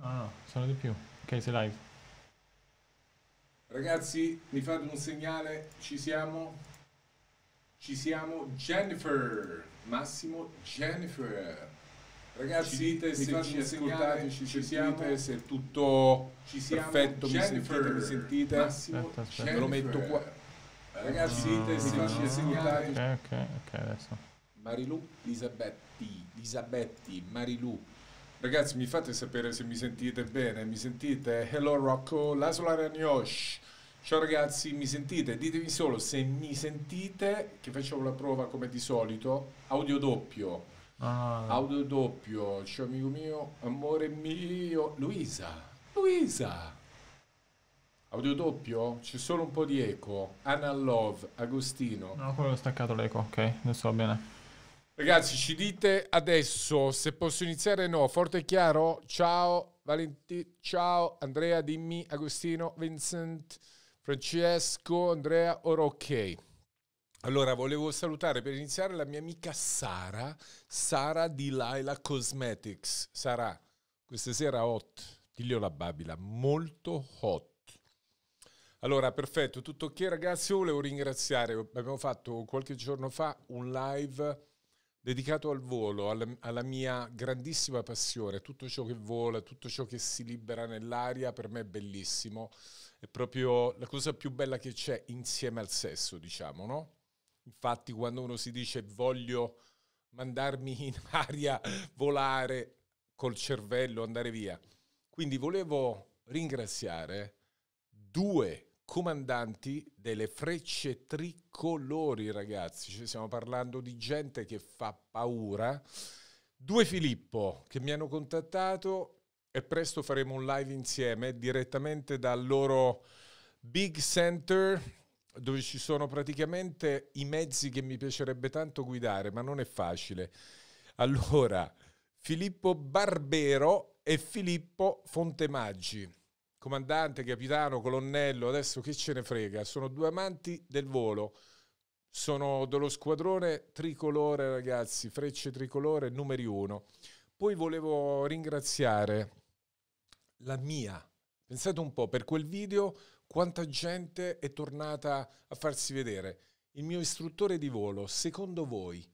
No, ah, no, sono di più. Ok, sei live. Ragazzi, mi fate un segnale, ci siamo. Ci siamo. Jennifer, Massimo, Jennifer. Ragazzi, ci dite se mi ci ascoltate, ci, ci sentite, se è tutto ci siamo. perfetto, Jennifer, mi sentite, mi sentite. Massimo, aspetta, aspetta. Ve lo metto qua. Ragazzi, dite se no. ci ascoltate. Ok, ok, ok, adesso. Marilu, Elisabetti, Elisabetti, Marilu. Ragazzi, mi fate sapere se mi sentite bene. Mi sentite? Hello Rocco, Laszlo Aragnosh. Ciao ragazzi, mi sentite? Ditemi solo se mi sentite, che facciamo la prova come di solito, audio doppio. Ah. Audio doppio, ciao amico mio, amore mio, Luisa, Luisa. Audio doppio? C'è solo un po' di eco. Anna Love, Agostino. No, quello è staccato l'eco, ok, adesso va bene. Ragazzi, ci dite adesso se posso iniziare o no, forte e chiaro. Ciao Valentino, ciao Andrea, dimmi, Agostino, Vincent, Francesco, Andrea, ora ok. Allora, volevo salutare per iniziare la mia amica Sara, Sara di Laila Cosmetics. Sara, questa sera hot, diglio la Babila, molto hot. Allora, perfetto, tutto ok ragazzi, volevo ringraziare, abbiamo fatto qualche giorno fa un live dedicato al volo, alla, alla, mia grandissima passione, tutto ciò che vola, tutto ciò che si libera nell'aria, per me è bellissimo, è proprio la cosa più bella che c'è insieme al sesso, diciamo, no? Infatti quando uno si dice voglio mandarmi in aria, volare col cervello, andare via. Quindi volevo ringraziare due comandanti delle frecce tricolori, ragazzi. Ci stiamo parlando di gente che fa paura. Due Filippo che mi hanno contattato e presto faremo un live insieme direttamente dal loro Big Center dove ci sono praticamente i mezzi che mi piacerebbe tanto guidare, ma non è facile. Allora, Filippo Barbero e Filippo Fontemaggi comandante, capitano, colonnello, adesso che ce ne frega, sono due amanti del volo, sono dello squadrone tricolore ragazzi, frecce tricolore numeri uno. Poi volevo ringraziare la mia, pensate un po', per quel video quanta gente è tornata a farsi vedere. Il mio istruttore di volo, secondo voi,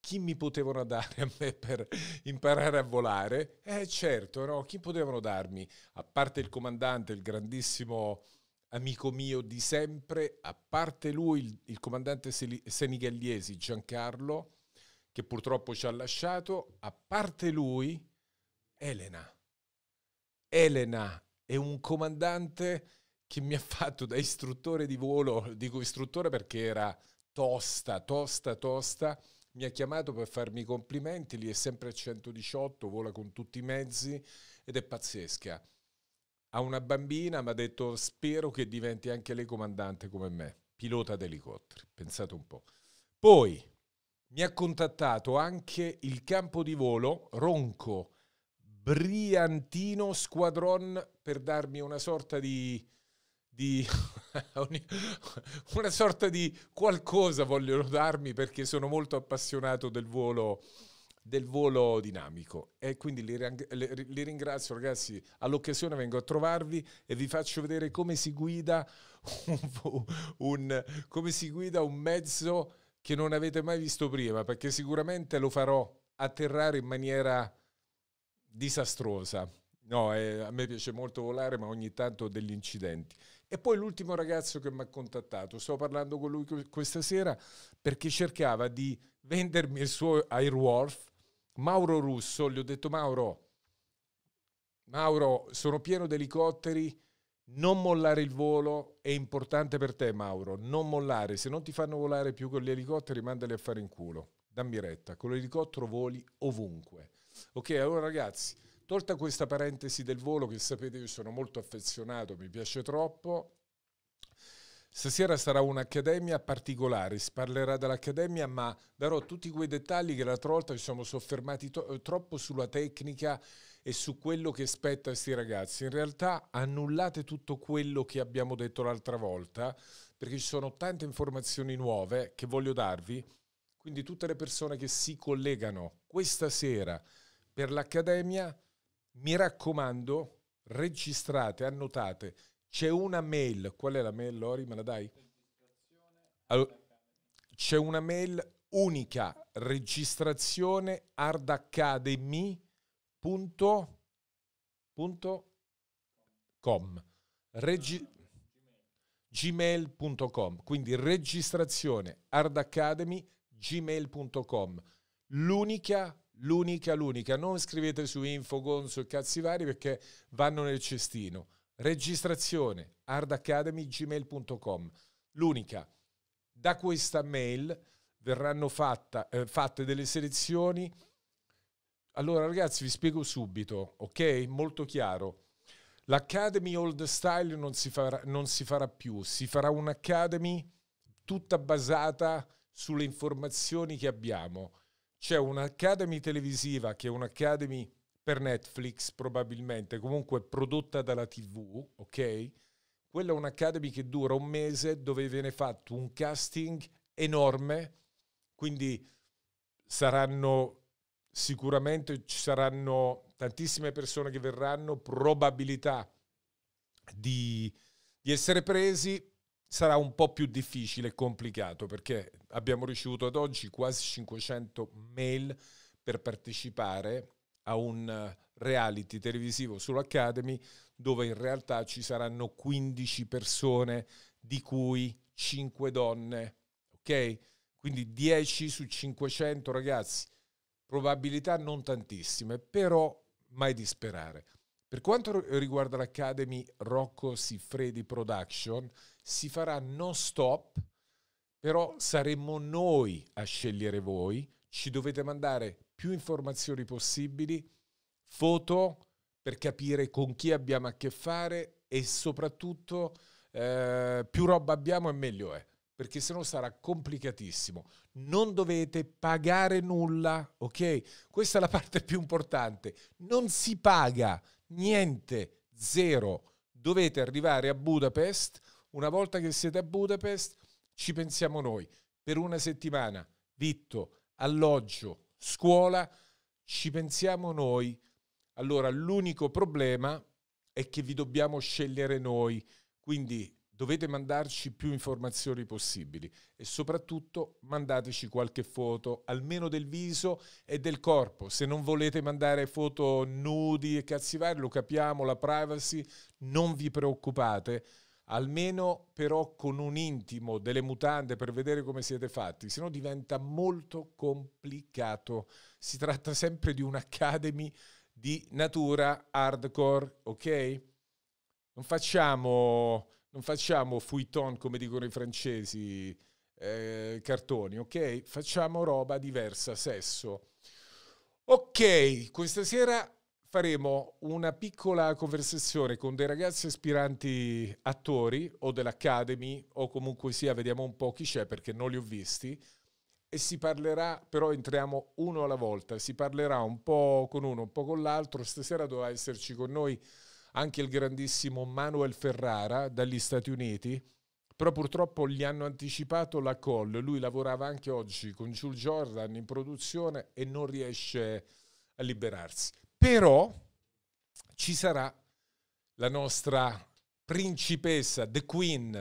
chi mi potevano dare a me per imparare a volare? Eh certo, no? chi potevano darmi? A parte il comandante, il grandissimo amico mio di sempre, a parte lui, il, il comandante senigallesi Giancarlo, che purtroppo ci ha lasciato, a parte lui, Elena. Elena è un comandante che mi ha fatto da istruttore di volo, dico istruttore perché era tosta, tosta, tosta mi ha chiamato per farmi i complimenti, lì è sempre a 118, vola con tutti i mezzi ed è pazzesca. Ha una bambina, mi ha detto spero che diventi anche lei comandante come me, pilota d'elicotteri, pensate un po'. Poi mi ha contattato anche il campo di volo Ronco Briantino Squadron per darmi una sorta di, di una sorta di qualcosa vogliono darmi perché sono molto appassionato del volo, del volo dinamico e quindi li, li, ringrazio ragazzi all'occasione vengo a trovarvi e vi faccio vedere come si guida un, un, come si guida un mezzo che non avete mai visto prima perché sicuramente lo farò atterrare in maniera disastrosa No, eh, a me piace molto volare, ma ogni tanto ho degli incidenti. E poi l'ultimo ragazzo che mi ha contattato, sto parlando con lui questa sera perché cercava di vendermi il suo Airworth. Mauro Russo, gli ho detto Mauro, Mauro, sono pieno di elicotteri, non mollare il volo è importante per te Mauro, non mollare, se non ti fanno volare più con gli elicotteri mandali a fare in culo, dammi retta, con l'elicottero voli ovunque. Ok, allora ragazzi Tolta questa parentesi del volo, che sapete io sono molto affezionato, mi piace troppo, Stasera sarà un'accademia particolare, si parlerà dell'accademia, ma darò tutti quei dettagli che l'altra volta ci siamo soffermati to- eh, troppo sulla tecnica e su quello che spetta a questi ragazzi. In realtà annullate tutto quello che abbiamo detto l'altra volta, perché ci sono tante informazioni nuove che voglio darvi. Quindi tutte le persone che si collegano questa sera per l'accademia mi raccomando, registrate, annotate. C'è una mail. Qual è la mail, Lori? Me la dai? Allora, c'è una mail unica, registrazione ardacademy.com. Regi- gmail.com quindi registrazione ardacademy gmail.com l'unica l'unica, l'unica. Non scrivete su info, gonzo e cazzi vari perché vanno nel cestino. Registrazione hardacademy.gmail.com. L'unica. Da questa mail verranno fatta, eh, fatte delle selezioni. Allora ragazzi vi spiego subito, ok? Molto chiaro. L'Academy Old Style non si farà, non si farà più, si farà un'Academy tutta basata sulle informazioni che abbiamo c'è un'Academy televisiva che è un'Academy per Netflix probabilmente, comunque prodotta dalla TV, ok? Quella è un'Academy che dura un mese dove viene fatto un casting enorme, quindi saranno sicuramente ci saranno tantissime persone che verranno, probabilità di, di essere presi, sarà un po' più difficile e complicato perché abbiamo ricevuto ad oggi quasi 500 mail per partecipare a un reality televisivo sull'Academy dove in realtà ci saranno 15 persone di cui 5 donne, ok? Quindi 10 su 500 ragazzi, probabilità non tantissime, però mai disperare. Per quanto riguarda l'Academy Rocco Siffredi Production, si farà non stop, però saremo noi a scegliere voi. Ci dovete mandare più informazioni possibili, foto per capire con chi abbiamo a che fare e soprattutto eh, più roba abbiamo e meglio è, perché sennò sarà complicatissimo. Non dovete pagare nulla, ok? Questa è la parte più importante. Non si paga, niente, zero. Dovete arrivare a Budapest, una volta che siete a Budapest ci pensiamo noi, per una settimana, vitto, alloggio, scuola, ci pensiamo noi. Allora l'unico problema è che vi dobbiamo scegliere noi, quindi dovete mandarci più informazioni possibili e soprattutto mandateci qualche foto, almeno del viso e del corpo. Se non volete mandare foto nudi e cazzi vari, lo capiamo, la privacy, non vi preoccupate almeno però con un intimo delle mutande per vedere come siete fatti, se no diventa molto complicato. Si tratta sempre di un'academy di natura hardcore, ok? Non facciamo non facciamo fuiton come dicono i francesi, eh, cartoni, ok? Facciamo roba diversa, sesso. Ok, questa sera faremo una piccola conversazione con dei ragazzi aspiranti attori o dell'Academy o comunque sia, vediamo un po' chi c'è perché non li ho visti e si parlerà, però entriamo uno alla volta, si parlerà un po' con uno, un po' con l'altro, stasera dovrà esserci con noi anche il grandissimo Manuel Ferrara dagli Stati Uniti, però purtroppo gli hanno anticipato la call, lui lavorava anche oggi con Jules Jordan in produzione e non riesce a liberarsi. Però ci sarà la nostra principessa, The Queen,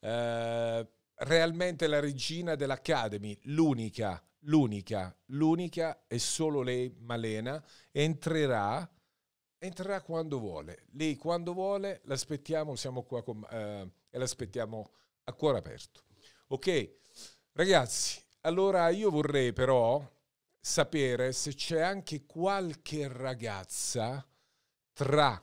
eh, realmente la regina dell'Academy, l'unica, l'unica, l'unica è solo lei, Malena, entrerà entrerà quando vuole. Lei quando vuole, l'aspettiamo, siamo qua con, eh, e l'aspettiamo a cuore aperto. Ok, ragazzi, allora io vorrei però sapere se c'è anche qualche ragazza tra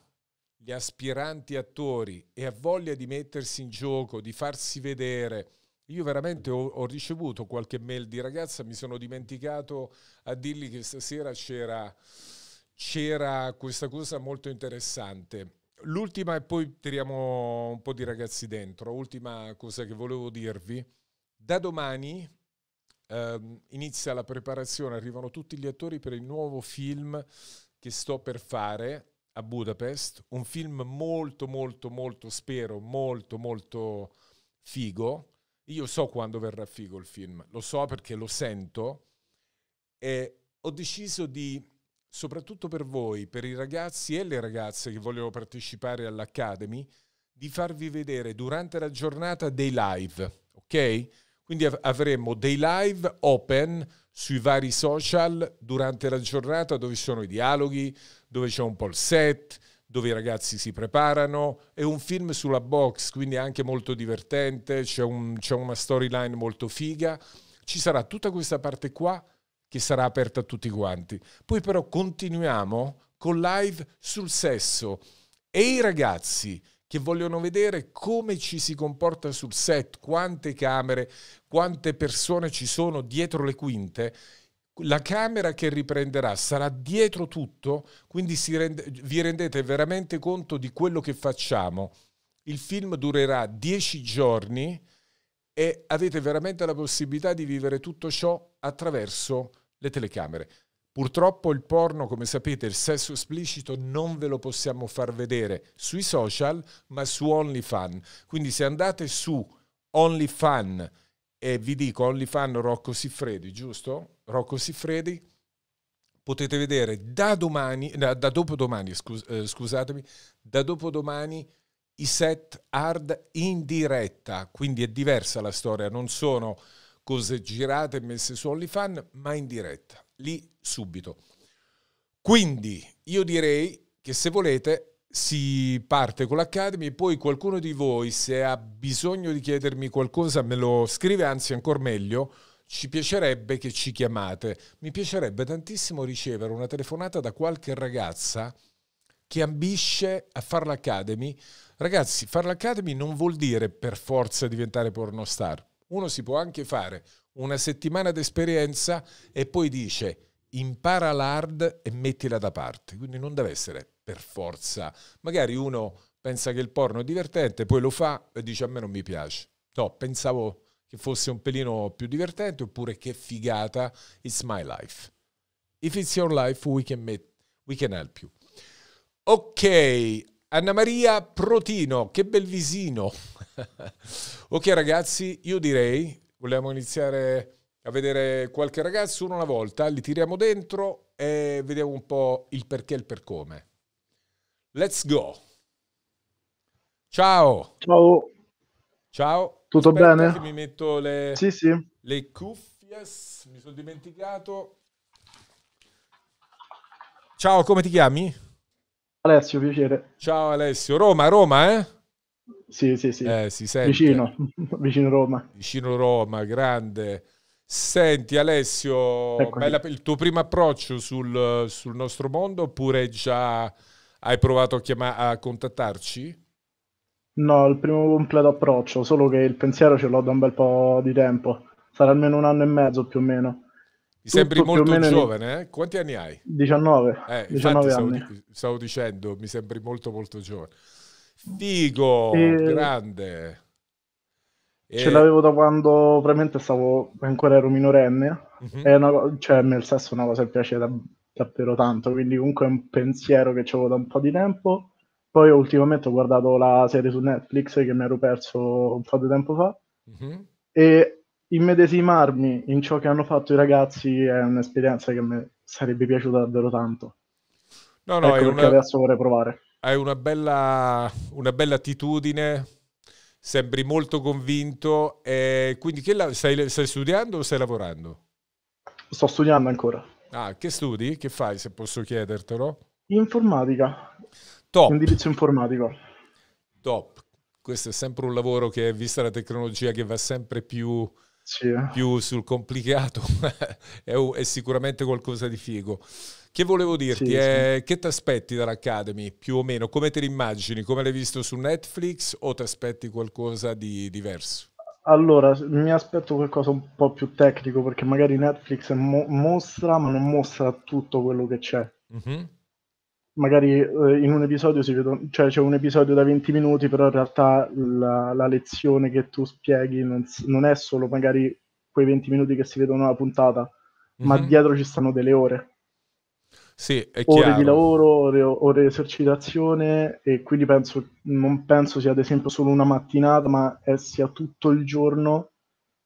gli aspiranti attori e ha voglia di mettersi in gioco, di farsi vedere. Io veramente ho, ho ricevuto qualche mail di ragazza, mi sono dimenticato a dirgli che stasera c'era c'era questa cosa molto interessante. L'ultima, e poi tiriamo un po' di ragazzi dentro, ultima cosa che volevo dirvi. Da domani ehm, inizia la preparazione, arrivano tutti gli attori per il nuovo film che sto per fare a Budapest, un film molto molto molto spero, molto molto figo. Io so quando verrà figo il film, lo so perché lo sento e ho deciso di soprattutto per voi, per i ragazzi e le ragazze che vogliono partecipare all'Academy, di farvi vedere durante la giornata dei live, ok? Quindi av avremo dei live open sui vari social durante la giornata dove ci sono i dialoghi, dove c'è un po' il set, dove i ragazzi si preparano. È un film sulla box, quindi è anche molto divertente, c'è un, una storyline molto figa. Ci sarà tutta questa parte qua che sarà aperta a tutti quanti. Poi però continuiamo con live sul sesso e i ragazzi che vogliono vedere come ci si comporta sul set, quante camere, quante persone ci sono dietro le quinte. La camera che riprenderà sarà dietro tutto, quindi rende, vi rendete veramente conto di quello che facciamo. Il film durerà dieci giorni, e avete veramente la possibilità di vivere tutto ciò attraverso le telecamere. Purtroppo il porno, come sapete, il sesso esplicito non ve lo possiamo far vedere sui social, ma su OnlyFan. Quindi se andate su OnlyFan e vi dico OnlyFan Rocco Siffredi, giusto? Rocco Siffredi, potete vedere da domani, da, da dopodomani, scus- eh, scusatemi, da dopodomani i set hard in diretta, quindi è diversa la storia, non sono cose girate e messe su OnlyFan, ma in diretta, lì subito. Quindi io direi che se volete si parte con l'Academy poi qualcuno di voi se ha bisogno di chiedermi qualcosa me lo scrive, anzi ancora meglio, ci piacerebbe che ci chiamate. Mi piacerebbe tantissimo ricevere una telefonata da qualche ragazza che ambisce a fare l'Academy, Ragazzi, fare l'Academy non vuol dire per forza diventare pornostar. Uno si può anche fare una settimana d'esperienza e poi dice impara l'hard e mettila da parte. Quindi non deve essere per forza. Magari uno pensa che il porno è divertente, poi lo fa e dice a me non mi piace. No, pensavo che fosse un pelino più divertente oppure che figata, it's my life. If it's your life, we can, make, we can help you. Ok, Anna Maria Protino, che bel visino. ok ragazzi, io direi, vogliamo iniziare a vedere qualche ragazzo uno alla volta, li tiriamo dentro e vediamo un po' il perché e il per come. Let's go. Ciao. Ciao. Ciao. Tutto Aspetta bene? Mi metto le, sì, sì. le cuffie, mi sono dimenticato. Ciao, come ti chiami? Alessio, piacere. Ciao Alessio, Roma, Roma, eh? Sì, sì, sì. Eh, si sente. Vicino, vicino Roma. Vicino Roma, grande. Senti Alessio, bella, il tuo primo approccio sul, sul, nostro mondo oppure già hai provato a, chiama- a contattarci? No, il primo completo approccio, solo che il pensiero ce l'ho da un bel po' di tempo, sarà almeno un anno e mezzo più o meno. Mi sembri molto giovane, eh? Quanti anni hai? 19. Eh, 19 anni. Stavo, stavo, dicendo, mi sembri molto molto giovane. Figo, e... grande. E... Ce l'avevo da quando probabilmente stavo, ancora ero minorenne. Uh-huh. Una, cioè, nel sesso è una cosa che piace da, davvero tanto, quindi comunque è un pensiero che avevo da un po' di tempo. Poi ultimamente ho guardato la serie su Netflix che mi ero perso un po' di tempo fa. Uh-huh. E immedesimarmi in ciò che hanno fatto i ragazzi è un'esperienza che mi sarebbe piaciuta davvero tanto. No, no, ecco una... adesso vorrei provare. Hai una bella, una bella attitudine, sembri molto convinto. Eh, quindi la... stai, stai, studiando o stai lavorando? Sto studiando ancora. Ah, che studi? Che fai se posso chiedertelo? Informatica. Top. Indirizzo informatico. Top. Questo è sempre un lavoro che, vista la tecnologia che va sempre più sì, eh. più sul complicato è, è, sicuramente qualcosa di figo. Che volevo dirti, sì, eh, sì. che ti aspetti dall'Academy più o meno? Come te l'immagini? Come l'hai visto su Netflix o ti aspetti qualcosa di diverso? Allora, mi aspetto qualcosa un po' più tecnico perché magari Netflix mo- mostra ma non mostra tutto quello che c'è. Mm-hmm magari eh, in un episodio si vedono, cioè c'è un episodio da 20 minuti, però in realtà la, la lezione che tu spieghi non, non, è solo magari quei 20 minuti che si vedono alla puntata, mm-hmm. ma mhm. dietro ci stanno delle ore. Sì, è chiaro. Ore di lavoro, ore, ore di esercitazione e quindi penso, non penso sia ad esempio solo una mattinata, ma è, sia tutto il giorno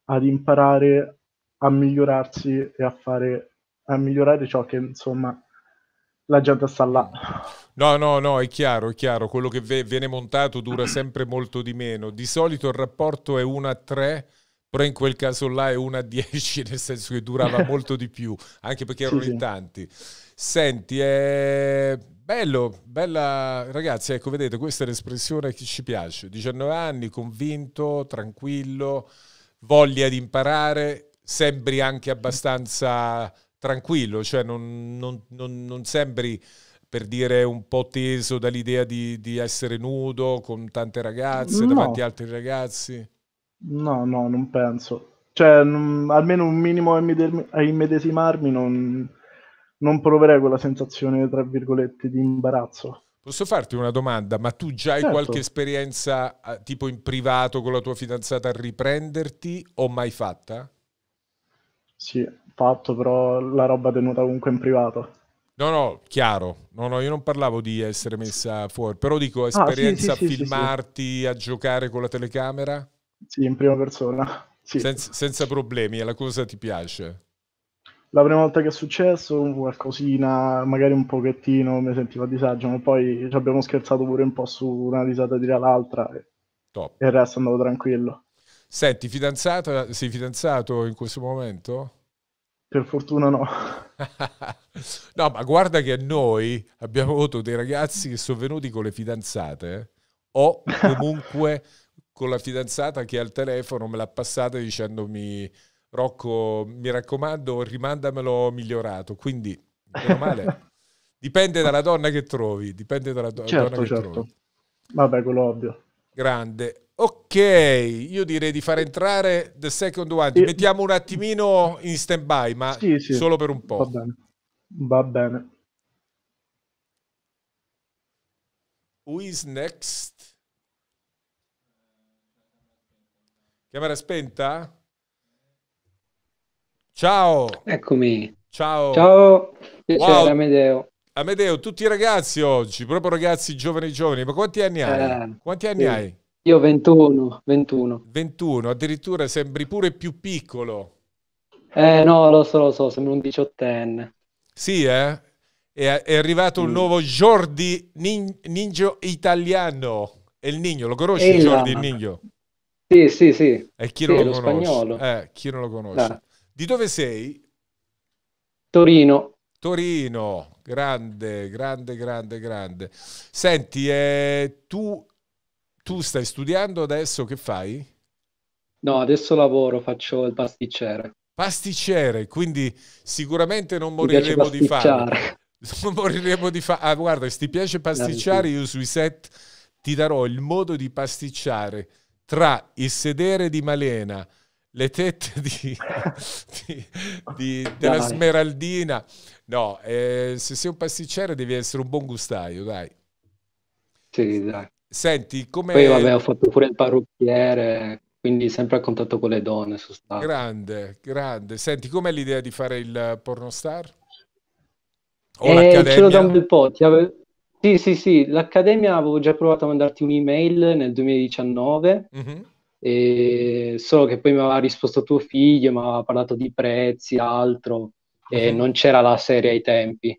ad imparare a migliorarsi e a fare, a migliorare ciò che insomma la gente sta là. No, no, no, è chiaro, è chiaro, quello che v- viene montato dura sempre molto di meno. Di solito il rapporto è 1 a 3, però in quel caso là è 1 a 10, nel senso che durava molto di più, anche perché erano sì, in tanti. Senti, è bello, bella ragazzi, ecco, vedete, questa è l'espressione che ci piace. 19 anni, convinto, tranquillo, voglia di imparare, sembri anche abbastanza tranquillo, cioè non, non, non, non sembri per dire un po' teso dall'idea di, di essere nudo con tante ragazze, no. davanti ad altri ragazzi. No, no, non penso. Cioè, non, almeno un minimo a immedesimarmi non, non proverei quella sensazione, tra virgolette, di imbarazzo. Posso farti una domanda, ma tu già hai certo. qualche esperienza tipo in privato con la tua fidanzata a riprenderti o mai fatta? Sì, fatto, però la roba tenuta comunque in privato. No, no, chiaro. No, no, io non parlavo di essere messa fuori, però dico esperienza ah, sì, sì, a sì, filmarti, a giocare con la telecamera? Sì, in prima persona. Senz- senza problemi, la cosa ti piace? La prima volta che è successo, qualcosina, magari un pochettino mi sentivo a disagio, ma poi ci abbiamo scherzato pure un po' su una risata tira l'altra e, Top. e il resto andavo tranquillo. Senti, fidanzata, sei fidanzato in questo momento? Per fortuna no. no, ma guarda che noi abbiamo avuto dei ragazzi che sono venuti con le fidanzate eh, o comunque con la fidanzata che al telefono me l'ha passata dicendomi Rocco, mi raccomando, rimandamelo migliorato. Quindi, meno male. dipende dalla donna che trovi, dipende dalla do- certo, donna che certo. trovi. Vabbè, quello ovvio. Grande. Ok, io direi di far entrare The Second One. Ti sì. mettiamo un attimino in stand by, ma sì, sì. solo per un po'. Va bene. Va bene. Who is next? Camera spenta? Ciao. Eccomi. Ciao. Ciao. Wow. Amedeo. Amedeo, tutti ragazzi oggi, proprio ragazzi giovani giovani, ma quanti anni hai? Eh, quanti anni hai? Io 21, 21. 21, addirittura sembri pure più piccolo. Eh no, lo so, lo so, sembra un diciottenne. Sì, eh? È, è arrivato mm. il nuovo Jordi Nin- Ninjo italiano. È il Nino, lo conosci Ehi, esatto. Jordi Nino? Sì, sì, sì. E eh, chi non sì, lo, lo conosce? Eh, chi non lo conosce? Da. Di dove sei? Torino. Torino, grande, grande, grande, grande. Senti, eh, tu tu stai studiando adesso, che fai? No, adesso lavoro, faccio il pasticcere. Pasticcere, quindi sicuramente non moriremo di fame. Non moriremo di fame. Ah, guarda, se ti piace pasticciare, io sui set ti darò il modo di pasticciare tra il sedere di Malena, le tette di, di, di, della dai. smeraldina. No, eh, se sei un pasticcere devi essere un buon gustaio, dai. Sì, dai. Senti, come... Poi vabbè, ho fatto pure il parrucchiere, quindi sempre a contatto con le donne. Sono stato. Grande, grande. Senti, com'è l'idea di fare il pornostar? O eh, l'accademia? Ce l'ho da un bel po'. Ave... Sì, sì, sì. L'accademia avevo già provato a mandarti un'email nel 2019, mm-hmm. e... solo che poi mi aveva risposto tuo figlio, mi aveva parlato di prezzi, altro, mm-hmm. e mhm. non c'era la serie ai tempi.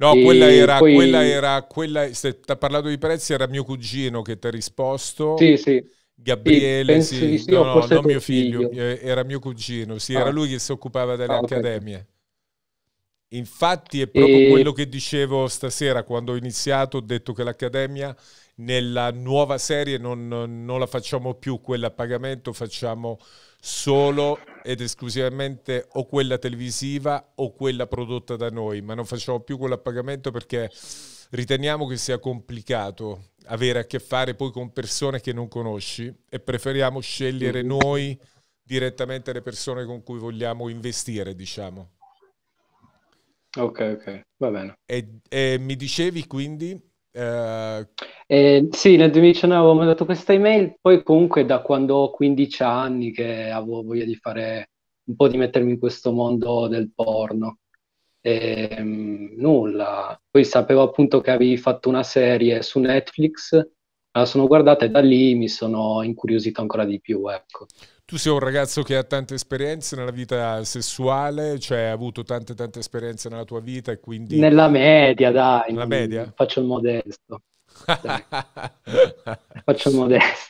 No, quella era, poi... quella era, quella se ti ha parlato di prezzi era mio cugino che ti ha risposto. Sì, sì. Gabriele, sì, sì. sì no, no, non mio figlio. figlio, eh, era mio cugino, sì, ah. era lui che si occupava delle ah, accademie. Okay. Infatti è proprio e... quello che dicevo stasera quando ho iniziato, ho detto che l'accademia nella nuova serie non, non la facciamo più quella a pagamento, facciamo solo ed esclusivamente o quella televisiva o quella prodotta da noi, ma non facciamo più quella a pagamento perché riteniamo che sia complicato avere a che fare poi con persone che non conosci e preferiamo scegliere mm-hmm. noi direttamente le persone con cui vogliamo investire, diciamo. Ok, ok, va bene. E, e mi dicevi quindi? Eh... Eh, sì, nel 2019 avevo mandato questa email, poi comunque da quando ho 15 anni che avevo voglia di fare un po' di mettermi in questo mondo del porno. E, ehm, mh, nulla. Poi sapevo appunto che avevi fatto una serie su Netflix, la sono guardata e da lì mi sono incuriosito ancora di più, ecco. Tu sei un ragazzo che ha tante esperienze nella vita sessuale, cioè hai avuto tante tante esperienze nella tua vita e quindi... Nella media, dai. Nella media? Faccio il modesto. faccio il modesto.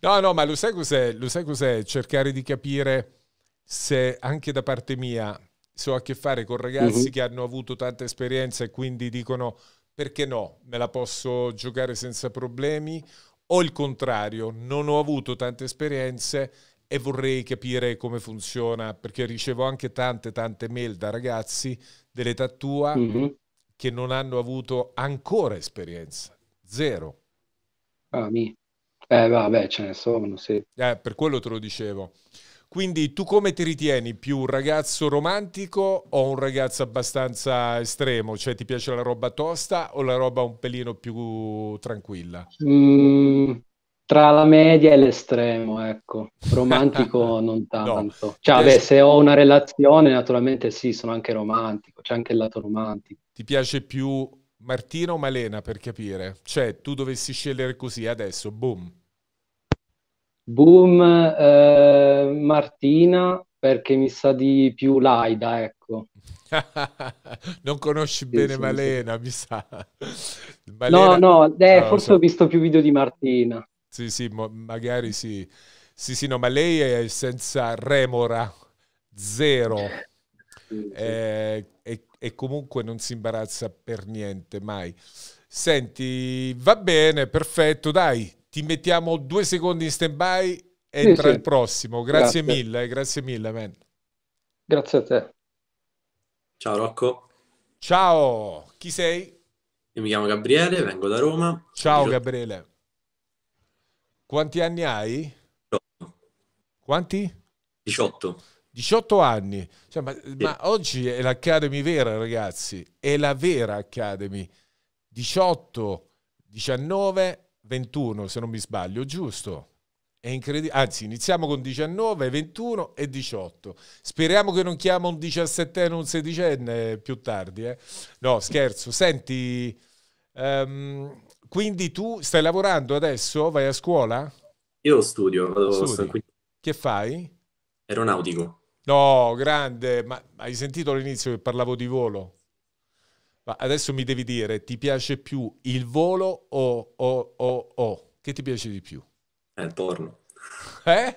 No, no, ma lo sai cos'è? Lo sai cos'è? Cercare di capire se anche da parte mia so a che fare con ragazzi mm -hmm. che hanno avuto tanta esperienza e quindi dicono perché no, me la posso giocare senza problemi o il contrario, non ho avuto tante esperienze e vorrei capire come funziona perché ricevo anche tante tante mail da ragazzi dell'età tua mm-hmm. che non hanno avuto ancora esperienza, zero. Ah, mi. Eh, vabbè, ce ne sono, sì. Eh, per quello te lo dicevo. Quindi tu come ti ritieni? Più un ragazzo romantico o un ragazzo abbastanza estremo? Cioè ti piace la roba tosta o la roba un pelino più tranquilla? Mm, tra la media e l'estremo, ecco. Romantico non tanto. No. Cioè, beh, se ho una relazione, naturalmente sì, sono anche romantico, c'è anche il lato romantico. Ti piace più Martina o Malena per capire? Cioè, tu dovessi scegliere così adesso, boom. Boom eh, Martina perché mi sa di più Laida, ecco. non conosci sì, bene sì, Malena, sì. mi sa. Malena... No, no, eh, no, forse so. ho visto più video di Martina. Sì, sì, magari sì. Sì, sì, no, ma lei è senza remora, zero. Eh, e, e, comunque non si imbarazza per niente, mai. Senti, va bene, perfetto, dai, ti mettiamo due secondi in stand-by entra sì, il prossimo. Grazie, grazie, mille, eh, grazie mille, man. Grazie a te. Ciao Rocco. Ciao, chi sei? Io mi chiamo Gabriele, vengo da Roma. Ciao Gabriele. Quanti anni hai? No. Quanti? 18. 18 anni. Cioè, ma, sì. ma, oggi è l'Academy vera, ragazzi. È la vera Academy. 18, 19, 21, se non mi sbaglio, giusto? È incredibile. Anzi, iniziamo con 19, 21 e 18. Speriamo che non chiama un 17 o un 16enne più tardi. Eh? No, scherzo. Senti, um, quindi tu stai lavorando adesso? Vai a scuola? Io studio, vado Studi. Che fai? Aeronautico. No, grande, ma hai sentito all'inizio che parlavo di volo? Ma adesso mi devi dire, ti piace più il volo o, o, o, o? Che ti piace di più? il porno. Eh? eh?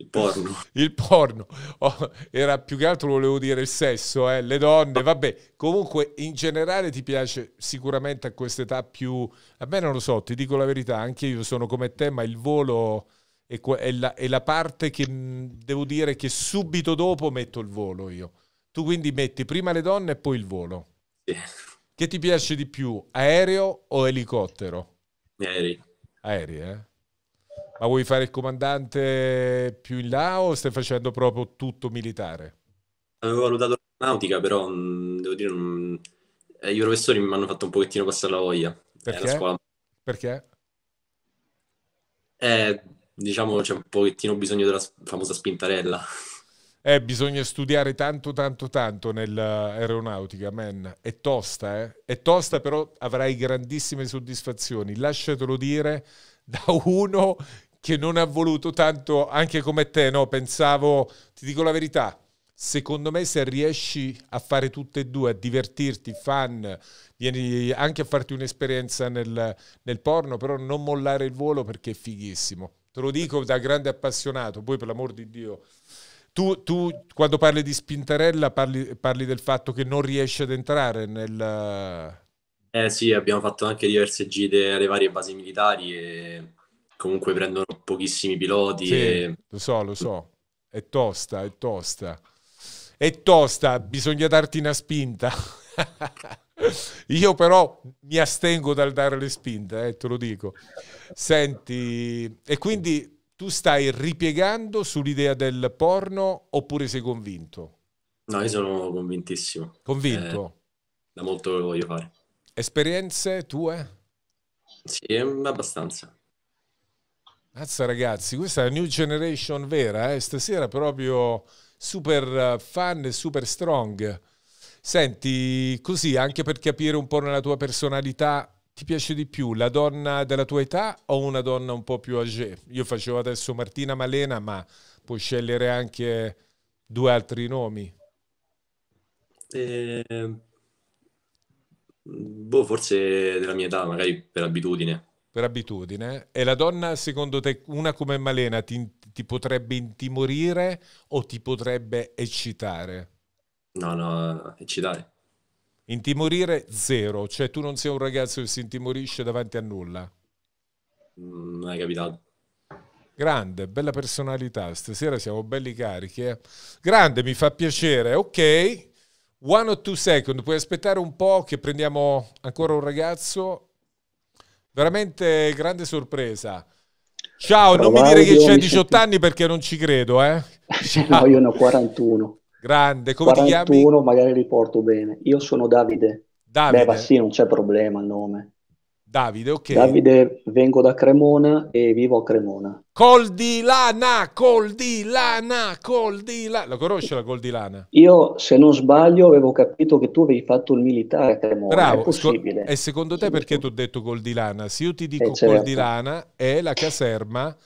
Il porno. Il porno. Oh, era più che altro volevo dire il sesso, eh. le donne, vabbè. Comunque in generale ti piace sicuramente a quest'età più... A me non lo so, ti dico la verità, anche io sono come te, ma il volo è, è, la, è la parte che mm, devo dire che subito dopo metto il volo io. Tu quindi metti prima le donne e poi il volo. Sì. Che ti piace di più, aereo o elicottero? Aerei. Aerei, eh? Ma vuoi fare il comandante più in là o stai facendo proprio tutto militare? Avevo valutato la nautica, però mm, devo dire, mh, mm, eh, i professori mi hanno fatto un pochettino passare la voglia. Perché? Eh, la Perché? Eh, diciamo c'è un pochettino bisogno della famosa spintarella. Eh, bisogna studiare tanto, tanto, tanto nell'aeronautica, man. È tosta, eh? È tosta, però avrai grandissime soddisfazioni. Lasciatelo dire da uno che non ha voluto tanto anche come te, no? Pensavo, ti dico la verità, secondo me se riesci a fare tutte e due, a divertirti, fan, vieni anche a farti un'esperienza nel, nel porno, però non mollare il volo perché è fighissimo. Te lo dico da grande appassionato, poi per l'amor di Dio. Tu, tu quando parli di spintarella parli, parli, del fatto che non riesci ad entrare nel... Eh sì, abbiamo fatto anche diverse gite alle varie basi militari e comunque prendono pochissimi piloti. Sì, e... Lo so, lo so, è tosta, è tosta. È tosta, bisogna darti una spinta. Io però mi astengo dal dare le spinte, eh, te lo dico. Senti, e quindi tu stai ripiegando sull'idea del porno oppure sei convinto? No, io sono convintissimo. Convinto? Eh, da molto lo voglio fare. Esperienze tue? Sì, abbastanza. Mazza ragazzi, questa è la new generation vera, eh? stasera proprio super eh, fan e super strong. Senti, così anche per capire un po' nella tua personalità, ti piace di più la donna della tua età o una donna un po' più age? Io facevo adesso Martina Malena, ma puoi scegliere anche due altri nomi. Eh, boh, forse della mia età, magari per abitudine per abitudine. E la donna, secondo te, una come Malena ti, ti potrebbe intimorire o ti potrebbe eccitare? No, no, eccitare. Intimorire zero, cioè tu non sei un ragazzo che si intimorisce davanti a nulla. Mm, non è capitato. Grande, bella personalità, stasera siamo belli carichi. Eh? Grande, mi fa piacere. Ok, one or two second, puoi aspettare un po' che prendiamo ancora un ragazzo veramente grande sorpresa. Ciao, Provare non mi dire che c'hai 18 senti... anni perché non ci credo, eh? no, io ne ho 41. Grande, come 41, ti chiami? 41, magari riporto bene. Io sono Davide. Davide. Beh, sì, non c'è problema il nome. Davide, ok. Davide, vengo da Cremona e vivo a Cremona. Col di lana, col di lana, col di lana. La conosci la col di lana? Io, se non sbaglio, avevo capito che tu avevi fatto il militare a Cremona. Bravo, è possibile. E secondo te sì, perché sì. ti ho detto col di lana? Se io ti dico eh, certo. col di certo. lana, è la caserma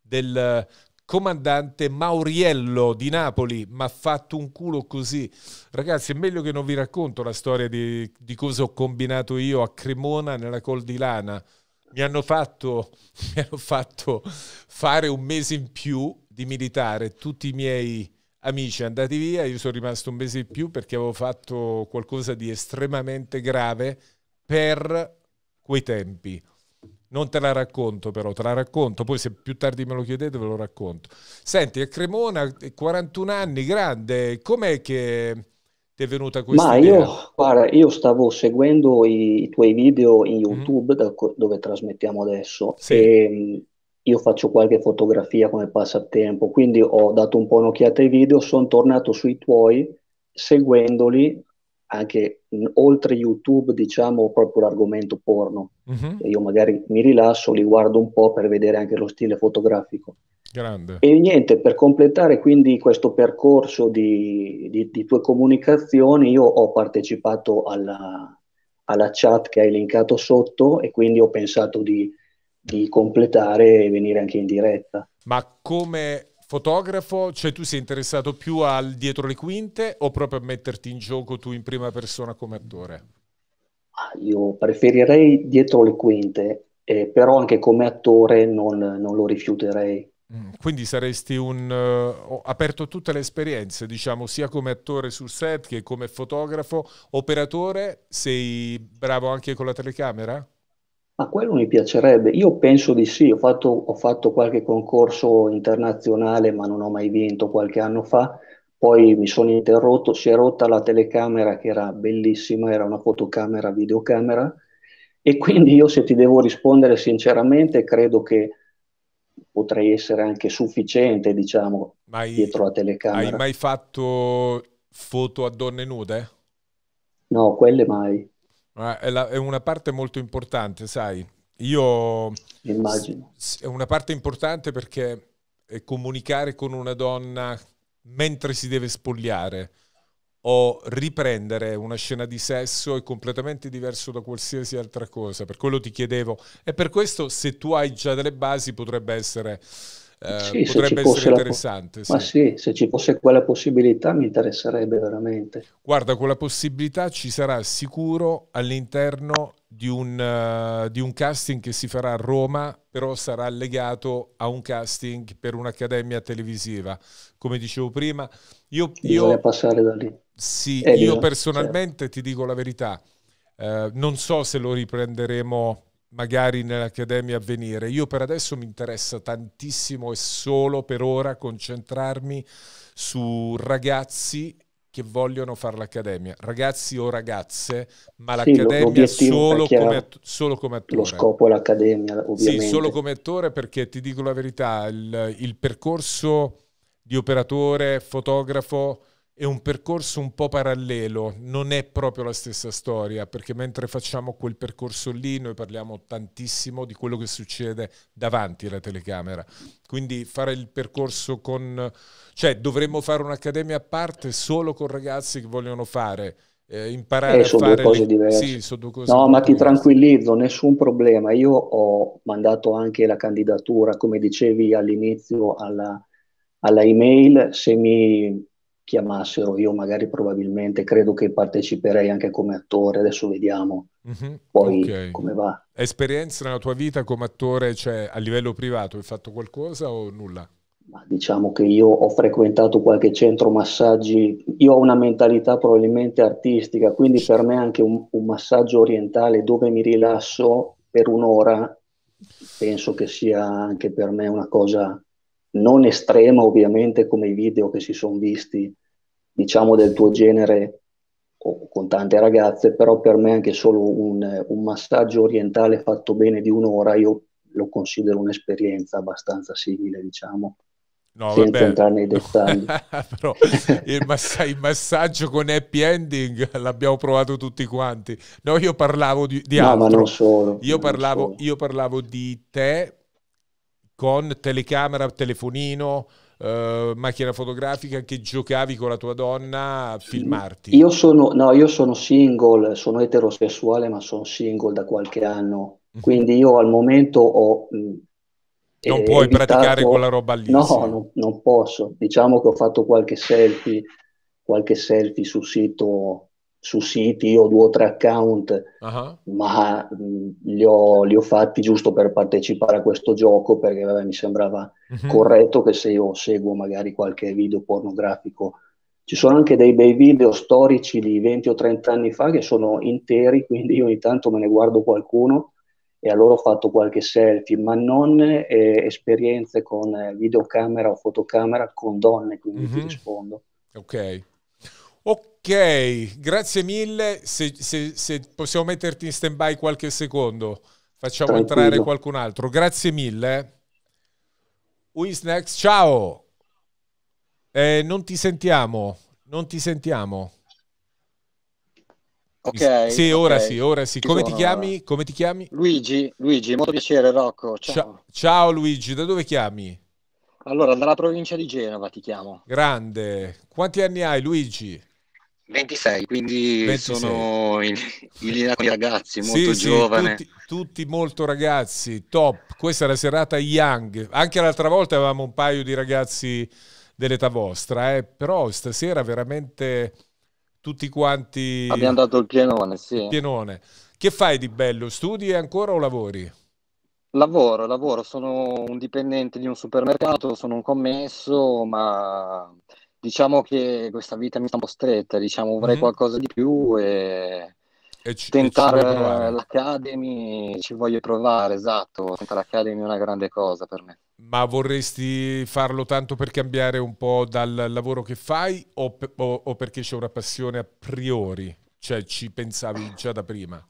del comandante Mauriello di Napoli, ma fatto un culo così. Ragazzi, è meglio che non vi racconto la storia di, di cosa ho combinato io a Cremona nella Col di Lana. Mi hanno, fatto, mi hanno fatto fare un mese in più di militare, tutti i miei amici andati via, io sono rimasto un mese in più perché avevo fatto qualcosa di estremamente grave per quei tempi non te la racconto però, te la racconto, poi se più tardi me lo chiedete ve lo racconto. Senti, a Cremona, 41 eh, anni, grande, com'è che ti è venuta questa Ma idea? io, guarda, io stavo seguendo i, i tuoi video in mm. YouTube, mm-hmm. da, dove trasmettiamo adesso, sì. e ehm, io faccio qualche fotografia come passatempo, quindi ho dato un po' un'occhiata ai video, sono tornato sui tuoi, seguendoli anche in, oltre YouTube, diciamo, proprio l'argomento porno. Mm-hmm. Io magari mi rilascio, li guardo un po' per vedere anche lo stile fotografico. Grande. E niente, per completare quindi questo percorso di, di, di tue comunicazioni, io ho partecipato alla, alla, chat che hai linkato sotto e quindi ho pensato di, di completare e venire anche in diretta. Ma come fotografo, cioè tu sei interessato più al dietro le quinte o proprio a metterti in gioco tu in prima persona come attore? Ah, io preferirei dietro le quinte, eh, però anche come attore non, non lo rifiuterei. Mm, quindi saresti un uh, aperto a tutte le esperienze, diciamo, sia come attore sul set che come fotografo, operatore, sei bravo anche con la telecamera? Ma quello mi piacerebbe, io penso di sì, ho fatto, ho fatto qualche concorso internazionale ma non ho mai vinto qualche anno fa, poi mi sono interrotto, si è rotta la telecamera che era bellissima, era una fotocamera, videocamera e quindi io se ti devo rispondere sinceramente credo che potrei essere anche sufficiente diciamo mai, dietro la telecamera. Hai mai fatto foto a donne nude? No, quelle mai. È, la, è una parte molto importante, sai. Io immagino. È una parte importante perché comunicare con una donna mentre si deve spogliare o riprendere una scena di sesso è completamente diverso da qualsiasi altra cosa. Per quello ti chiedevo. E per questo, se tu hai già delle basi, potrebbe essere eh, sì, potrebbe essere interessante. La... Sì. Ma sì, se ci fosse quella possibilità mi interesserebbe veramente. Guarda, quella possibilità ci sarà sicuro all'interno di un, uh, di un casting che si farà a Roma, però sarà legato a un casting per un'accademia televisiva. Come dicevo prima, io... io passare da lì. Sì, eh, io certo. personalmente certo. ti dico la verità, eh, non so se lo riprenderemo magari nell'Accademia a venire. Io per adesso mi interessa tantissimo e solo per ora concentrarmi su ragazzi che vogliono fare l'Accademia, ragazzi o ragazze, ma sì, l'Accademia solo come, solo come, attore. Lo scopo è l'Accademia, ovviamente. Sì, solo come attore perché ti dico la verità, il, il percorso di operatore, fotografo, è un percorso un po' parallelo, non è proprio la stessa storia, perché mentre facciamo quel percorso lì noi parliamo tantissimo di quello che succede davanti alla telecamera. Quindi fare il percorso con... cioè dovremmo fare un'accademia a parte solo con ragazzi che vogliono fare. Eh, imparare eh, a fare due cose diverse. Sì, sono due cose no, ma ti tranquillizzo, nessun problema. Io ho mandato anche la candidatura, come dicevi all'inizio, alla, alla email. Se mi chiamassero, io magari probabilmente credo che parteciperei anche come attore, adesso vediamo mm-hmm. poi okay. come va. Esperienza nella tua vita come attore, cioè a livello privato, hai fatto qualcosa o nulla? Ma diciamo che io ho frequentato qualche centro massaggi, io ho una mentalità probabilmente artistica, quindi per me anche un, un massaggio orientale dove mi rilasso per un'ora penso che sia anche per me una cosa non estrema ovviamente come i video che si sono visti, diciamo del tuo genere o con tante ragazze, però per me anche solo un, un massaggio orientale fatto bene di un'ora io lo considero un'esperienza abbastanza simile, diciamo. No, senza vabbè. entrare nei dettagli. Però il, massa- il, massaggio con happy ending l'abbiamo provato tutti quanti. No, io parlavo di, di altro. No, ma non solo. Io, non parlavo, solo. io parlavo di te con telecamera, telefonino, eh, macchina fotografica che giocavi con la tua donna a filmarti? Io sono, no, io sono single, sono eterosessuale ma sono single da qualche anno, mhm. quindi io al momento ho... Mh, mm, non eh, puoi evitato... praticare quella roba lì? No, non, non posso. Diciamo che ho fatto qualche selfie, qualche selfie sul sito su siti o due o tre account, uh-huh. ma mm, li ho, li ho, fatti giusto per partecipare a questo gioco perché vabbè, mi sembrava uh-huh. corretto che se io seguo magari qualche video pornografico. Ci sono anche dei bei video storici di 20 o 30 anni fa che sono interi, quindi io ogni tanto me ne guardo qualcuno e allora ho fatto qualche selfie, ma non eh, esperienze con eh, videocamera o fotocamera con donne, quindi uh-huh. ti mhm. rispondo. Ok. Ok, Ok, grazie mille. Se, se, se, possiamo metterti in stand by qualche secondo, facciamo Tranquillo. entrare qualcun altro. Grazie mille. next? ciao. Eh, non ti sentiamo, non ti sentiamo. Ok. Sì, okay. ora sì, ora sì. Come ti, chiami? Come ti chiami? Luigi, Luigi, molto piacere Rocco. Ciao. ciao. ciao Luigi, da dove chiami? Allora, dalla provincia di Genova ti chiamo. Grande. Quanti anni hai Luigi? 26, quindi 26. sono in, in linea con i ragazzi, molto sì, giovane. Sì, tutti, tutti, molto ragazzi, top. Questa è la serata Young. Anche l'altra volta avevamo un paio di ragazzi dell'età vostra, eh? però stasera veramente tutti quanti... Abbiamo dato il pienone, sì. Pienone. Che fai di bello? Studi ancora o lavori? Lavoro, lavoro. Sono un dipendente di un supermercato, sono un commesso, ma diciamo che questa vita mi sta un po' stretta, diciamo vorrei mm-hmm. qualcosa di più e, e ci, tentare e ci l'Academy ci voglio provare, esatto, tentare l'Academy è una grande cosa per me. Ma vorresti farlo tanto per cambiare un po' dal lavoro che fai o, o, o perché c'è una passione a priori? Cioè ci pensavi già da prima?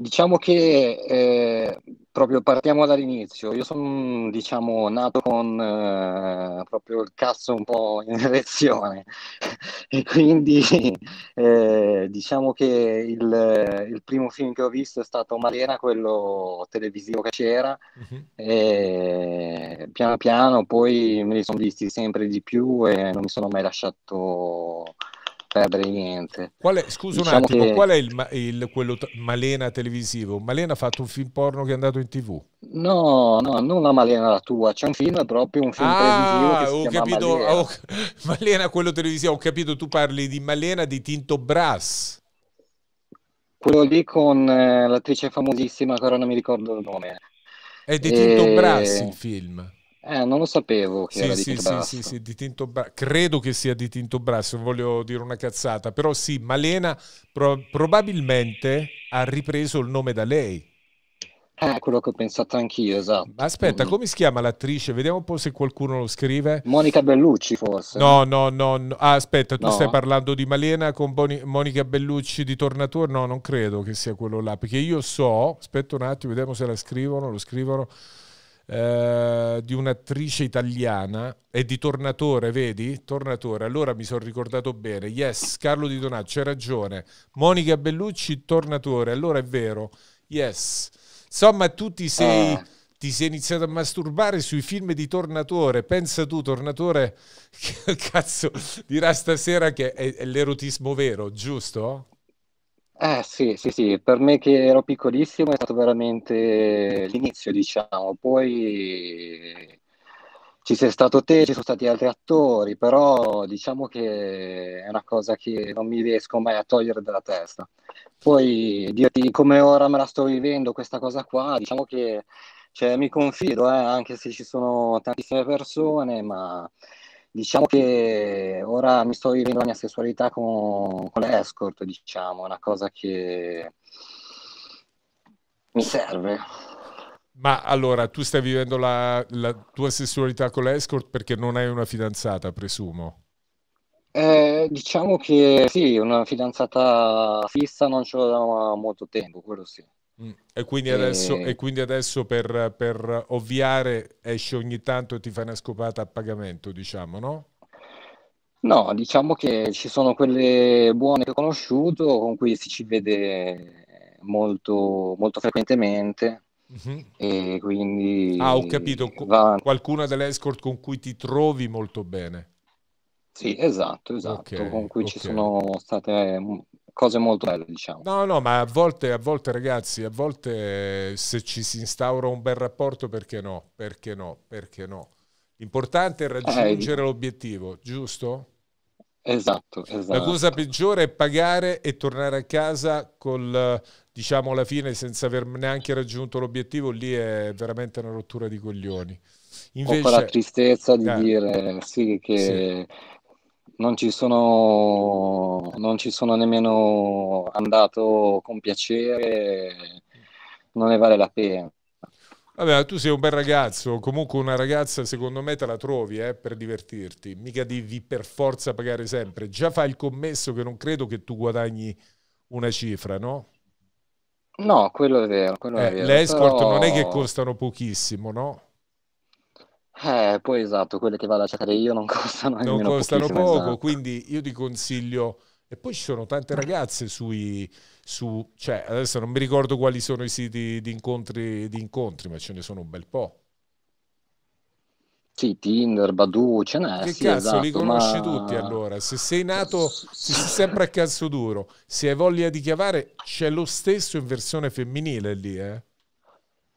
Diciamo che eh, proprio partiamo dall'inizio. Io sono diciamo, nato con eh, proprio il cazzo un po' in erezione e quindi eh, diciamo che il, il, primo film che ho visto è stato Marena, quello televisivo che c'era. Uh-huh. E, piano piano poi me li sono visti sempre di più e non mi sono mai lasciato perdere niente. Qual è, scusa diciamo un attimo, che... qual è il, il, quello Malena televisivo? Malena ha fatto un film porno che è andato in tv? No, no, non la Malena la tua, c'è un film, è proprio un film ah, televisivo ho capito, Malena. Ho, Malena quello televisivo, ho capito, tu parli di Malena di Tinto Brass quello lì con eh, l'attrice famosissima, che ora non mi ricordo il nome. È di Tinto e... Eh, Brass il film. Eh, non lo sapevo che sì, era di sì, tinto sì, sì, sì, di tinto bra- credo che sia di tinto brasso, non voglio dire una cazzata, però sì, Malena pro- probabilmente ha ripreso il nome da lei. Eh, quello che ho pensato anch'io, esatto. Aspetta, mm come si chiama l'attrice? Vediamo un po' se qualcuno lo scrive. Monica Bellucci, forse. No, no, no. no. Ah, aspetta, tu no. stai parlando di Malena con Boni- Monica Bellucci di Tornatore? No, non credo che sia quello là, perché io so, aspetta un attimo, vediamo se la scrivono, lo scrivono. Eh, di un'attrice italiana e di Tornatore, vedi? Tornatore, allora mi sono ricordato bene. Yes, Carlo Di Donato, c'è ragione. Monica Bellucci, Tornatore, allora è vero. Yes. Insomma, tu ti sei... Eh ti sei iniziato a masturbare sui film di Tornatore. Pensa tu, Tornatore, che cazzo dirà stasera che è, è l'erotismo vero, giusto? Eh sì, sì, sì, per me che ero piccolissimo è stato veramente l'inizio, diciamo, poi ci sei stato te, ci sono stati altri attori, però diciamo che è una cosa che non mi riesco mai a togliere dalla testa. Poi dirti come ora me la sto vivendo questa cosa qua, diciamo che cioè, mi confido, eh, anche se ci sono tantissime persone, ma Diciamo che ora mi sto vivendo la mia sessualità con, con l'escort, diciamo, una cosa che mi serve. Ma allora, tu stai vivendo la, la tua sessualità con l'escort perché non hai una fidanzata, presumo? Eh, diciamo che sì, una fidanzata fissa non ce l'ho da molto tempo, quello sì. Mm. E quindi adesso, e... E quindi adesso per, per, ovviare esce ogni tanto e ti fai una scopata a pagamento, diciamo, no? No, diciamo che ci sono quelle buone che ho conosciuto con cui si ci vede molto, molto frequentemente. Mm-hmm. E quindi ah, ho capito. Va... Qualcuna delle escort con cui ti trovi molto bene. Sì, esatto, esatto. Okay, con cui okay. ci sono state mm, cose molto belle, diciamo. No, no, ma a volte, a volte ragazzi, a volte eh, se ci si instaura un bel rapporto, perché no? Perché no? Perché no? L'importante è raggiungere eh, l'obiettivo, giusto? Esatto, esatto. La cosa peggiore è pagare e tornare a casa col, diciamo, alla fine senza aver neanche raggiunto l'obiettivo, lì è veramente una rottura di coglioni. Invece, Ho quella tristezza di eh, dire sì, che sì non ci sono, non ci sono nemmeno andato con piacere, non ne vale la pena. Vabbè, tu sei un bel ragazzo, comunque una ragazza secondo me te la trovi eh, per divertirti, mica devi per forza pagare sempre, già fai il commesso che non credo che tu guadagni una cifra, no? No, quello è vero. Quello eh, è vero le escort però... non è che costano pochissimo, no? Eh, poi esatto, quelle che vado a cercare io non costano Non costano poco, esatto. quindi io ti consiglio... E poi ci sono tante ragazze sui... Su, cioè, adesso non mi ricordo quali sono i siti di incontri, di incontri ma ce ne sono un bel po'. Sì, Tinder, Badu, ce n'è. Che sì, cazzo, esatto, li conosci ma... tutti allora. Se sei nato, se sei sempre a cazzo duro, se hai voglia di chiamare, c'è lo stesso in versione femminile lì, eh?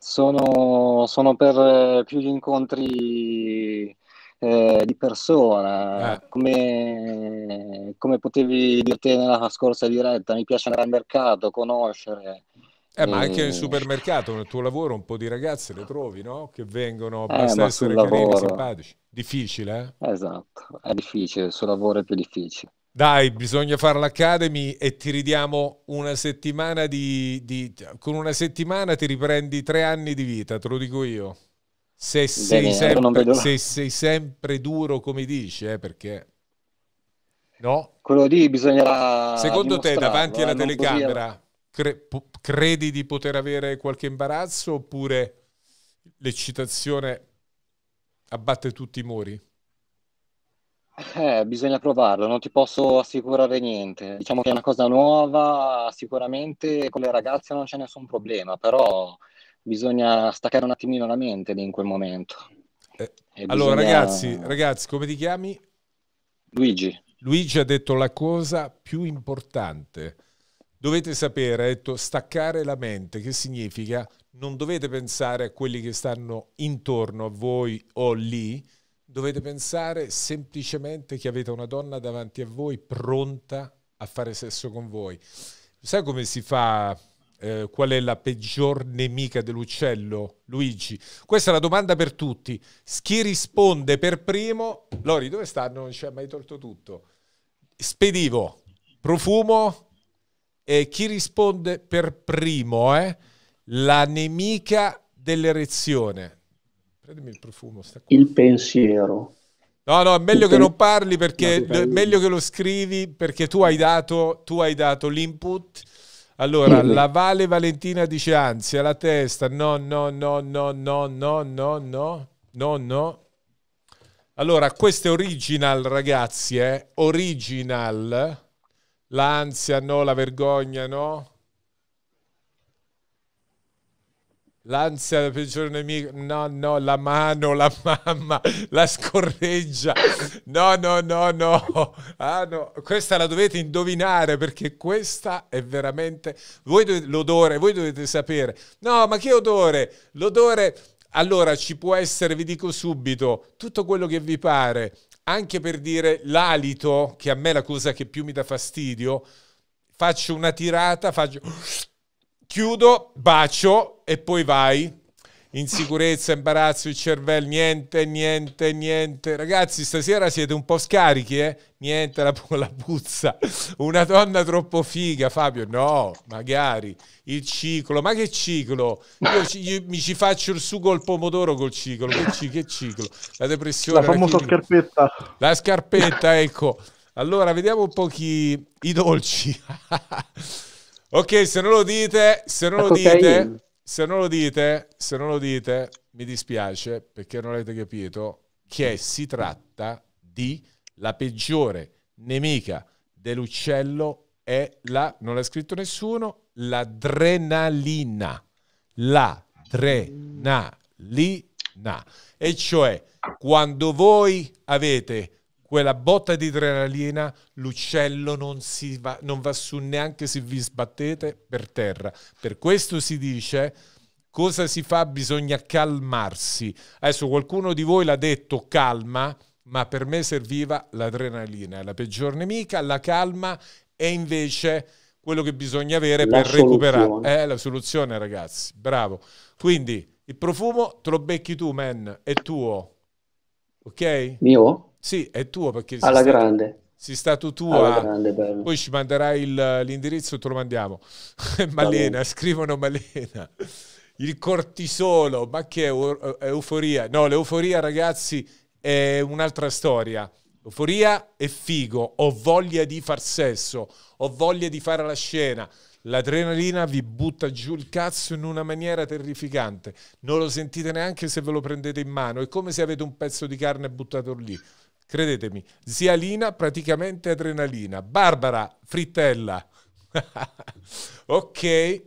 sono, sono per eh, più gli incontri eh, di persona, eh. come, come, potevi dirti nella scorsa diretta, mi piace andare al mercato, conoscere. Eh, ma anche nel eh. supermercato, nel tuo lavoro, un po' di ragazze le trovi, no? Che vengono, eh, basta essere carini, lavoro... simpatici. Difficile, eh? Esatto, è difficile, il suo lavoro è più difficile. Dai, bisogna fare l'Academy e ti ridiamo una settimana di, di, Con una settimana ti riprendi tre anni di vita, te lo dico io. Se sei, Bene, sempre, se sei sempre, duro come dici, eh, perché... No? Quello lì bisognerà... Secondo te davanti eh, alla telecamera cre credi di poter avere qualche imbarazzo oppure l'eccitazione abbatte tutti i muri? Eh, bisogna provarlo, non ti posso assicurare niente. Diciamo che è una cosa nuova, sicuramente con le ragazze non c'è nessun problema, però bisogna staccare un attimino la mente lì in quel momento. Eh, allora bisogna... ragazzi, ragazzi, come ti chiami? Luigi. Luigi ha detto la cosa più importante. Dovete sapere, ha detto staccare la mente, che significa non dovete pensare a quelli che stanno intorno a voi o lì, dovete pensare semplicemente che avete una donna davanti a voi pronta a fare sesso con voi. Sai come si fa? Eh, qual è la peggior nemica dell'uccello, Luigi? Questa è la domanda per tutti. Chi risponde per primo? Lori, dove stanno? Non ci ha mai tolto tutto. Spedivo, profumo. E chi risponde per primo? Eh? La nemica dell'erezione Prendimi il profumo. Il pensiero. No, no, è meglio che non parli perché è meglio che lo scrivi perché tu hai dato, tu hai dato l'input. Allora, la Vale Valentina dice ansia, la testa, no, no, no, no, no, no, no, no, no, no. Allora, questo è original, ragazzi, eh? Original. L'ansia, no, la vergogna, no. L'ansia del peggior nemico. No, no, la mano, la mamma, la scorreggia. No, no, no, no. Ah, no. Questa la dovete indovinare perché questa è veramente... Voi dovete... l'odore, voi dovete sapere. No, ma che odore? L'odore... Allora ci può essere, vi dico subito, tutto quello che vi pare. Anche per dire l'alito, che a me è la cosa che più mi dà fastidio, faccio una tirata, faccio Chiudo, bacio e poi vai. Insicurezza, imbarazzo, il cervello, niente, niente, niente. Ragazzi, stasera siete un po' scarichi, eh? Niente, la, la puzza. Una donna troppo figa, Fabio. No, magari. Il ciclo, ma che ciclo? Io, ci, io mi ci faccio il sugo al pomodoro col ciclo. Che, ci, che ciclo? La depressione. La famosa la scarpetta. La scarpetta, ecco. Allora, vediamo un po' chi... I dolci. Ok, se non lo dite, se non lo ecco dite, se non lo dite, se non lo dite, mi dispiace perché non avete capito che si tratta di la peggiore nemica dell'uccello è la, non l'ha scritto nessuno, l'adrenalina. L'adrenalina. E cioè quando voi avete quella botta di adrenalina, l'uccello non, si va, non va su neanche se vi sbattete per terra. Per questo si dice cosa si fa? Bisogna calmarsi. Adesso qualcuno di voi l'ha detto calma, ma per me serviva l'adrenalina, la peggior nemica, la calma è invece quello che bisogna avere la per soluzione. recuperare. Eh, è la soluzione, ragazzi. Bravo. Quindi il profumo te lo becchi tu, man, è tuo. Ok? Mio? Sì, è tuo perché... Alla stato, grande. Sta, si statua grande, poi ci manderai il, l'indirizzo, te lo mandiamo. Malena, scrivono Malena. Il cortisolo, ma che euforia. No, l'euforia ragazzi è un'altra storia. Euforia è figo, ho voglia di far sesso, ho voglia di fare la scena. L'adrenalina vi butta giù il cazzo in una maniera terrificante. Non lo sentite neanche se ve lo prendete in mano. È come se avete un pezzo di carne buttato lì. Credetemi, zia Lina praticamente adrenalina, Barbara frittella. ok,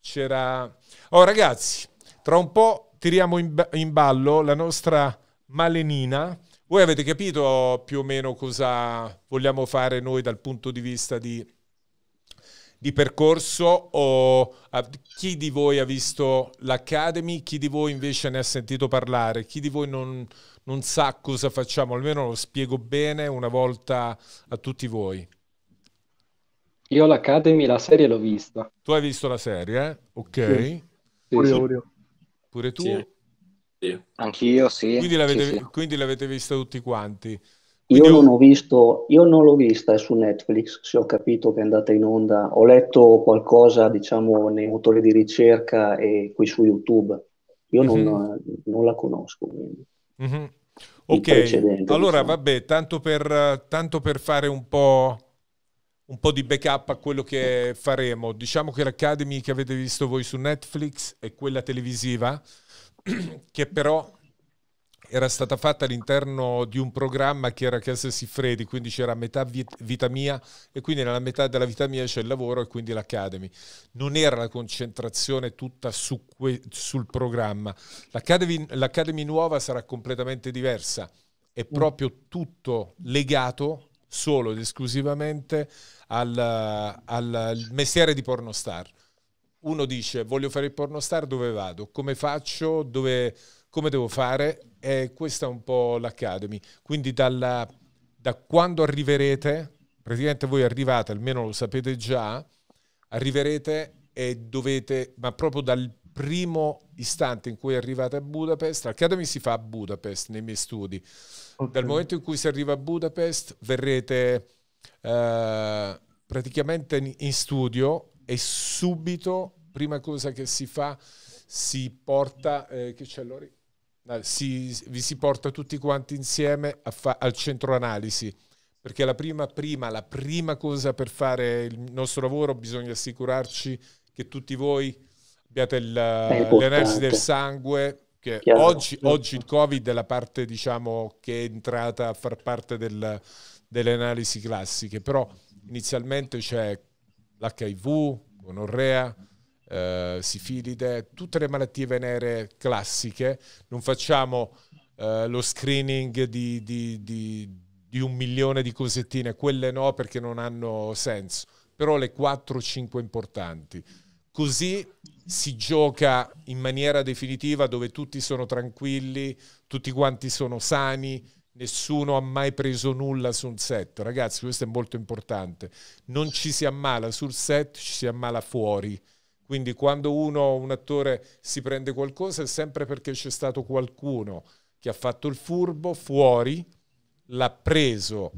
c'era... Oh ragazzi, tra un po' tiriamo in, ba- in ballo la nostra Malenina. Voi avete capito più o meno cosa vogliamo fare noi dal punto di vista di, di percorso o a, chi di voi ha visto l'Academy, chi di voi invece ne ha sentito parlare, chi di voi non, non sa cosa facciamo, almeno lo spiego bene una volta a tutti voi. Io l'Academy, la serie l'ho vista. Tu hai visto la serie, eh? Ok. Sì. Pure, sì. Io. Pure tu? Sì. sì. Anch'io, sì. Quindi l'avete, sì, quindi l'avete, vista tutti quanti. Quindi io, non ho... visto, io non l'ho vista, su Netflix, se ho capito che è andata in onda. Ho letto qualcosa, diciamo, nei motori di ricerca e qui su YouTube. Io mm-hmm. non, mhm. non la conosco, quindi. Mm-hmm. Ok, allora diciamo. vabbè, tanto per, tanto per fare un po', un po' di backup a quello che faremo, diciamo che l'Academy che avete visto voi su Netflix è quella televisiva, che però era stata fatta all'interno di un programma che era Chiesa Siffredi, quindi c'era metà vita mia e quindi nella metà della vita mia c'è il lavoro e quindi l'Academy. Non era la concentrazione tutta su que- sul programma. L'Academy, L'Academy nuova sarà completamente diversa, è mm. proprio tutto legato solo ed esclusivamente al, al, mestiere di pornostar. Uno dice voglio fare il pornostar, dove vado? Come faccio? Dove come devo fare? E eh, questa è un po' l'Academy. Quindi dalla, da quando arriverete, praticamente voi arrivate, almeno lo sapete già, arriverete e dovete, ma proprio dal primo istante in cui arrivate a Budapest, l'Academy si fa a Budapest nei miei studi, okay. dal momento in cui si arriva a Budapest verrete eh, praticamente in, studio e subito, prima cosa che si fa, si porta, eh, che c'è Lori? Eh, si, vi si porta tutti quanti insieme fa, al centro analisi, perché la prima, prima, la prima cosa per fare il nostro lavoro bisogna assicurarci che tutti voi abbiate il, l'energia del sangue, che oggi, oggi, il Covid è la parte diciamo, che è entrata a far parte del, delle analisi classiche, però inizialmente c'è l'HIV, gonorrea, eh, sifilide, tutte le malattie venere classiche, non facciamo eh, lo screening di, di, di, di, un milione di cosettine, quelle no perché non hanno senso, però le 4-5 importanti. Così si gioca in maniera definitiva dove tutti sono tranquilli, tutti quanti sono sani, nessuno ha mai preso nulla su un set. Ragazzi, questo è molto importante. Non ci si ammala sul set, ci si ammala fuori. Quindi quando uno, un attore, si prende qualcosa è sempre perché c'è stato qualcuno che ha fatto il furbo fuori, l'ha preso,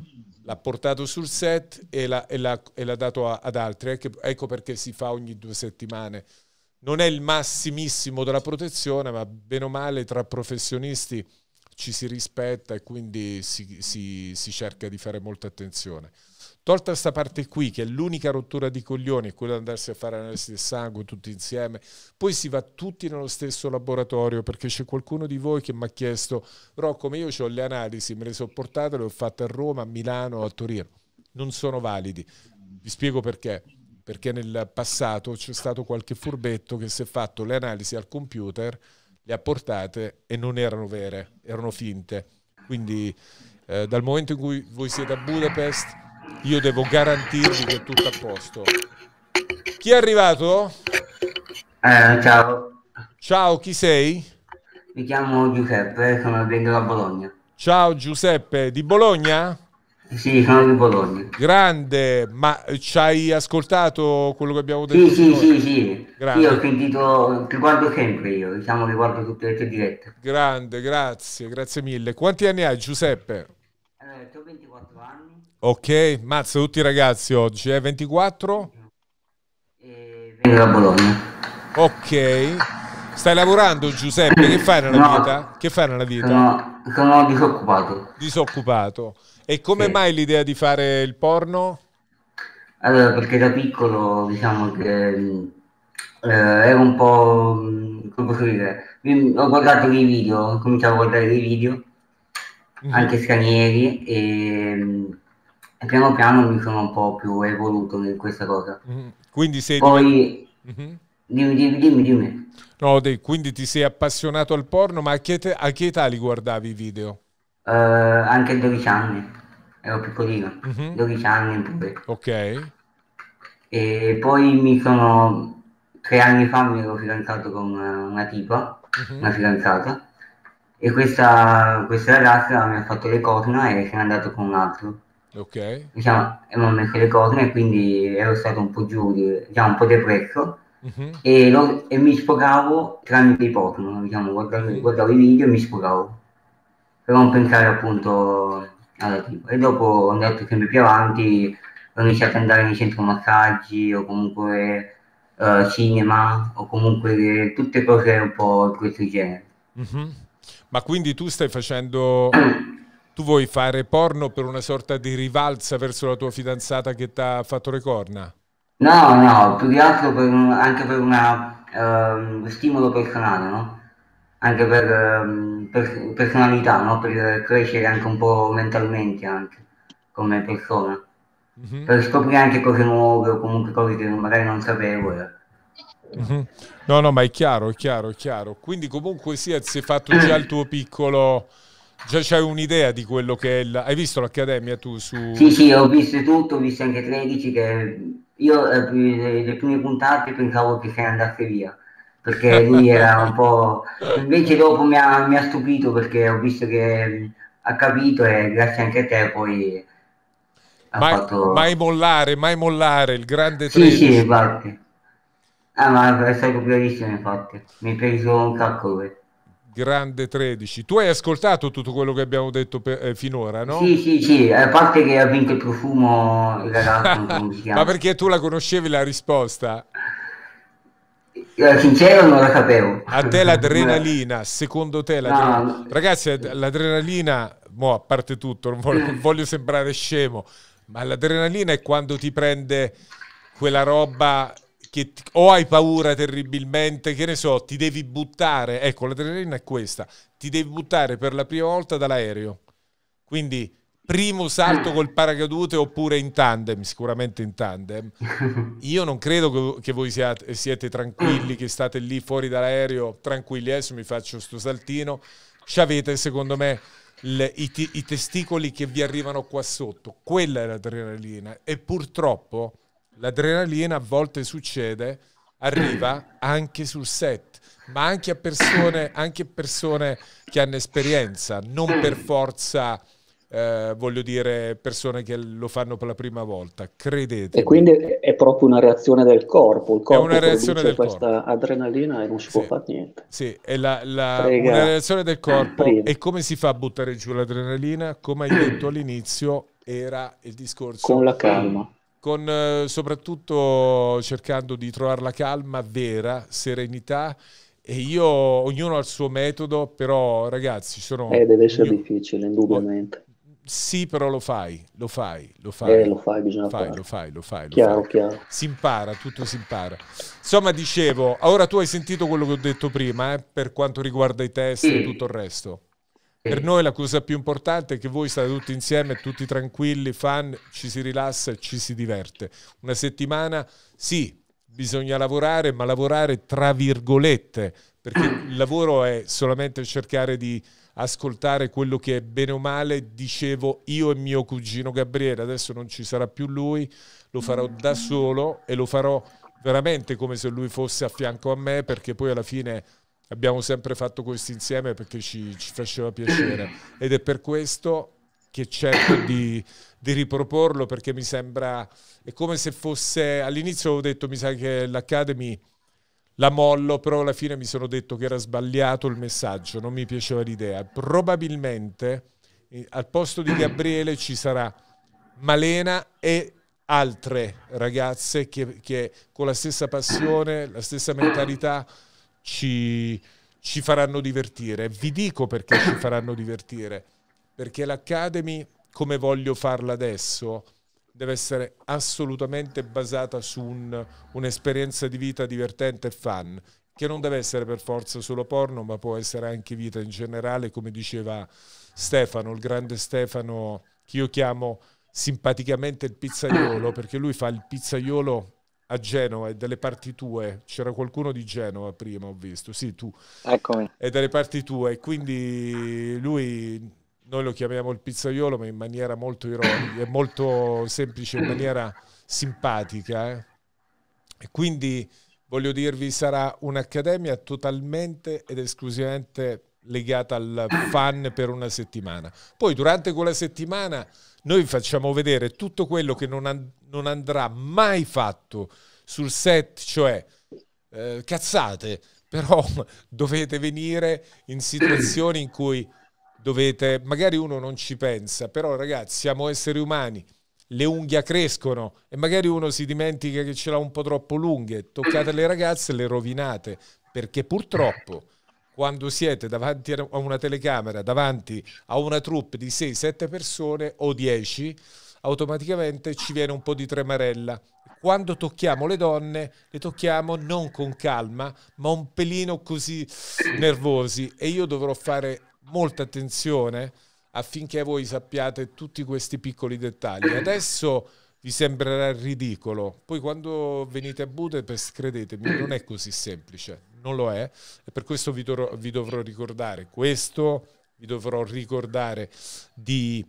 l'ha portato sul set e l'ha, e l'ha, e l'ha dato a, ad altri. Ecco, ecco perché si fa ogni due settimane. Non è il massimissimo della protezione, ma bene o male tra professionisti ci si rispetta e quindi si, si, si cerca di fare molta attenzione. Tolta questa parte qui, che è l'unica rottura di coglioni, è quella di andarsi a fare analisi del sangue tutti insieme, poi si va tutti nello stesso laboratorio, perché c'è qualcuno di voi che mi ha chiesto, però come io ho le analisi, me le sono portate, le ho fatte a Roma, a Milano, a Torino. Non sono validi. Vi spiego perché perché nel passato c'è stato qualche furbetto che si è fatto le analisi al computer, le ha portate e non erano vere, erano finte. Quindi eh, dal momento in cui voi siete a Budapest io devo garantirvi che è tutto a posto. Chi è arrivato? Eh, ciao. Ciao, chi sei? Mi chiamo Giuseppe, sono vengo da Bologna. Ciao Giuseppe, di Bologna? Sì, sono di Bologna. Grande, ma ci hai ascoltato quello che abbiamo detto? Sì, sì, sì, sì, Grande. Io ho sentito, ti guardo sempre io, diciamo riguardo tutte le tue dirette. Grande, grazie, grazie mille. Quanti anni hai Giuseppe? Eh, ho 24 anni. Ok, mazza tutti ragazzi oggi, eh, eh, è 24? Vengo da Bologna. Ok, stai lavorando Giuseppe, che fai nella no, vita? Che fai nella vita? Sono, sono disoccupato. Disoccupato. E come sì. mai l'idea di fare il porno? Allora, perché da piccolo diciamo che mm, eh, ero un po'... Mm, come posso dire? Ho guardato dei video, ho cominciato a guardare dei video, mm -hmm. anche stranieri, e mm, e piano piano mi sono un po' più evoluto in questa cosa. Mm-hmm. Quindi sei... Poi... Mm-hmm. mm-hmm. Dimmi, dimmi, dimmi, dimmi. No, dei, quindi ti sei appassionato al porno, ma a che, te, a che età li guardavi i video? Uh, anche a 12 anni, ero piccolino, mm-hmm. 12 anni pure. Ok. E poi mi sono... Tre anni fa mi ero fidanzato con una tipa, mm-hmm. una fidanzata, e questa, questa ragazza mi ha fatto le corna e se n'è andato con un altro. Ok. Diciamo, non me le cose, quindi ero stato un po' giù, diciamo un po' depresso. Uh-huh. E, lo, e, mi sfogavo tramite i Pokémon, diciamo, guardavo, uh-huh. guardavo, i video e mi sfogavo per non pensare appunto alla tipa. E dopo ho andato sempre più avanti, ho iniziato ad andare nei centro massaggi o comunque uh, cinema o comunque tutte cose un po' di questo genere. Uh-huh. Ma quindi tu stai facendo tu vuoi fare porno per una sorta di rivalsa verso la tua fidanzata che ti ha fatto le corna? No, no, più di altro per un, anche per una, um, stimolo personale, no? Anche per, um, per personalità, no? Per crescere anche un po' mentalmente anche, come persona. Mm -hmm. Per scoprire anche cose nuove o comunque cose che magari non sapevo. Eh. Mm -hmm. No, no, ma è chiaro, è chiaro, è chiaro. Quindi comunque sia, si è fatto già il tuo piccolo Già c'hai un'idea di quello che è la... Hai visto l'Accademia tu su... Sì, sì, ho visto tutto, ho visto anche 13 che io eh, le, le prime puntate pensavo che se ne andasse via perché lui era un po'... Invece dopo mi ha, mi ha stupito perché ho visto che ha capito e grazie anche a te poi... Mai, fatto... mai, mollare, mai mollare, il grande 13. Sì, sì, infatti. Ah, ma stai proprio bravissimo, infatti. Mi hai preso un cacco, Grande 13. Tu hai ascoltato tutto quello che abbiamo detto per, eh, finora, no? Sì, sì, sì, a parte che ha vinto il profumo il ragazzo. Ma perché tu la conoscevi la risposta? Eh, sincero non la sapevo. A te l'adrenalina, secondo te l'adrenalina... No. Ragazzi, l'adrenalina, mo, a parte tutto, non voglio, non voglio sembrare scemo, ma l'adrenalina è quando ti prende quella roba che ti, o hai paura terribilmente, che ne so, ti devi buttare, ecco l'adrenalina è questa, ti devi buttare per la prima volta dall'aereo. Quindi primo salto col paracadute oppure in tandem, sicuramente in tandem. Io non credo che voi siate, siete tranquilli, che state lì fuori dall'aereo, tranquilli, adesso mi faccio sto saltino. Ci avete, secondo me, le, i, i testicoli che vi arrivano qua sotto. Quella è l'adrenalina. E purtroppo l'adrenalina a volte succede, arriva anche sul set, ma anche a persone, anche persone che hanno esperienza, non per forza... Eh, voglio dire, persone che lo fanno per la prima volta, credete. E quindi è proprio una reazione del corpo, il corpo è una reazione del questa corpo. adrenalina e non si sì. può fare niente. Sì, è la, la una reazione del corpo. Prima. E come si fa a buttare giù l'adrenalina? Come hai detto all'inizio, era il discorso... Con la calma con eh, soprattutto cercando di trovare la calma vera, serenità e io, ognuno ha il suo metodo, però ragazzi sono... Eh, deve essere io, difficile, indubbiamente. Sì, però lo fai, lo fai, lo eh, fai. Eh, lo fai, bisogna fai, fare. Lo fai, lo fai, lo chiaro, fai. Chiaro. Si impara, tutto si impara. Insomma, dicevo, ora tu hai sentito quello che ho detto prima, eh, per quanto riguarda i test mm. e tutto il resto. Per noi la cosa più importante è che voi state tutti insieme, tutti tranquilli, fan, ci si rilassa, e ci si diverte. Una settimana, sì, bisogna lavorare, ma lavorare tra virgolette, perché il lavoro è solamente cercare di ascoltare quello che è bene o male. Dicevo io e mio cugino Gabriele, adesso non ci sarà più lui, lo farò da solo e lo farò veramente come se lui fosse a fianco a me, perché poi alla fine abbiamo sempre fatto questo insieme perché ci, ci faceva piacere ed è per questo che cerco di, di, riproporlo perché mi sembra è come se fosse all'inizio avevo detto mi sa che l'Academy la mollo però alla fine mi sono detto che era sbagliato il messaggio non mi piaceva l'idea probabilmente al posto di Gabriele ci sarà Malena e altre ragazze che, che con la stessa passione la stessa mentalità ci, ci faranno divertire. Vi dico perché ci faranno divertire. Perché l'Academy, come voglio farla adesso, deve essere assolutamente basata su un, un'esperienza di vita divertente e fan, che non deve essere per forza solo porno, ma può essere anche vita in generale, come diceva Stefano, il grande Stefano, che io chiamo simpaticamente il pizzaiolo, perché lui fa il pizzaiolo a Genova e delle parti tue. C'era qualcuno di Genova prima, ho visto. Sì, tu. Eccomi. E dalle parti tue. Quindi lui, noi lo chiamiamo il pizzaiolo, ma in maniera molto ironica, molto semplice, in maniera simpatica. Eh? E quindi voglio dirvi, sarà un'accademia totalmente ed esclusivamente legata al fan per una settimana. Poi durante quella settimana noi facciamo vedere tutto quello che non, and non andrà mai fatto sul set, cioè eh, cazzate, però dovete venire in situazioni in cui dovete, magari uno non ci pensa, però ragazzi siamo esseri umani, le unghie crescono e magari uno si dimentica che ce l'ha un po' troppo lunghe, toccate le ragazze e le rovinate, perché purtroppo quando siete davanti a una telecamera, davanti a una troupe di 6-7 persone o 10, automaticamente ci viene un po' di tremarella. Quando tocchiamo le donne, le tocchiamo non con calma, ma un pelino così nervosi e io dovrò fare molta attenzione affinché voi sappiate tutti questi piccoli dettagli. Adesso vi sembrerà ridicolo, poi quando venite a Budapest, credetemi, non è così semplice non lo è, e per questo vi dovrò, vi dovrò ricordare questo, vi dovrò ricordare di...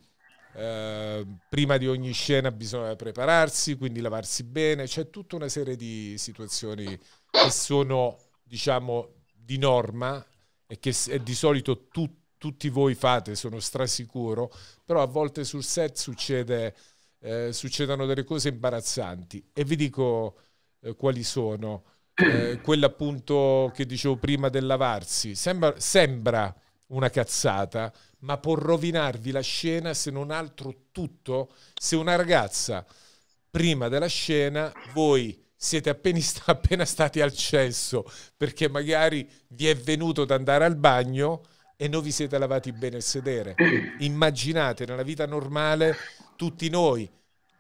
Eh, prima di ogni scena bisogna prepararsi, quindi lavarsi bene, c'è tutta una serie di situazioni che sono, diciamo, di norma e che di solito tu, tutti voi fate, sono strasicuro, però a volte sul set succede, eh, succedono delle cose imbarazzanti e vi dico eh, quali sono. Eh, quella appunto che dicevo prima del lavarsi, sembra, sembra una cazzata, ma può rovinarvi la scena se non altro tutto, se una ragazza prima della scena voi siete appena, appena, stati al cesso perché magari vi è venuto ad andare al bagno e non vi siete lavati bene il sedere. Immaginate nella vita normale tutti noi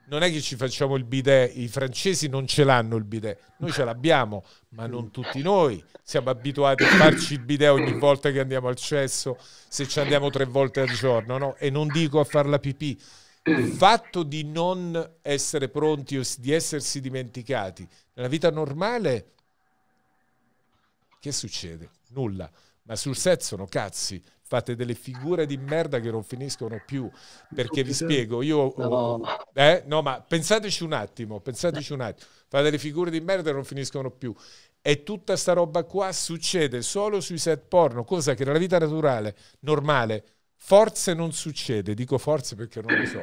non è che ci facciamo il bidet, i francesi non ce l'hanno il bidet, noi ce l'abbiamo, ma non tutti noi. Siamo abituati a farci il bidet ogni volta che andiamo al cesso, se ci andiamo tre volte al giorno, no? E non dico a far la pipì. Il fatto di non essere pronti o di essersi dimenticati nella vita normale, che succede? Nulla. Ma sul set sono cazzi, fate delle figure di merda che non finiscono più. Perché vi spiego, io... Uh, no, eh, no ma pensateci un attimo, pensateci un attimo. Fate delle figure di merda che non finiscono più. E tutta sta roba qua succede solo sui set porno, cosa che nella vita naturale, normale, forse non succede. Dico forse perché non lo so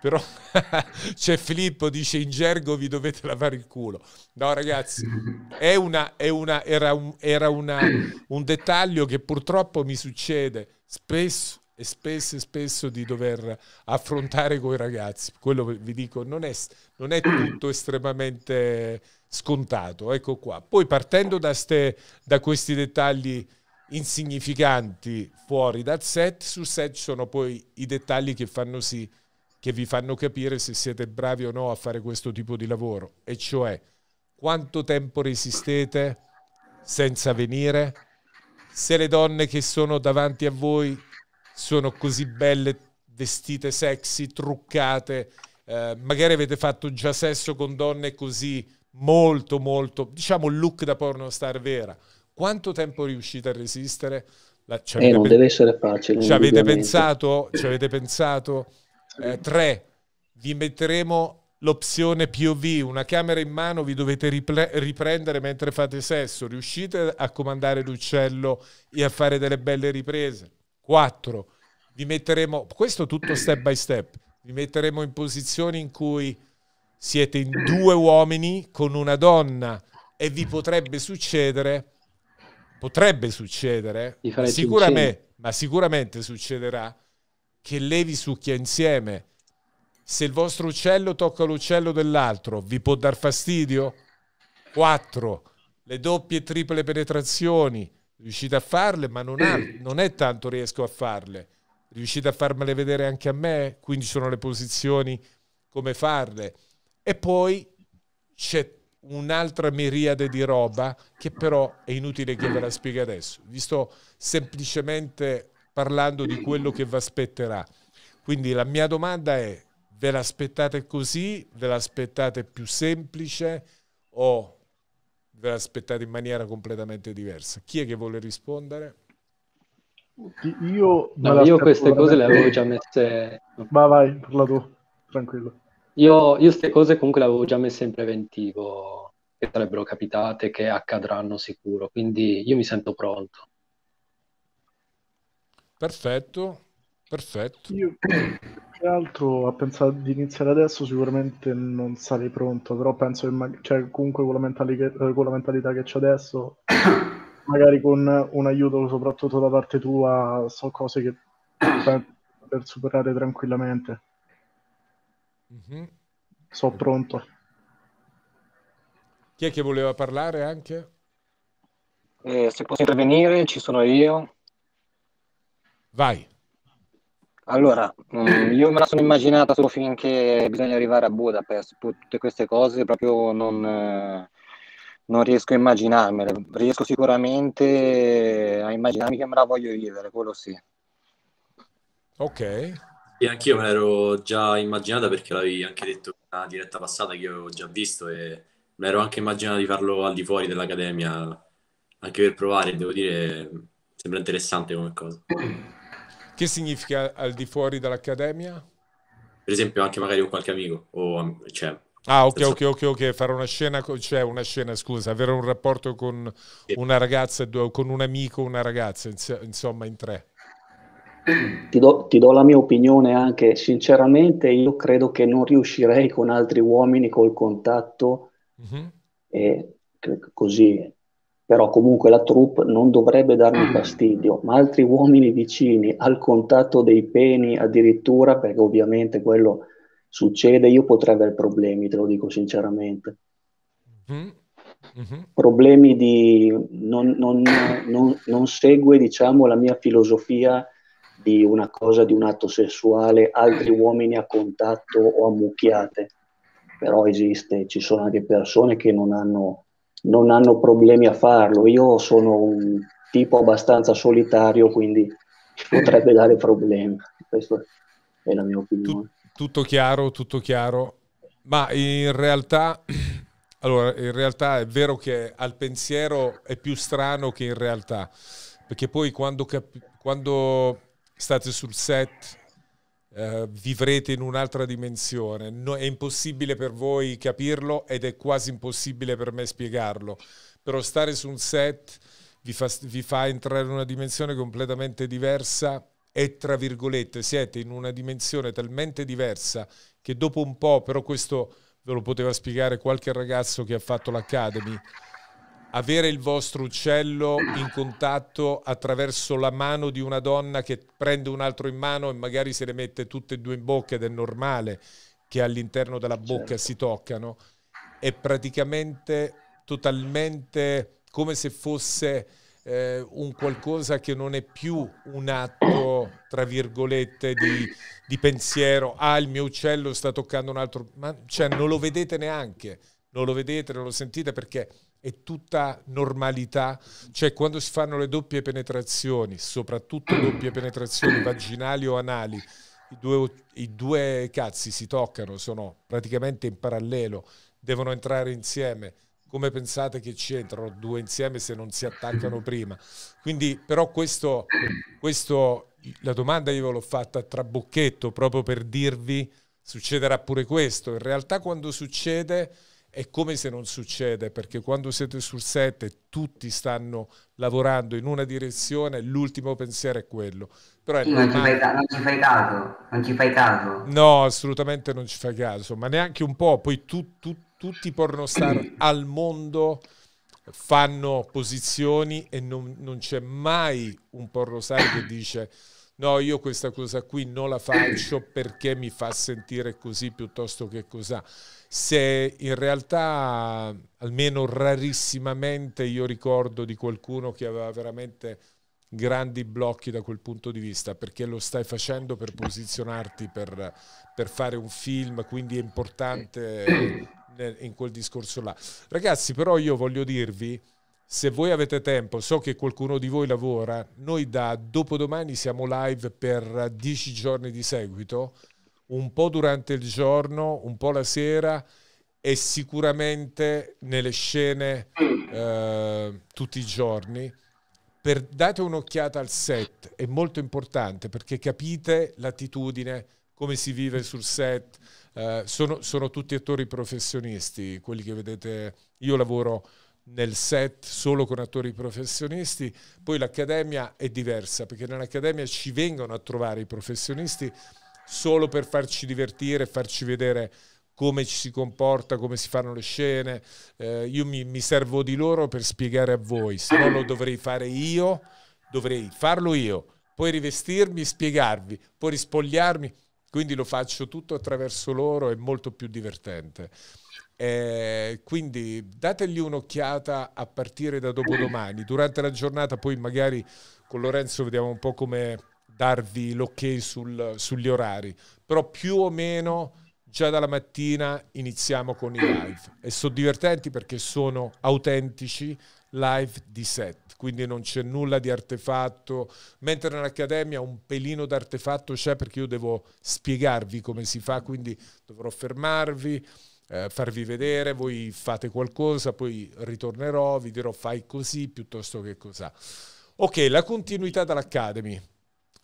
però c'è Filippo dice in gergo vi dovete lavare il culo no ragazzi è una, è una, era, un, era una, un dettaglio che purtroppo mi succede spesso e spesso e spesso di dover affrontare con i ragazzi quello vi dico non è, non è tutto estremamente scontato ecco qua poi partendo da, ste, da questi dettagli insignificanti fuori dal set sul set sono poi i dettagli che fanno sì che vi fanno capire se siete bravi o no a fare questo tipo di lavoro, e cioè quanto tempo resistete senza venire, se le donne che sono davanti a voi sono così belle, vestite sexy, truccate, eh, magari avete fatto già sesso con donne così molto molto, diciamo look da porno star vera. Quanto tempo riuscite a resistere? La, eh, non pe- deve essere facile. Ci avete pensato? Ci avete pensato? Eh, tre, vi metteremo l'opzione POV, una camera in mano vi dovete ripre- riprendere mentre fate sesso, riuscite a comandare l'uccello e a fare delle belle riprese. 4. Vi metteremo, questo tutto step by step, vi metteremo in posizioni in cui siete in due uomini con una donna e vi potrebbe succedere, potrebbe succedere, sicuramente, ma sicuramente succederà che levi succhia insieme. Se il vostro uccello tocca l'uccello dell'altro, vi può dar fastidio? 4. Le doppie e triple penetrazioni. Riuscite a farle, ma non, ha, non è tanto riesco a farle. Riuscite a farmele vedere anche a me? Quindi sono le posizioni, come farle. E poi c'è un'altra miriade di roba che però è inutile che ve la spieghi adesso. Vi sto semplicemente parlando di quello che vi aspetterà. Quindi la mia domanda è, ve l'aspettate così? Ve l'aspettate più semplice o ve l'aspettate in maniera completamente diversa? Chi è che vuole rispondere? Io, no, io queste cose le avevo già messe... Vai, vai, parla tu, tranquillo. Io queste cose comunque le avevo già messe in preventivo, che sarebbero capitate, che accadranno sicuro, quindi io mi sento pronto. Perfetto, perfetto. Io tra l'altro a pensare di iniziare adesso sicuramente non sarei pronto, però penso che mag- cioè, comunque con la, mentali- eh, con la mentalità che c'è adesso, magari con un aiuto soprattutto da parte tua, so cose che per superare tranquillamente. Mm-hmm. So pronto. Chi è che voleva parlare anche? Eh, se posso intervenire, ci sono io. Vai. Allora, mm, io me la sono immaginata solo finché bisogna arrivare a Budapest, tutte queste cose proprio non, eh, non riesco a immaginarmele, riesco sicuramente a immaginarmi che me la voglio vivere, quello sì. Ok. E anch'io me l'ero già immaginata perché l'avevi anche detto in una diretta passata che io avevo già visto e me l'ero anche immaginata di farlo al di fuori dell'Accademia, anche per provare, devo dire, sembra interessante come cosa. Che significa al di fuori dall'accademia? Per esempio anche magari con qualche amico o cioè, Ah, ok, ok, ok, ok. Fare una scena, cioè una scena, scusa, avere un rapporto con una ragazza, con un amico, una ragazza, insomma, in tre. Ti do, ti do la mia opinione anche, sinceramente io credo che non riuscirei con altri uomini col contatto mm-hmm. e così però comunque la troupe non dovrebbe darmi ah. fastidio, ma altri uomini vicini al contatto dei peni addirittura, perché ovviamente quello succede, io potrei avere problemi, te lo dico sinceramente. Mm-hmm. Problemi di... Non, non, non, non, segue, diciamo, la mia filosofia di una cosa, di un atto sessuale, altri uomini a contatto o ammucchiate, però esiste, ci sono anche persone che non hanno non hanno problemi a farlo. Io sono un tipo abbastanza solitario, quindi potrebbe dare problemi. Questa è la mia opinione. tutto chiaro, tutto chiaro. Ma in realtà, allora, in realtà è vero che al pensiero è più strano che in realtà, perché poi quando, cap- quando state sul set eh, vivrete in un'altra dimensione. No, è impossibile per voi capirlo ed è quasi impossibile per me spiegarlo. Però stare su un set vi fa, vi fa entrare in una dimensione completamente diversa e tra virgolette siete in una dimensione talmente diversa che dopo un po', però questo ve lo poteva spiegare qualche ragazzo che ha fatto l'Academy, avere il vostro uccello in contatto attraverso la mano di una donna che prende un altro in mano e magari se le mette tutte e due in bocca ed è normale che all'interno della bocca certo. si toccano, è praticamente totalmente come se fosse eh, un qualcosa che non è più un atto, tra virgolette, di, di pensiero, ah il mio uccello sta toccando un altro, ma cioè, non lo vedete neanche, non lo vedete, non lo sentite perché è tutta normalità, cioè quando si fanno le doppie penetrazioni, soprattutto doppie penetrazioni vaginali o anali, i due, i due cazzi si toccano, sono praticamente in parallelo, devono entrare insieme. Come pensate che ci entrano due insieme se non si attaccano prima? Quindi, però, questo, questo la domanda io ve l'ho fatta a trabocchetto proprio per dirvi succederà pure questo. In realtà, quando succede, è come se non succede, perché quando siete sul set tutti stanno lavorando in una direzione, l'ultimo pensiero è quello. Però sì, non, ci fai, non, ci fai, caso, non ci fai caso. No, assolutamente non ci fai caso, ma neanche un po'. Poi tu, tu, tutti i pornostar al mondo fanno posizioni e non, non c'è mai un pornostar che dice no, io questa cosa qui non la faccio perché mi fa sentire così piuttosto che cos'ha se in realtà almeno rarissimamente io ricordo di qualcuno che aveva veramente grandi blocchi da quel punto di vista, perché lo stai facendo per posizionarti, per, per fare un film, quindi è importante in quel discorso là. Ragazzi, però io voglio dirvi, se voi avete tempo, so che qualcuno di voi lavora, noi da dopodomani siamo live per dieci giorni di seguito un po' durante il giorno, un po' la sera e sicuramente nelle scene mm. eh, tutti i giorni. Per, date un'occhiata al set, è molto importante perché capite l'attitudine, come si vive sul set. Eh, sono, sono tutti attori professionisti, quelli che vedete, io lavoro nel set solo con attori professionisti, poi l'accademia è diversa perché nell'accademia ci vengono a trovare i professionisti solo per farci divertire, farci vedere come ci si comporta, come si fanno le scene. Eh, io mi, mi, servo di loro per spiegare a voi, se no lo dovrei fare io, dovrei farlo io, poi rivestirmi, spiegarvi, poi rispogliarmi. Quindi lo faccio tutto attraverso loro, è molto più divertente. Eh, quindi dategli un'occhiata a partire da dopodomani. Durante la giornata poi magari con Lorenzo vediamo un po' come darvi l'ok sul, sugli orari, però più o meno già dalla mattina iniziamo con i live e sono divertenti perché sono autentici live di set, quindi non c'è nulla di artefatto, mentre nell'Accademia un pelino d'artefatto c'è perché io devo spiegarvi come si fa, quindi dovrò fermarvi, eh, farvi vedere, voi fate qualcosa, poi ritornerò, vi dirò fai così piuttosto che cos'ha. Ok, la continuità dall'Academy.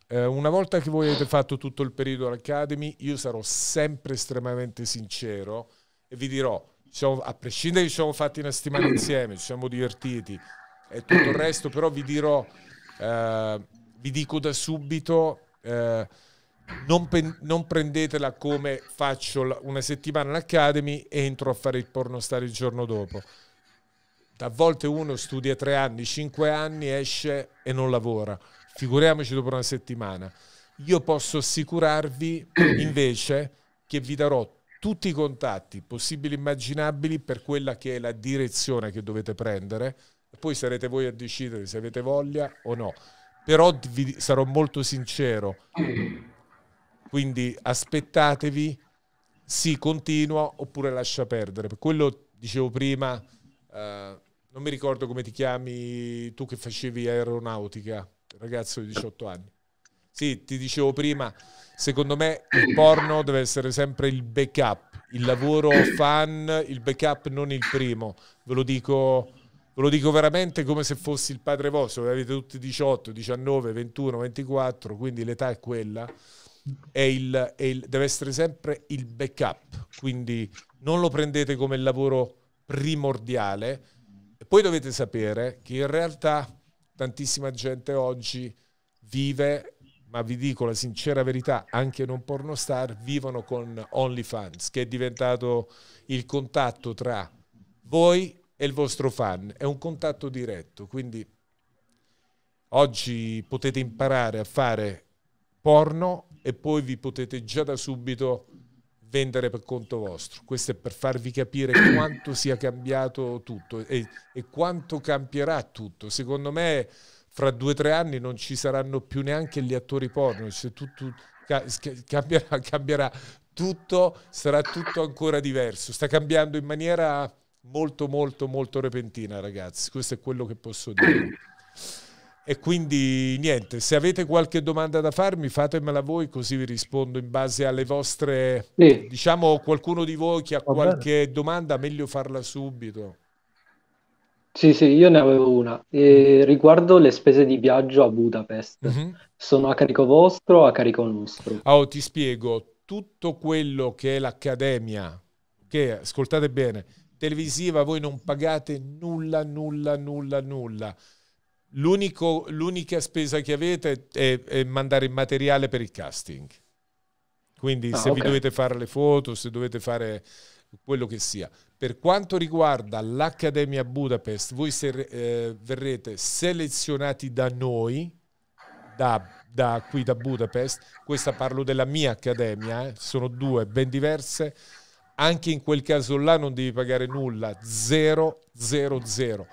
Eh, una volta che voi avete fatto tutto il periodo all'Academy, io sarò sempre estremamente sincero e vi dirò, siamo, a prescindere che ci siamo fatti una settimana insieme, ci siamo divertiti e tutto il resto, però vi dirò, eh, vi dico da subito, eh, non, non, prendetela come faccio una settimana all'Academy e entro a fare il pornostar il giorno dopo. A volte uno studia tre anni, cinque anni, esce e non lavora figuriamoci dopo una settimana. Io posso assicurarvi invece che vi darò tutti i contatti possibili e immaginabili per quella che è la direzione che dovete prendere. Poi sarete voi a decidere se avete voglia o no. Però vi sarò molto sincero. Quindi aspettatevi, sì, continua oppure lascia perdere. Per quello dicevo prima, eh, non mi ricordo come ti chiami tu che facevi aeronautica ragazzo di 18 anni. Sì, ti dicevo prima, secondo me il porno deve essere sempre il backup, il lavoro fan, il backup non il primo. Ve lo dico, ve lo dico veramente come se fossi il padre vostro, avete tutti 18, 19, 21, 24, quindi l'età è quella. È il, è il, deve essere sempre il backup, quindi non lo prendete come il lavoro primordiale. E poi dovete sapere che in realtà tantissima gente oggi vive, ma vi dico la sincera verità, anche non pornostar, vivono con OnlyFans, che è diventato il contatto tra voi e il vostro fan. È un contatto diretto, quindi oggi potete imparare a fare porno e poi vi potete già da subito vendere per conto vostro. Questo è per farvi capire quanto sia cambiato tutto e, e quanto cambierà tutto. Secondo me fra due o tre anni non ci saranno più neanche gli attori porno, cioè, tutto, cambierà, cambierà tutto, sarà tutto ancora diverso. Sta cambiando in maniera molto molto molto repentina ragazzi questo è quello che posso dire e quindi niente, se avete qualche domanda da farmi, fatemela voi così vi rispondo in base alle vostre... Sì. Diciamo qualcuno di voi che ha Va qualche bene. domanda, meglio farla subito. Sì, sì, io ne avevo una. Eh, riguardo le spese di viaggio a Budapest, mm -hmm. sono a carico vostro o a carico nostro? Oh, ti spiego, tutto quello che è l'accademia, che ascoltate bene, televisiva voi non pagate nulla, nulla, nulla, nulla. L'unico, l'unica spesa che avete è, è, mandare il materiale per il casting. Quindi ah, se okay. vi dovete fare le foto, se dovete fare quello che sia. Per quanto riguarda l'Accademia Budapest, voi se, eh, verrete selezionati da noi, da, da, qui da Budapest, questa parlo della mia accademia, eh. sono due ben diverse, anche in quel caso là non devi pagare nulla, 0, 0, 0.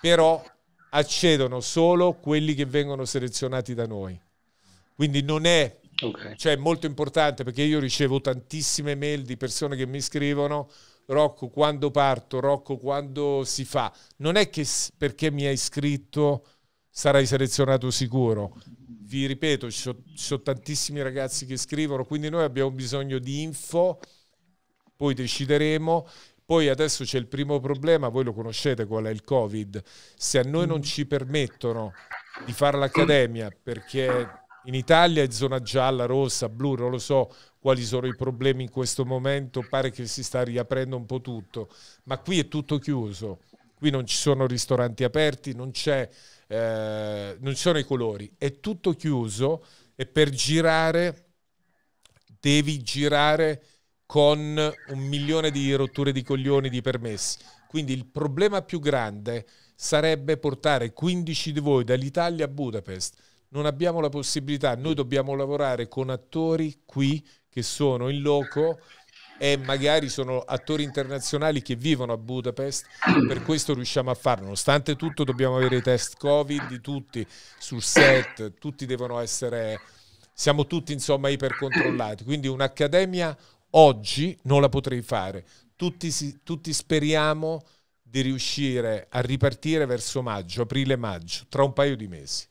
Però accedono solo quelli che vengono selezionati da noi. Quindi non è okay. cioè, molto importante perché io ricevo tantissime mail di persone che mi scrivono Rocco quando parto, Rocco quando si fa. Non è che perché mi hai iscritto sarai selezionato sicuro. Vi ripeto, ci sono so tantissimi ragazzi che scrivono, quindi noi abbiamo bisogno di info, poi decideremo poi adesso c'è il primo problema, voi lo conoscete qual è il Covid. Se a noi non mm. ci permettono di fare l'accademia perché in Italia è zona gialla, rossa, blu, non lo so quali sono i problemi in questo momento, pare che si sta riaprendo un po' tutto, ma qui è tutto chiuso, qui non ci sono ristoranti aperti, non, eh, non ci sono i colori, è tutto chiuso e per girare devi girare con un milione di rotture di coglioni di permessi. Quindi il problema più grande sarebbe portare 15 di voi dall'Italia a Budapest. Non abbiamo la possibilità, noi dobbiamo lavorare con attori qui che sono in loco e magari sono attori internazionali che vivono a Budapest, per questo riusciamo a farlo. Nonostante tutto dobbiamo avere i test Covid di tutti sul set, tutti devono essere siamo tutti insomma ipercontrollati, quindi un'accademia Oggi non la potrei fare. Tutti, si, tutti speriamo di riuscire a ripartire verso maggio, aprile-maggio, tra un paio di mesi.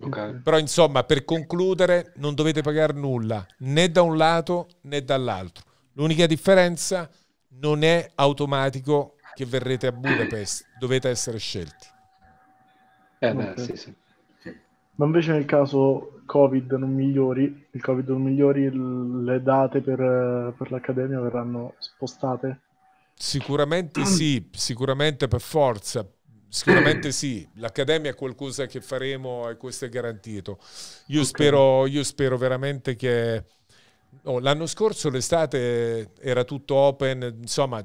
Okay. Però insomma, per concludere, non dovete pagare nulla né da un lato né dall'altro. L'unica differenza non è automatico che verrete a Budapest, dovete essere scelti. Eh beh, okay. sì, sì. Ma invece nel caso Covid non migliori, il Covid non migliori, le date per, per l'Accademia verranno spostate? Sicuramente sì, sicuramente per forza, Sicuramente sì, l'Accademia è qualcosa che faremo e questo è garantito. Io, okay. spero, io spero, veramente che... Oh, l'anno scorso l'estate era tutto open, insomma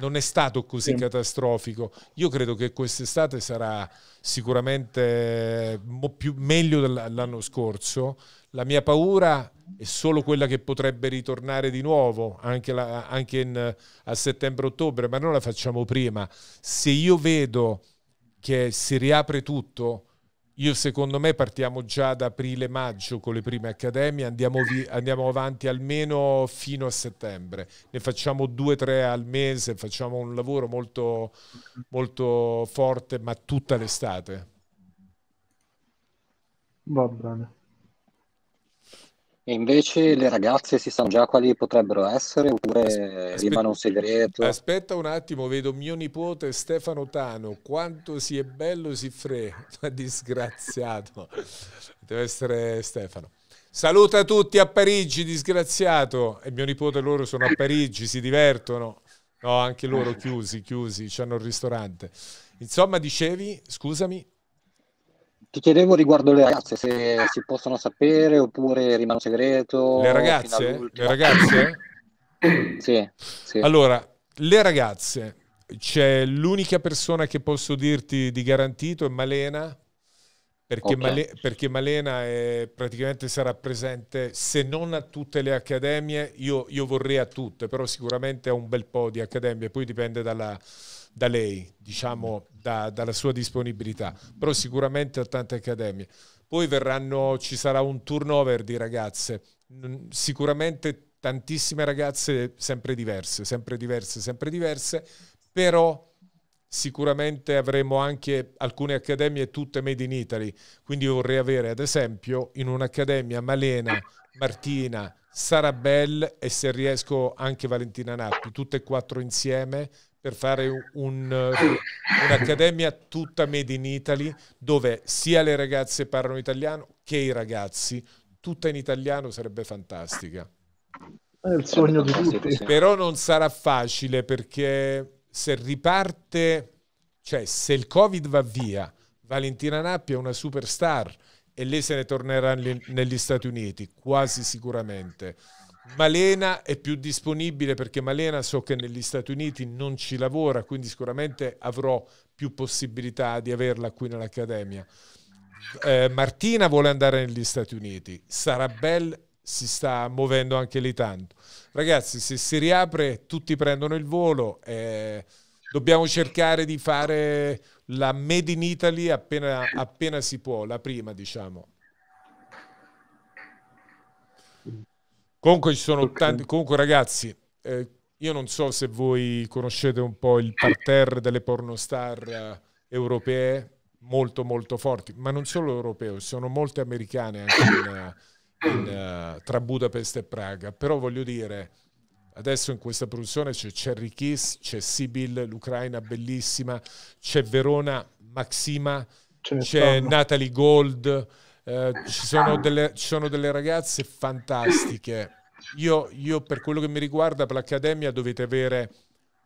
non è stato così sì. catastrofico. Io credo che quest'estate sarà sicuramente eh, più, meglio dell'anno scorso. La mia paura è solo quella che potrebbe ritornare di nuovo anche, la, anche in, a settembre-ottobre, ma non la facciamo prima. Se io vedo che si riapre tutto, io secondo me partiamo già da aprile-maggio con le prime accademie, andiamo, vi, andiamo, avanti almeno fino a settembre, ne facciamo due o tre al mese, facciamo un lavoro molto, molto forte, ma tutta l'estate. Va bene. E invece le ragazze si sanno già quali potrebbero essere oppure aspetta, rimane un segreto? Aspetta un attimo, vedo mio nipote Stefano Tano, quanto si è bello si frega, disgraziato. Deve essere Stefano. Saluta tutti a Parigi, disgraziato. E mio nipote loro sono a Parigi, si divertono. No, anche loro chiusi, chiusi, c'hanno il ristorante. Insomma, dicevi, scusami ti chiedevo riguardo le ragazze, se si possono sapere oppure rimane segreto. Le ragazze? Le ragazze? sì, sì. Allora, le ragazze, c'è l'unica persona che posso dirti di garantito è Malena, perché, okay. Male, perché Malena è, praticamente sarà presente, se non a tutte le accademie, io, io vorrei a tutte, però sicuramente a un bel po' di accademie, poi dipende dalla da lei, diciamo da, dalla sua disponibilità, però sicuramente a tante accademie. Poi verranno, ci sarà un turnover di ragazze, mm, sicuramente tantissime ragazze sempre diverse, sempre diverse, sempre diverse, però sicuramente avremo anche alcune accademie tutte made in Italy, quindi vorrei avere ad esempio in un'accademia Malena, Martina, Sarabelle e se riesco anche Valentina Nappi, tutte e quattro insieme per fare un, eh, un'accademia tutta made in Italy dove sia le ragazze parlano italiano che i ragazzi, tutta in italiano sarebbe fantastica. È il sogno di tutti. Però non sarà facile perché se riparte, cioè se il Covid va via, Valentina Nappi è una superstar e lei se ne tornerà negli Stati Uniti, quasi sicuramente. Malena è più disponibile perché Malena so che negli Stati Uniti non ci lavora, quindi sicuramente avrò più possibilità di averla qui nell'Accademia. Eh, Martina vuole andare negli Stati Uniti, Sarabelle si sta muovendo anche lì tanto. Ragazzi, se si riapre tutti prendono il volo, eh, dobbiamo cercare di fare la Made in Italy appena, appena si può, la prima diciamo. Comunque ci sono okay. tanti, comunque ragazzi, eh, io non so se voi conoscete un po' il parterre delle pornostar eh, europee, molto molto forti, ma non solo europee, sono molte americane anche in, eh, in, uh, tra Budapest e Praga, però voglio dire, adesso in questa produzione c'è Cherry Kiss, c'è Sibyl, l'Ucraina bellissima, c'è Verona Maxima, c'è Natalie Gold, eh, ci, sono delle, ci, sono delle, ragazze fantastiche. Io, io, per quello che mi riguarda, per l'Accademia dovete avere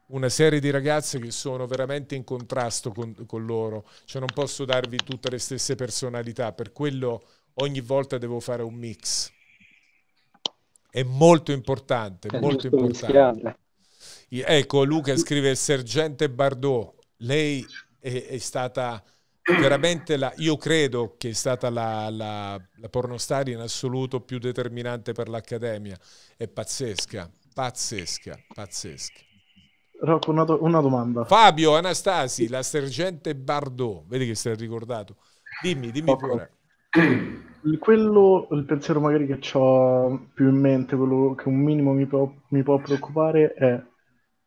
una serie di ragazze che sono veramente in contrasto con, con loro. Cioè, non posso darvi tutte le stesse personalità, per quello ogni volta devo fare un mix. È molto importante, è cioè, molto importante. Ecco, Luca scrive Sergente Bardot, lei è, è stata veramente la, io credo che è stata la, la, la pornostar in assoluto più determinante per l'Accademia. È pazzesca, pazzesca, pazzesca. Rocco, una, do una, domanda. Fabio Anastasi, la sergente Bardot, vedi che si è ricordato. Dimmi, dimmi Rocco. pure. Quello, il pensiero magari che ho più in mente, quello che un minimo mi può, mi può preoccupare è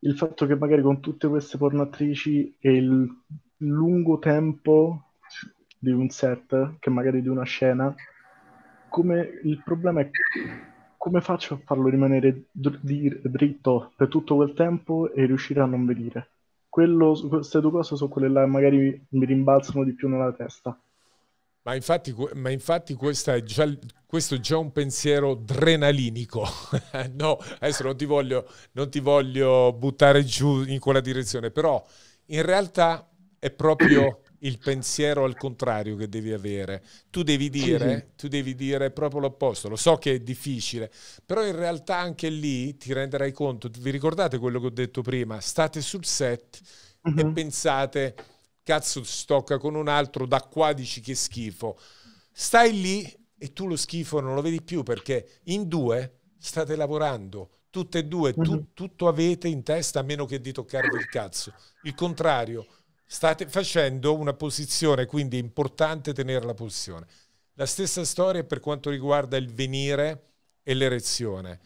il fatto che magari con tutte queste pornatrici e il lungo tempo di un set, che magari di una scena, come il problema è come faccio a farlo rimanere dr- dritto per tutto quel tempo e riuscire a non venire? Quello, queste due cose sono quelle là che magari mi rimbalzano di più nella testa. Ma infatti, ma infatti è già, questo è già un pensiero adrenalinico. no, adesso non ti, voglio, non ti voglio buttare giù in quella direzione, però in realtà è proprio il pensiero al contrario che devi avere. Tu devi dire, tu devi dire proprio l'opposto. Lo so che è difficile, però in realtà anche lì ti renderai conto. Vi ricordate quello che ho detto prima? State sul set uh-huh. e mhm. pensate, cazzo, stocca con un altro, da qua dici che schifo. Stai lì e tu lo schifo non lo vedi più perché in due state lavorando. Tutte e due, tu, mhm. tutto avete in testa a meno che di toccarvi il cazzo. Il contrario, State facendo una posizione, quindi è importante tenere la posizione. La stessa storia per quanto riguarda il venire e l'erezione.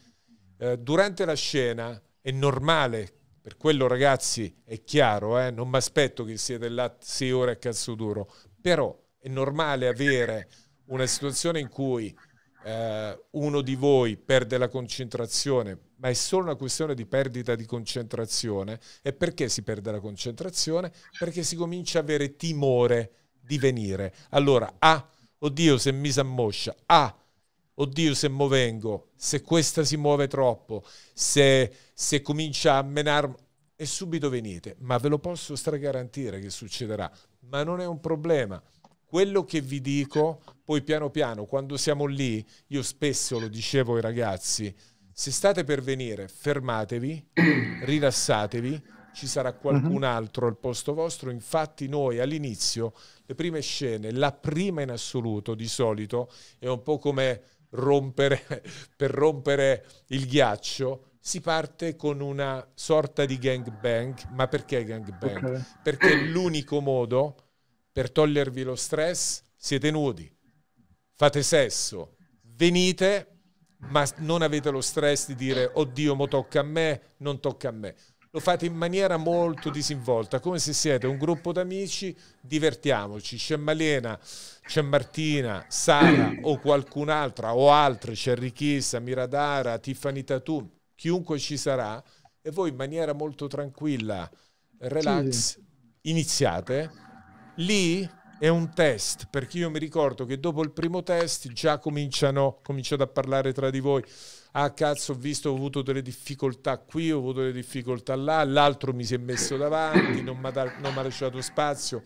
Eh, durante la scena è normale, per quello ragazzi è chiaro, eh, non mi aspetto che siete là 6 ore a cazzo duro, però è normale avere una situazione in cui eh, uno di voi perde la concentrazione, ma è solo una questione di perdita di concentrazione. E perché si perde la concentrazione? Perché si comincia a avere timore di venire. Allora, ah, oddio se mi s'ammoscia, ah, oddio se mo se questa si muove troppo, se, se comincia a menarmi, e subito venite. Ma ve lo posso stragarantire che succederà. Ma non è un problema quello che vi dico, poi piano piano, quando siamo lì, io spesso lo dicevo ai ragazzi, se state per venire, fermatevi, rilassatevi, ci sarà mhm. qualcun altro al posto vostro. Infatti noi all'inizio, le prime scene, la prima in assoluto di solito, è un po' come rompere, per rompere il ghiaccio, si parte con una sorta di gangbang. Ma perché gangbang? Okay. Perché è l'unico modo per togliervi lo stress, siete nudi, fate sesso, venite, ma non avete lo stress di dire oddio, mo tocca a me, non tocca a me. Lo fate in maniera molto disinvolta, come se siete un gruppo d'amici, divertiamoci. C'è Malena, c'è Martina, Sara o qualcun'altra o altri, c'è Richissa, Miradara, Tiffany Tatum, chiunque ci sarà, e voi in maniera molto tranquilla, relax, sì. iniziate lì è un test, perché io mi ricordo che dopo il primo test già cominciano, cominciate a parlare tra di voi. Ah cazzo, ho visto, ho avuto delle difficoltà qui, ho avuto delle difficoltà là, l'altro mi si è messo davanti, non mi ha lasciato spazio.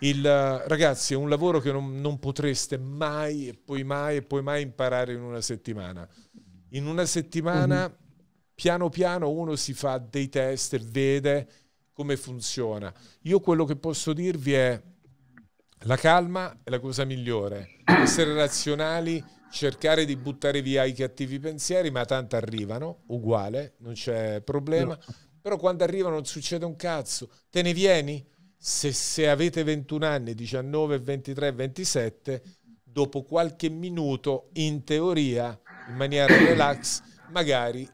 Il, ragazzi, è un lavoro che non, non potreste mai e poi mai e poi mai imparare in una settimana. In una settimana, mm-hmm. piano piano, uno si fa dei test e vede come funziona. Io quello che posso dirvi è la calma è la cosa migliore, essere razionali, cercare di buttare via i cattivi pensieri, ma tanto arrivano, uguale, non c'è problema. No. Però quando arrivano non succede un cazzo, te ne vieni? Se, se avete 21 anni, 19, 23, 27, dopo qualche minuto, in teoria, in maniera relax, magari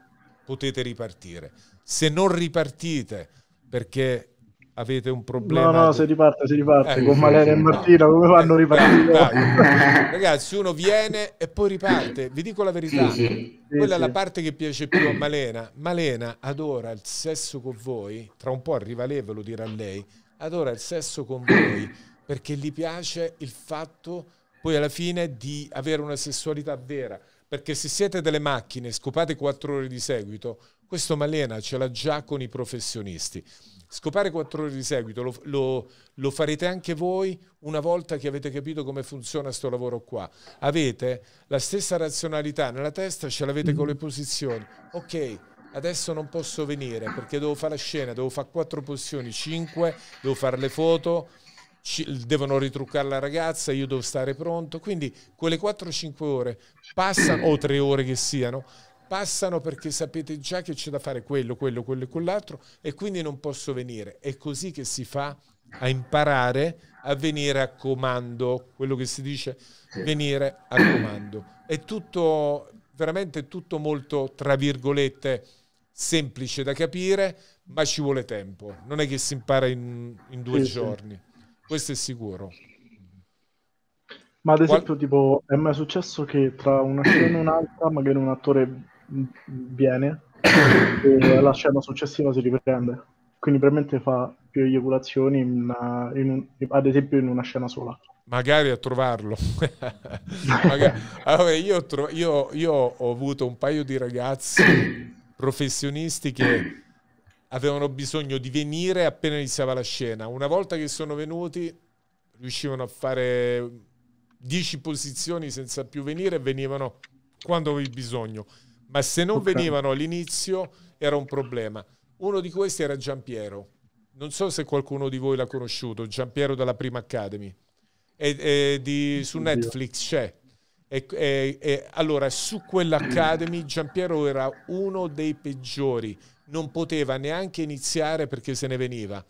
potete ripartire. Se non ripartite, perché avete un problema. No, no, si riparte, si riparte. Eh, con Valeria e Martina, come fanno a ripartire? Eh, Ragazzi, uno viene e poi riparte. Vi dico la verità. Sì, sì. Quella sì, è la parte che piace più a Malena. Malena adora il sesso con voi. Tra un po' arriva lei, ve lo dirà lei. Adora il sesso con voi perché gli piace il fatto poi alla fine di avere una sessualità vera. Perché se siete delle macchine, scopate quattro ore di seguito, questo Malena ce l'ha già con i professionisti. Scopare quattro ore di seguito, lo, lo, lo, farete anche voi una volta che avete capito come funziona questo lavoro qua. Avete la stessa razionalità nella testa, ce l'avete con le posizioni. Ok, adesso non posso venire perché devo fare la scena, devo fare quattro posizioni, cinque, devo fare le foto, devono ritruccare la ragazza, io devo stare pronto. Quindi quelle 4-5 ore passano, o tre ore che siano, passano perché sapete già che c'è da fare quello, quello, quello e quell'altro e quindi non posso venire. È così che si fa a imparare a venire a comando, quello che si dice venire a comando. È tutto, veramente tutto molto, tra virgolette, semplice da capire, ma ci vuole tempo. Non è che si impara in, in due sì, giorni, sì. questo è sicuro. Ma ad esempio, Qual- tipo, è mai successo che tra una scena e un'altra, magari un attore viene e la scena successiva si riprende. Quindi probabilmente fa più eiaculazioni ad esempio in una scena sola. Magari a trovarlo. Allora, io, tro- io, io ho avuto un paio di ragazzi professionisti che avevano bisogno di venire appena iniziava la scena. Una volta che sono venuti, riuscivano a fare 10 posizioni senza più venire e venivano quando avevi bisogno ma se non okay. venivano all'inizio era un problema. Uno di questi era Giampiero. Non so se qualcuno di voi l'ha conosciuto, Giampiero dalla Prima Academy. È, è di, su Netflix c'è. È, allora, su quell'Academy Giampiero era uno dei peggiori. Non poteva neanche iniziare perché se ne veniva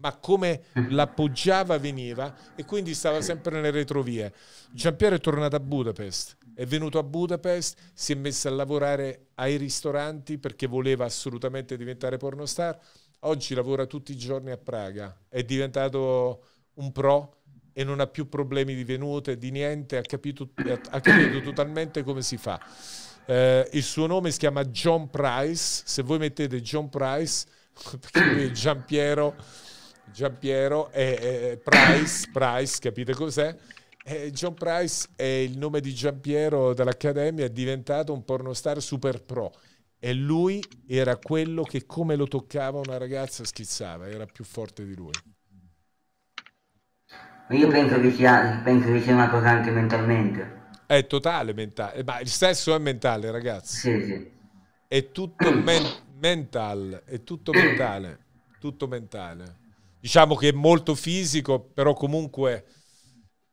ma come l'appoggiava veniva e quindi stava sempre nelle retrovie. Giampiero è tornato a Budapest è venuto a Budapest, si è messa a lavorare ai ristoranti perché voleva assolutamente diventare pornostar, oggi lavora tutti i giorni a Praga, è diventato un pro e non ha più problemi di venute, di niente, ha capito, ha capito totalmente come si fa. Eh, il suo nome si chiama John Price, se voi mettete John Price, perché lui è Gian Piero, è, è Price, Price, capite cos'è? Eh, John Price è il nome di Giampiero dall'Accademia, è diventato un pornostar super pro. E lui era quello che come lo toccava una ragazza schizzava, era più forte di lui. Io penso che sia, penso che sia una cosa anche mentalmente. È totale mentale, eh, ma il sesso è mentale, ragazzi. Sì, sì. È tutto men mental, è tutto mentale, tutto mentale. Diciamo che è molto fisico, però comunque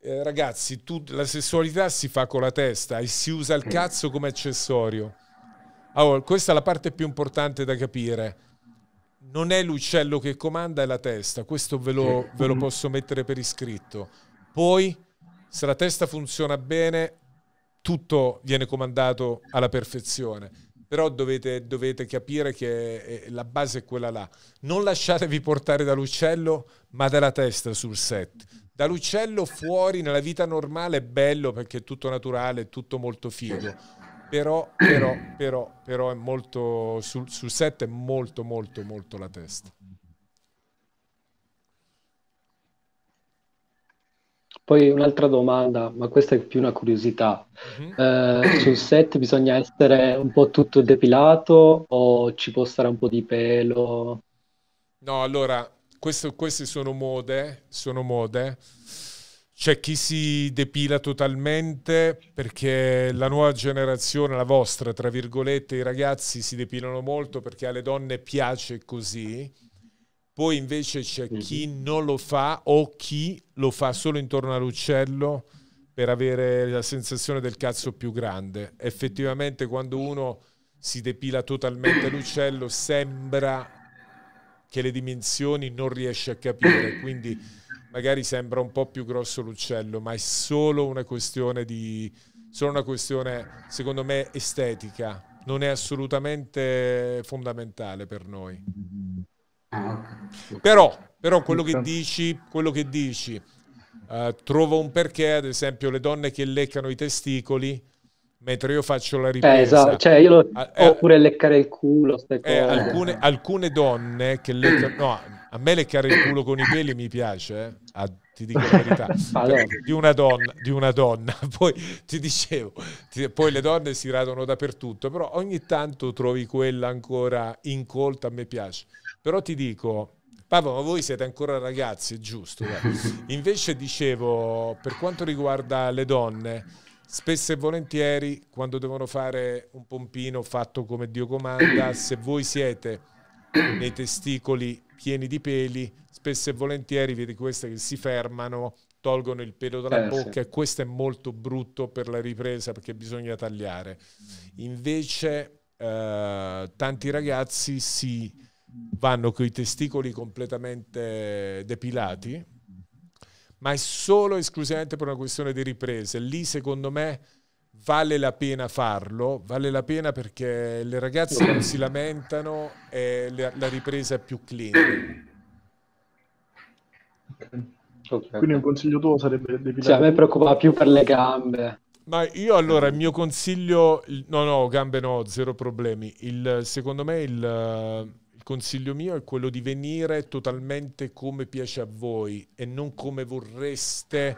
eh, ragazzi, tu, la sessualità si fa con la testa e si usa il cazzo come accessorio. Allora, questa è la parte più importante da capire. Non è l'uccello che comanda, è la testa. Questo ve lo, ve lo posso mettere per iscritto. Poi, se la testa funziona bene, tutto viene comandato alla perfezione. Però dovete, dovete capire che eh, la base è quella là. Non lasciatevi portare dall'uccello, ma dalla testa sul set da l'uccello fuori nella vita normale è bello perché è tutto naturale, è tutto molto figo. Però, però, però, però è molto, sul, sul set è molto, molto, molto la testa. Poi un'altra domanda, ma questa è più una curiosità. Mm-hmm. Eh, sul set bisogna essere un po' tutto depilato o ci può stare un po' di pelo? No, allora, questo, queste sono mode, sono mode. C'è chi si depila totalmente perché la nuova generazione, la vostra, tra virgolette, i ragazzi si depilano molto perché alle donne piace così. Poi invece c'è mhm. chi non lo fa o chi lo fa solo intorno all'uccello per avere la sensazione del cazzo più grande. Effettivamente quando uno si depila totalmente l'uccello sembra che le dimensioni non riesce a capire, quindi magari sembra un po' più grosso l'uccello, ma è solo una questione di solo una questione secondo me estetica, non è assolutamente fondamentale per noi. Ah, però, però quello che dici, quello che dici uh, trovo un perché, ad esempio le donne che leccano i testicoli mentre io faccio la eh, ripresa. Eh, esatto. cioè, io lo... eh, oppure leccare il culo. Eh, alcune, alcune, donne che leccano... No, a me leccare il culo con i peli mi piace, eh, a, ti dico la verità, ah, cioè, di, una donna, di una donna, poi ti dicevo, ti, poi le donne si radono dappertutto, però ogni tanto trovi quella ancora incolta, a me piace. Però ti dico, Papa, ma voi siete ancora ragazzi, giusto? Guarda. Invece dicevo, per quanto riguarda le donne, spesso e volentieri quando devono fare un pompino fatto come Dio comanda, se voi siete nei testicoli pieni di peli, spesso e volentieri vedi queste che si fermano, tolgono il pelo dalla eh, bocca sì. e questo è molto brutto per la ripresa perché bisogna tagliare. Invece eh, tanti ragazzi si vanno con i testicoli completamente depilati ma è solo esclusivamente per una questione di riprese. Lì secondo me vale la pena farlo, vale la pena perché le ragazze non si lamentano e la ripresa è più clean. Okay. Quindi un consiglio tuo sarebbe depilare. Cioè, a me preoccupava più per le gambe. Ma io allora il mio consiglio, no, no, gambe no, zero problemi. Il, secondo me il consiglio mio è quello di venire totalmente come piace a voi e non come vorreste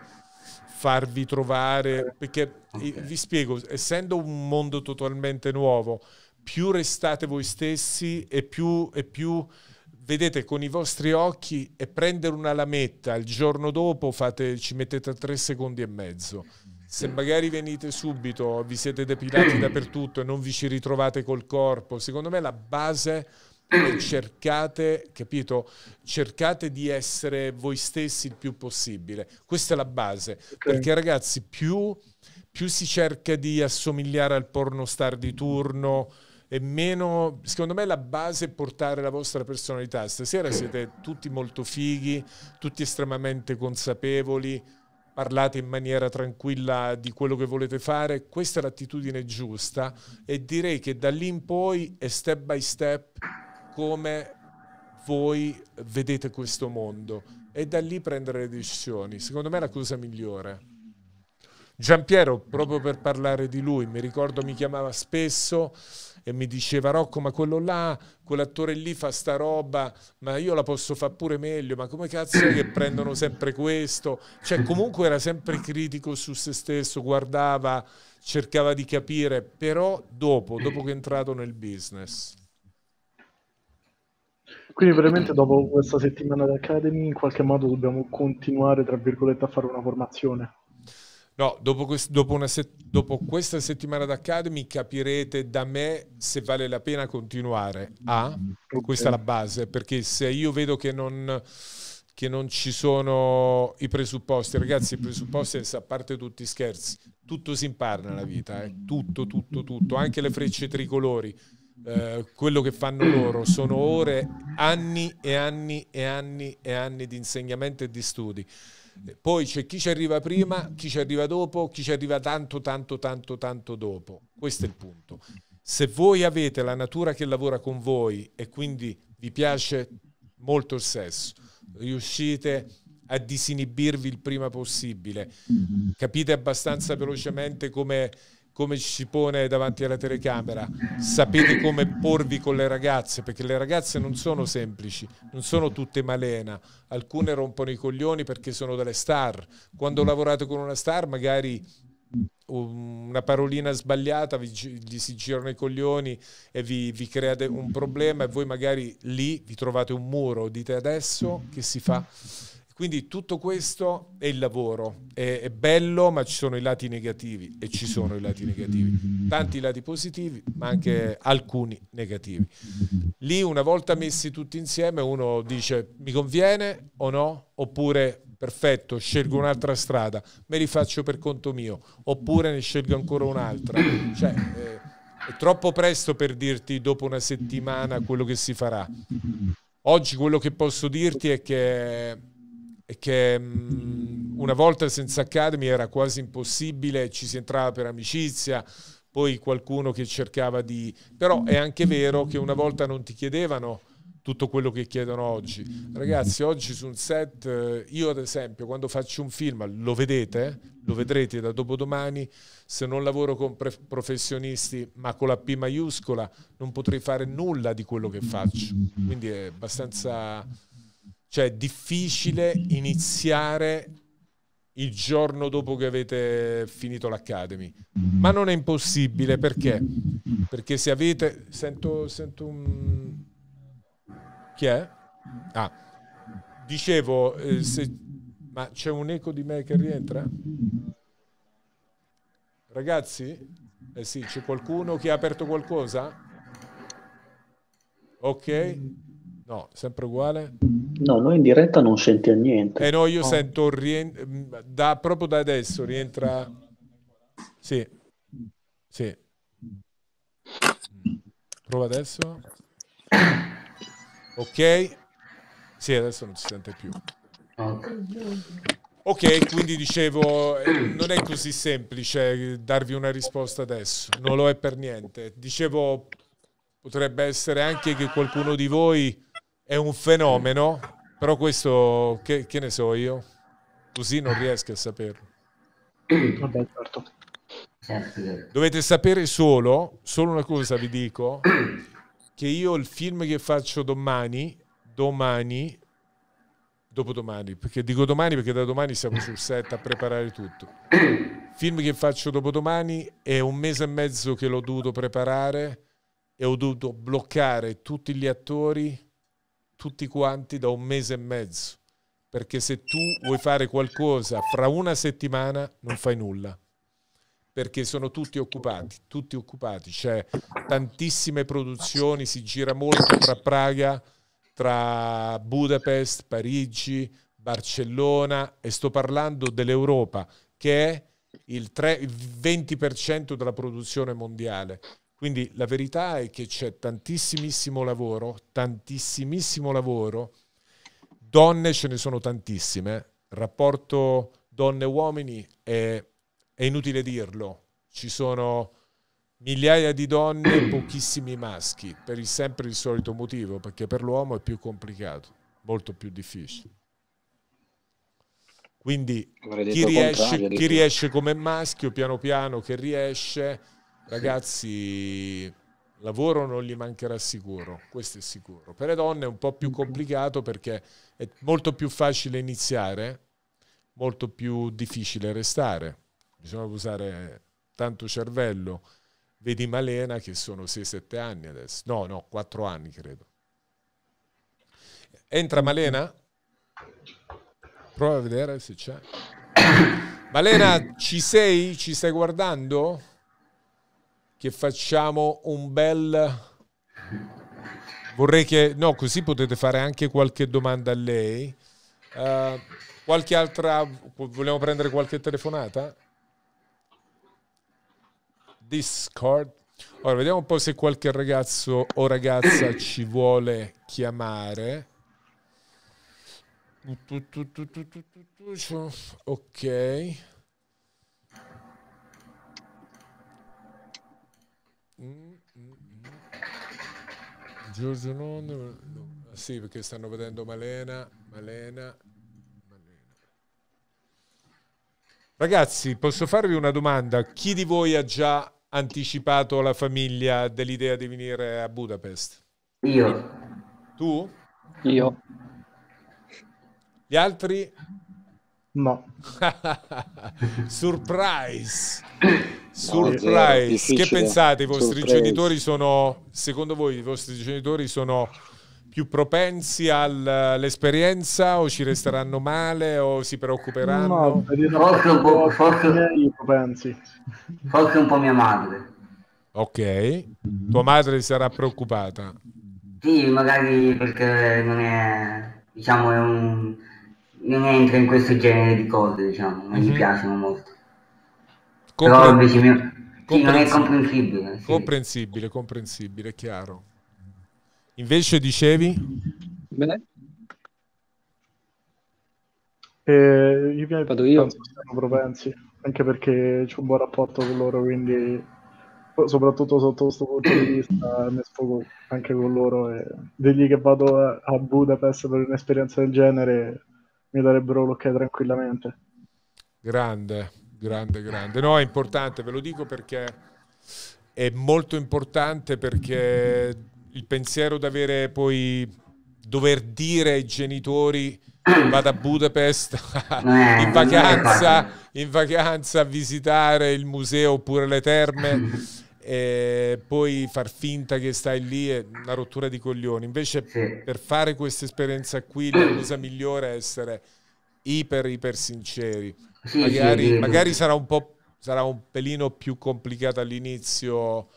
farvi trovare, eh, perché eh, okay. vi spiego, essendo un mondo totalmente nuovo, più restate voi stessi e più, e più vedete con i vostri occhi e prendere una lametta il giorno dopo fate, ci mettete tre secondi e mezzo. Se magari venite subito, vi siete depilati dappertutto e non vi ci ritrovate col corpo, secondo me la base e cercate, capito? Cercate di essere voi stessi il più possibile. Questa è la base. Okay. Perché ragazzi, più, più, si cerca di assomigliare al porno star di turno e meno, secondo me la base è portare la vostra personalità. Stasera siete tutti molto fighi, tutti estremamente consapevoli, parlate in maniera tranquilla di quello che volete fare, questa è l'attitudine giusta e direi che da lì in poi è step by step come voi vedete questo mondo e da lì prendere le decisioni. Secondo me è la cosa migliore. Giampiero, proprio per parlare di lui, mi ricordo mi chiamava spesso e mi diceva Rocco, ma quello là, quell'attore lì fa sta roba, ma io la posso fare pure meglio, ma come cazzo è che prendono sempre questo? Cioè comunque era sempre critico su se stesso, guardava, cercava di capire, però dopo, dopo che è entrato nel business quindi veramente dopo questa settimana di Academy in qualche modo dobbiamo continuare, tra virgolette, a fare una formazione. No, dopo, quest- dopo, se- dopo questa settimana d'Academy capirete da me se vale la pena continuare. A, ah, okay. questa è la base, perché se io vedo che non, che non ci sono i presupposti, ragazzi, i presupposti, a parte tutti i scherzi, tutto si impara nella vita, eh? tutto, tutto, tutto, anche le frecce tricolori eh, quello che fanno loro sono ore, anni e anni e anni e anni di insegnamento e di studi. Eh, poi c'è chi ci arriva prima, chi ci arriva dopo, chi ci arriva tanto, tanto, tanto, tanto dopo. Questo è il punto. Se voi avete la natura che lavora con voi e quindi vi piace molto il sesso, riuscite a disinibirvi il prima possibile, capite abbastanza velocemente come come ci si pone davanti alla telecamera, sapete come porvi con le ragazze, perché le ragazze non sono semplici, non sono tutte malena, alcune rompono i coglioni perché sono delle star. Quando lavorate con una star magari una parolina sbagliata vi, gli si girano i coglioni e vi, vi create un problema e voi magari lì vi trovate un muro, dite adesso che si fa? Quindi tutto questo è il lavoro, è, è, bello ma ci sono i lati negativi e ci sono i lati negativi, tanti lati positivi ma anche alcuni negativi. Lì una volta messi tutti insieme uno dice mi conviene o no oppure perfetto scelgo un'altra strada, me li faccio per conto mio oppure ne scelgo ancora un'altra. Cioè, eh, è troppo presto per dirti dopo una settimana quello che si farà. Oggi quello che posso dirti è che che mm, una volta senza Academy era quasi impossibile, ci si entrava per amicizia, poi qualcuno che cercava di... però è anche vero che una volta non ti chiedevano tutto quello che chiedono oggi. Ragazzi, oggi su un set, eh, io ad esempio, quando faccio un film, lo vedete, lo vedrete da dopodomani, se non lavoro con professionisti, ma con la P maiuscola, non potrei fare nulla di quello che faccio. Quindi è abbastanza cioè è difficile iniziare il giorno dopo che avete finito l'Academy. Ma non è impossibile perché? Perché se avete... Sento, sento un... Chi è? Ah, dicevo, eh, se... ma c'è un eco di me che rientra? Ragazzi? Eh sì, c'è qualcuno che ha aperto qualcosa? Ok. No, sempre uguale? No, noi in diretta non sentiamo niente. Eh no, io no. sento rien... Mm, da, proprio da adesso rientra... Sì, sì. Prova adesso. Ok. Sì, adesso non si sente più. Ok, quindi dicevo, non è così semplice darvi una risposta adesso, non lo è per niente. Dicevo, potrebbe essere anche che qualcuno di voi è un fenomeno, però questo che, che ne so io, così non eh. riesco a saperlo. Vabbè, certo. Dovete sapere solo, solo una cosa vi dico, che io il film che faccio domani, domani, dopodomani, perché dico domani perché da domani siamo sul set a preparare tutto. Il film che faccio dopodomani è un mese e mezzo che l'ho dovuto preparare e ho dovuto bloccare tutti gli attori tutti quanti da un mese e mezzo, perché se tu vuoi fare qualcosa fra una settimana non fai nulla, perché sono tutti occupati, tutti occupati, c'è tantissime produzioni, si gira molto tra Praga, tra Budapest, Parigi, Barcellona e sto parlando dell'Europa che è il, 3, il 20% della produzione mondiale. Quindi la verità è che c'è tantissimo lavoro, tantissimo lavoro, donne ce ne sono tantissime, rapporto donne-uomini è, è inutile dirlo, ci sono migliaia di donne e pochissimi maschi, per il, sempre il solito motivo, perché per l'uomo è più complicato, molto più difficile. Quindi chi riesce, chi riesce come maschio, piano piano che riesce Ragazzi, lavoro non gli mancherà sicuro, questo è sicuro. Per le donne è un po' più complicato perché è molto più facile iniziare, molto più difficile restare. Bisogna usare tanto cervello. Vedi Malena che sono 6-7 anni adesso. No, no, 4 anni credo. Entra Malena? Prova a vedere se c'è. Malena, ci sei? Ci stai guardando? che facciamo un bel... Vorrei che... No, così potete fare anche qualche domanda a lei. Uh, qualche altra... Vogliamo prendere qualche telefonata? Discord. Ora vediamo un po' se qualche ragazzo o ragazza ci vuole chiamare. Ok. Giorgio Nonno, sì, perché stanno vedendo Malena, Malena, Ragazzi, posso farvi una domanda? Chi di voi ha già anticipato la famiglia dell'idea di venire a Budapest? Io. Tu? Io. Gli altri? No. Surprise! Surprise! Che pensate? I vostri Surprise. genitori sono, secondo voi, i vostri genitori sono più propensi all'esperienza o ci resteranno male o si preoccuperanno? No, forse un po', forse, forse un po' mia madre. Ok, tua madre sarà preoccupata. Sì, magari perché non è, diciamo, è un non entra in questo genere di cose, diciamo, non mm-hmm. gli mhm. piacciono molto. Compre- Però invece mio... sì, non è comprensibile. Sì. Comprensibile, comprensibile, chiaro. Invece dicevi? Bene. Eh, i miei Vado io. sono propensi, anche perché ho un buon rapporto con loro, quindi soprattutto sotto questo punto di vista mi sfogo anche con loro e degli che vado a Budapest per un'esperienza del genere mi darebbero l'ok tranquillamente. Grande, grande, grande. No, è importante, ve lo dico perché è molto importante perché il pensiero d'avere poi dover dire ai genitori vado a Budapest eh, in vacanza, in vacanza a visitare il museo oppure le terme e poi far finta che stai lì è una rottura di coglioni. Invece sì. per fare questa esperienza qui la cosa migliore è essere iper, iper sinceri. Sì, magari, sì, magari sarà un po' sarà un pelino più complicato all'inizio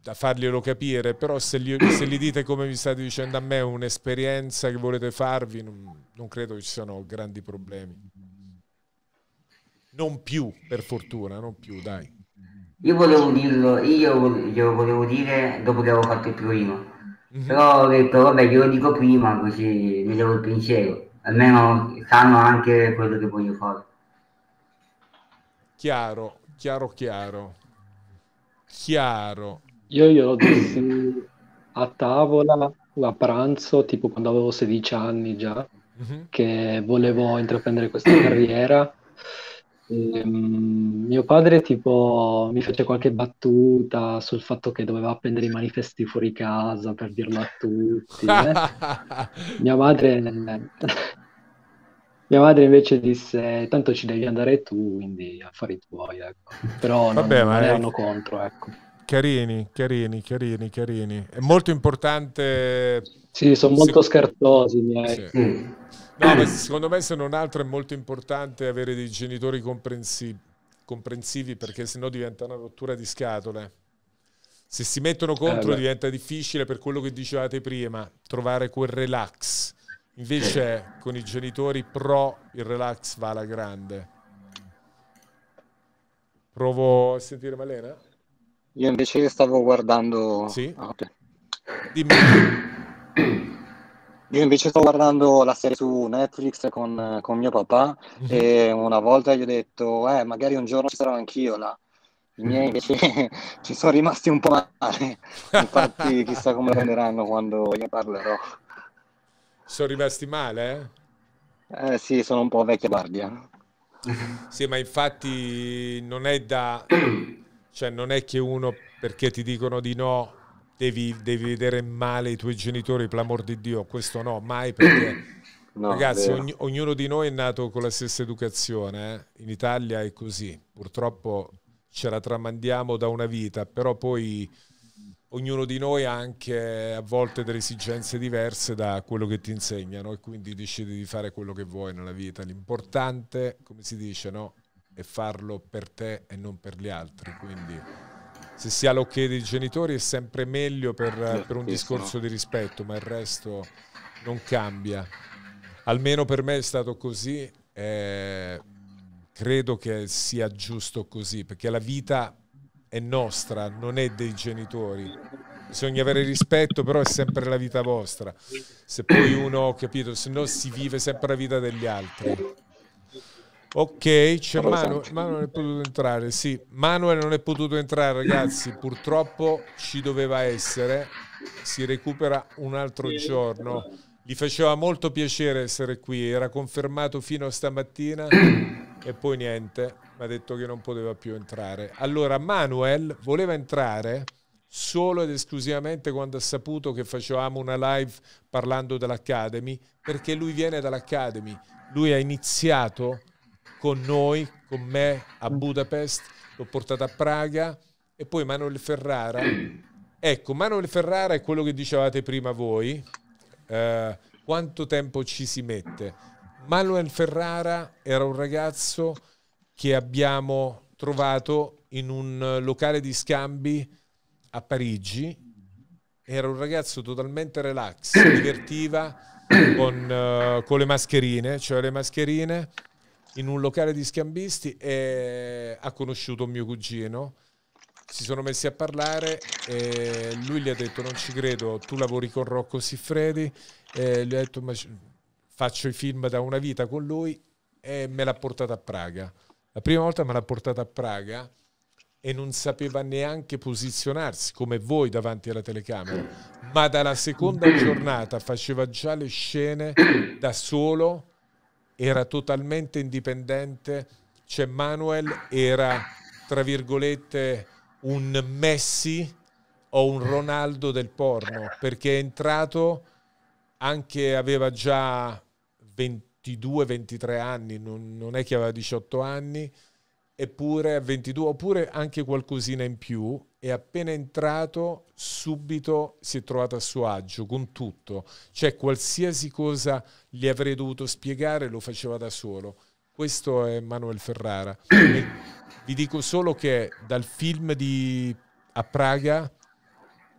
da farglielo capire, però se gli, se gli, dite come mi state dicendo a me un'esperienza che volete farvi, non, non credo che ci siano grandi problemi. Non più, per fortuna, non più, dai. Io volevo dirlo, io glielo volevo dire dopo che avevo fatto il primo. Mm-hmm. Però ho detto, vabbè, glielo dico prima così mi devo il pensiero. Almeno sanno anche quello che voglio fare. Chiaro, chiaro, chiaro. Chiaro. Io glielo dissi a tavola, a pranzo, tipo quando avevo 16 anni già, mm-hmm. che volevo intraprendere questa carriera Ehm, mio padre tipo mi fece qualche battuta sul fatto che doveva appendere i manifesti fuori casa per dirlo a tutti. Eh? mia, madre, mia madre invece disse tanto ci devi andare tu, quindi affari tuoi, ecco. Però non, Vabbè, ma non erano è... contro, ecco. Chiarini, chiarini, chiarini, chiarini. È molto importante. Sì, sono molto scherzosi. Sì. Mm. No, ma secondo me se non altro è molto importante avere dei genitori comprensivi, comprensivi perché sennò diventa una rottura di scatole. Se si mettono eh, contro eh, diventa difficile per quello che dicevate prima, trovare quel relax. Invece con i genitori pro il relax va alla grande. Provo a sentire Malena? Io invece stavo guardando... Sì? Ah, okay. Dimmi. Io invece sto guardando la serie su Netflix con, con mio papà mhm. e una volta gli ho detto, eh, magari un giorno ci sarò anch'io là. I mhm. miei invece ci sono rimasti un po' male, infatti chissà come lo prenderanno quando ne parlerò. Sono rimasti male? Eh? eh? sì, sono un po' vecchia guardia. Sì, ma infatti non è da... cioè non è che uno perché ti dicono di no devi, devi vedere male i tuoi genitori, per l'amor di Dio, questo no, mai perché... No, Ragazzi, ogni, ognuno di noi è nato con la stessa educazione, eh? in Italia è così, purtroppo ce la tramandiamo da una vita, però poi ognuno di noi ha anche a volte delle esigenze diverse da quello che ti insegnano e quindi decidi di fare quello che vuoi nella vita. L'importante, come si dice, no? è farlo per te e non per gli altri. Quindi se si ha l'ok dei genitori è sempre meglio per, ah, per un discorso di rispetto, ma il resto non cambia. Almeno per me è stato così, eh, credo che sia giusto così, perché la vita è nostra, non è dei genitori. Bisogna avere rispetto, però è sempre la vita vostra. Se poi uno, capito, se no si vive sempre la vita degli altri. Ok, c'è Manu, Manu non è potuto entrare, sì, Manuel non è potuto entrare ragazzi, purtroppo ci doveva essere, si recupera un altro giorno. Gli faceva molto piacere essere qui, era confermato fino a stamattina e poi niente, mi ha detto che non poteva più entrare. Allora Manuel voleva entrare solo ed esclusivamente quando ha saputo che facevamo una live parlando dell'Academy, perché lui viene dall'Academy, lui ha iniziato con noi, con me a Budapest, l'ho portata a Praga e poi Manuel Ferrara. Ecco, Manuel Ferrara è quello che dicevate prima voi, eh, quanto tempo ci si mette. Manuel Ferrara era un ragazzo che abbiamo trovato in un locale di scambi a Parigi. Era un ragazzo totalmente relax, si divertiva con, eh, con le mascherine, cioè le mascherine in un locale di scambisti e ha conosciuto mio cugino. Si sono messi a parlare e lui gli ha detto non ci credo, tu lavori con Rocco Siffredi e gli ha detto ma faccio i film da una vita con lui e me l'ha portata a Praga. La prima volta me l'ha portata a Praga e non sapeva neanche posizionarsi come voi davanti alla telecamera, ma dalla seconda giornata faceva già le scene da solo era totalmente indipendente, cioè Manuel, era tra virgolette un Messi o un Ronaldo del porno, perché è entrato anche aveva già 22-23 anni, non, non è che aveva 18 anni, eppure a 22, oppure anche qualcosina in più, e appena entrato subito si è trovato a suo agio con tutto, cioè qualsiasi cosa gli avrei dovuto spiegare lo faceva da solo. Questo è Manuel Ferrara. E vi dico solo che dal film di a Praga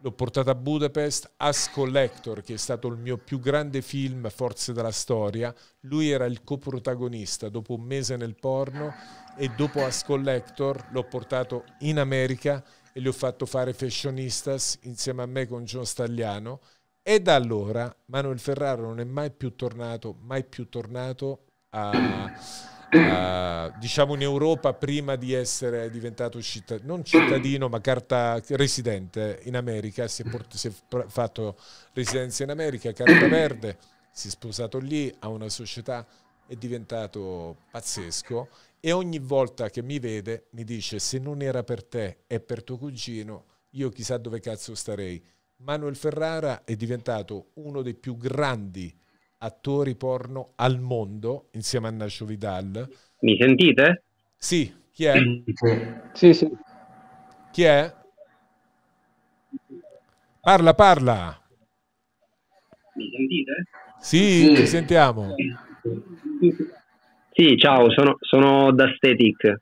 l'ho portato a Budapest, As Collector, che è stato il mio più grande film forse della storia, lui era il coprotagonista, dopo un mese nel porno e dopo As Collector l'ho portato in America e gli ho fatto fare fashionistas insieme a me con John Stagliano e da allora Manuel Ferraro non è mai più tornato, mai più tornato a, a, diciamo in Europa prima di essere diventato cittadino, non cittadino ma carta residente in America, si è, port- si è fatto residenza in America, carta verde, si è sposato lì, ha una società, è diventato pazzesco e ogni volta che mi vede mi dice se non era per te e per tuo cugino, io chissà dove cazzo starei. Manuel Ferrara è diventato uno dei più grandi attori porno al mondo insieme a Nacio Vidal. Mi sentite? Sì, chi è? Sì, sì. Chi è? Parla, parla. Mi sentite? Sì, sì. ti sentiamo. Sì. Sì, ciao, sono, sono da Static.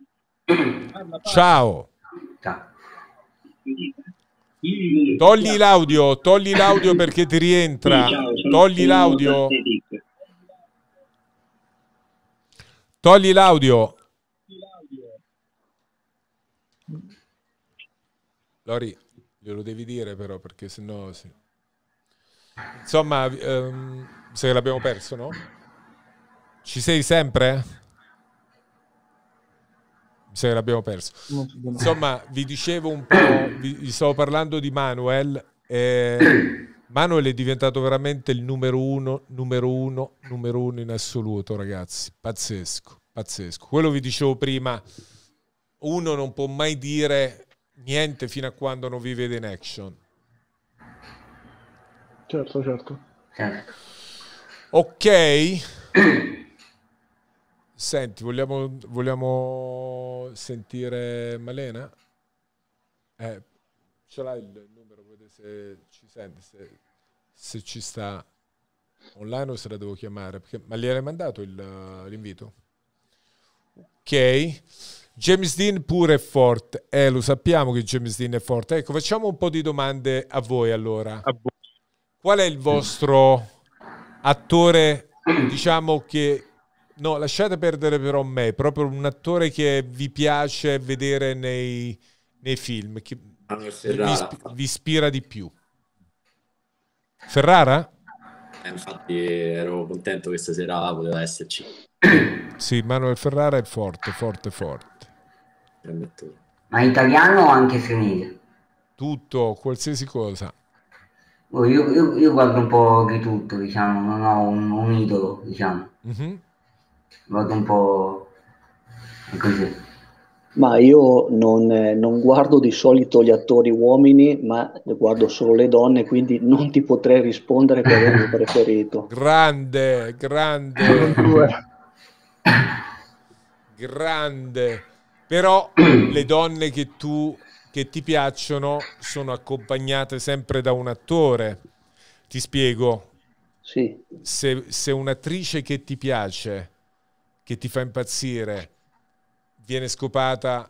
Ciao. ciao. Togli l'audio, togli l'audio perché ti rientra. Sì, ciao, togli l'audio. Togli l'audio. Lori, glielo devi dire però perché sennò... Sì. Insomma, ehm, se l'abbiamo perso, no? Ci sei sempre? Mi Se l'abbiamo perso. Insomma, vi dicevo un po', vi stavo parlando di Manuel. Eh, Manuel è diventato veramente il numero uno, numero uno, numero uno in assoluto, ragazzi. Pazzesco, pazzesco. Quello vi dicevo prima, uno non può mai dire niente fino a quando non vi vede in action. Certo, certo. certo. Ok. Senti, vogliamo, vogliamo sentire Malena? Eh, ce l'ha il numero, vede se ci sente, se, se, ci sta online o se la devo chiamare. Perché, ma gli hai mandato il, l'invito? Ok. James Dean pure è forte. Eh, lo sappiamo che James Dean è forte. Ecco, facciamo un po' di domande a voi allora. Qual è il vostro attore, diciamo, che No, lasciate perdere però me, proprio un attore che vi piace vedere nei, nei film, che ah, vi, vi, ispira di più. Ferrara? Eh, infatti ero contento che stasera voleva esserci. Sì, Manuel Ferrara è forte, forte, forte. Ma italiano o anche femminile? Tutto, qualsiasi cosa. Oh, io, io, io, guardo un po' di tutto, diciamo, non ho un, un idolo, diciamo. Mm-hmm vado un po' così. Ma io non, eh, non, guardo di solito gli attori uomini, ma guardo solo le donne, quindi non ti potrei rispondere qual è il mio preferito. Grande, grande. grande. Però le donne che tu che ti piacciono sono accompagnate sempre da un attore. Ti spiego. Sì. Se, se un'attrice che ti piace che ti fa impazzire viene scopata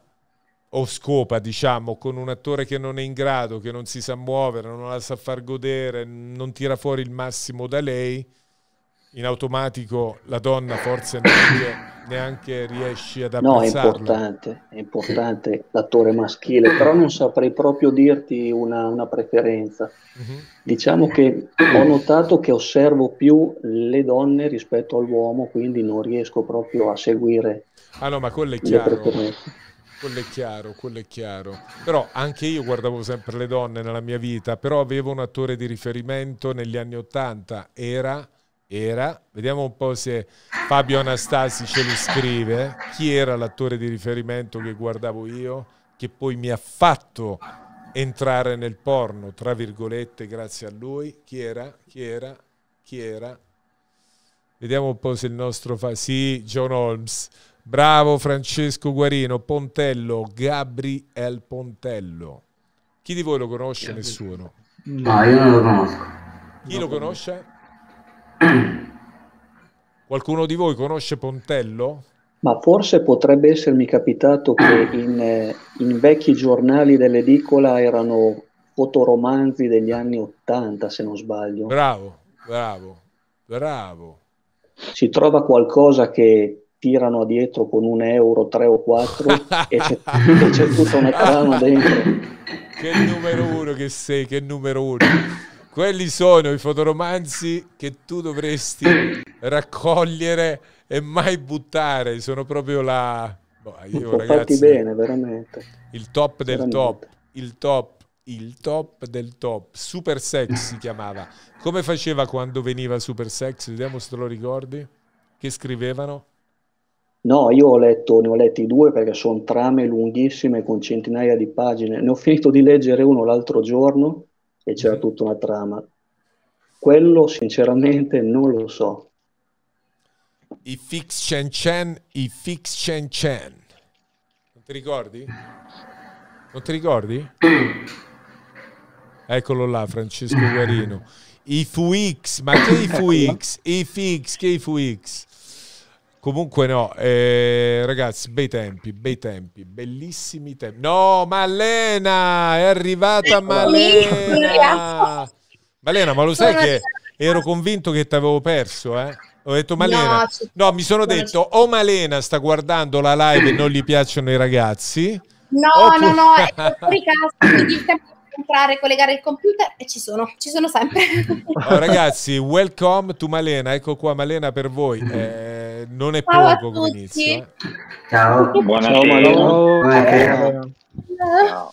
o scopa, diciamo, con un attore che non è in grado, che non si sa muovere, non la sa far godere, non tira fuori il massimo da lei, in automatico la donna forse neanche, neanche riesce ad apprezzarlo. No, è importante, è importante l'attore maschile, però non saprei proprio dirti una, una preferenza. Mm-hmm. Diciamo che ho notato che osservo più le donne rispetto all'uomo, quindi non riesco proprio a seguire ah no, ma quello è chiaro. Quello è chiaro, quello è chiaro. Però anche io guardavo sempre le donne nella mia vita, però avevo un attore di riferimento negli anni Ottanta, era era, vediamo un po' se Fabio Anastasi ce lo scrive, chi era l'attore di riferimento che guardavo io, che poi mi ha fatto entrare nel porno, tra virgolette, grazie a lui, chi era, chi era, chi era. Vediamo un po' se il nostro... Fa- sì, John Holmes. Bravo Francesco Guarino, Pontello, Gabriel Pontello. Chi di voi lo conosce? Nessuno. No, ah, io non lo conosco. Chi lo conosce? Qualcuno di voi conosce Pontello? Ma forse potrebbe essermi capitato che in, eh, in vecchi giornali dell'edicola erano fotoromanzi degli anni Ottanta, se non sbaglio. Bravo, bravo, bravo. Si trova qualcosa che tirano dietro con un euro, tre o quattro e, c'è, e c'è tutta una trama dentro. Che numero uno che sei, che numero uno quelli sono i fotoromanzi che tu dovresti raccogliere e mai buttare. Sono proprio la... Boh, io, ragazzi, fatti bene, veramente. Il top del veramente. top. Il top il top del top, Super Sex si chiamava. Come faceva quando veniva Super Sex? Vediamo se te lo ricordi. Che scrivevano? No, io ho letto, ne ho letti due perché sono trame lunghissime con centinaia di pagine. Ne ho finito di leggere uno l'altro giorno e c'era mhm. tutta una trama. Quello sinceramente non lo so. I Fix Chen Chen, i Fix Chen Chen. Non ti ricordi? Non ti ricordi? Eccolo là, Francesco Guarino. I FUX, ma che i FUX? I FIX, che i FUX? Comunque no, eh, ragazzi, bei tempi, bei tempi, bellissimi tempi. No, Malena, è arrivata Malena. Malena, ma lo sai che ero convinto che ti avevo perso, eh? Ho detto Malena. No, mi sono detto o Malena sta guardando la live e non gli piacciono i ragazzi. No, Oppure... no, no, è per caso, comprare, collegare il computer e ci sono, ci sono sempre. Oh, ragazzi, welcome to Malena, ecco qua Malena per voi. Mm. Eh, non è Ciao poco come inizio. Eh. Ciao, buonasera. Ciao, Malena. No.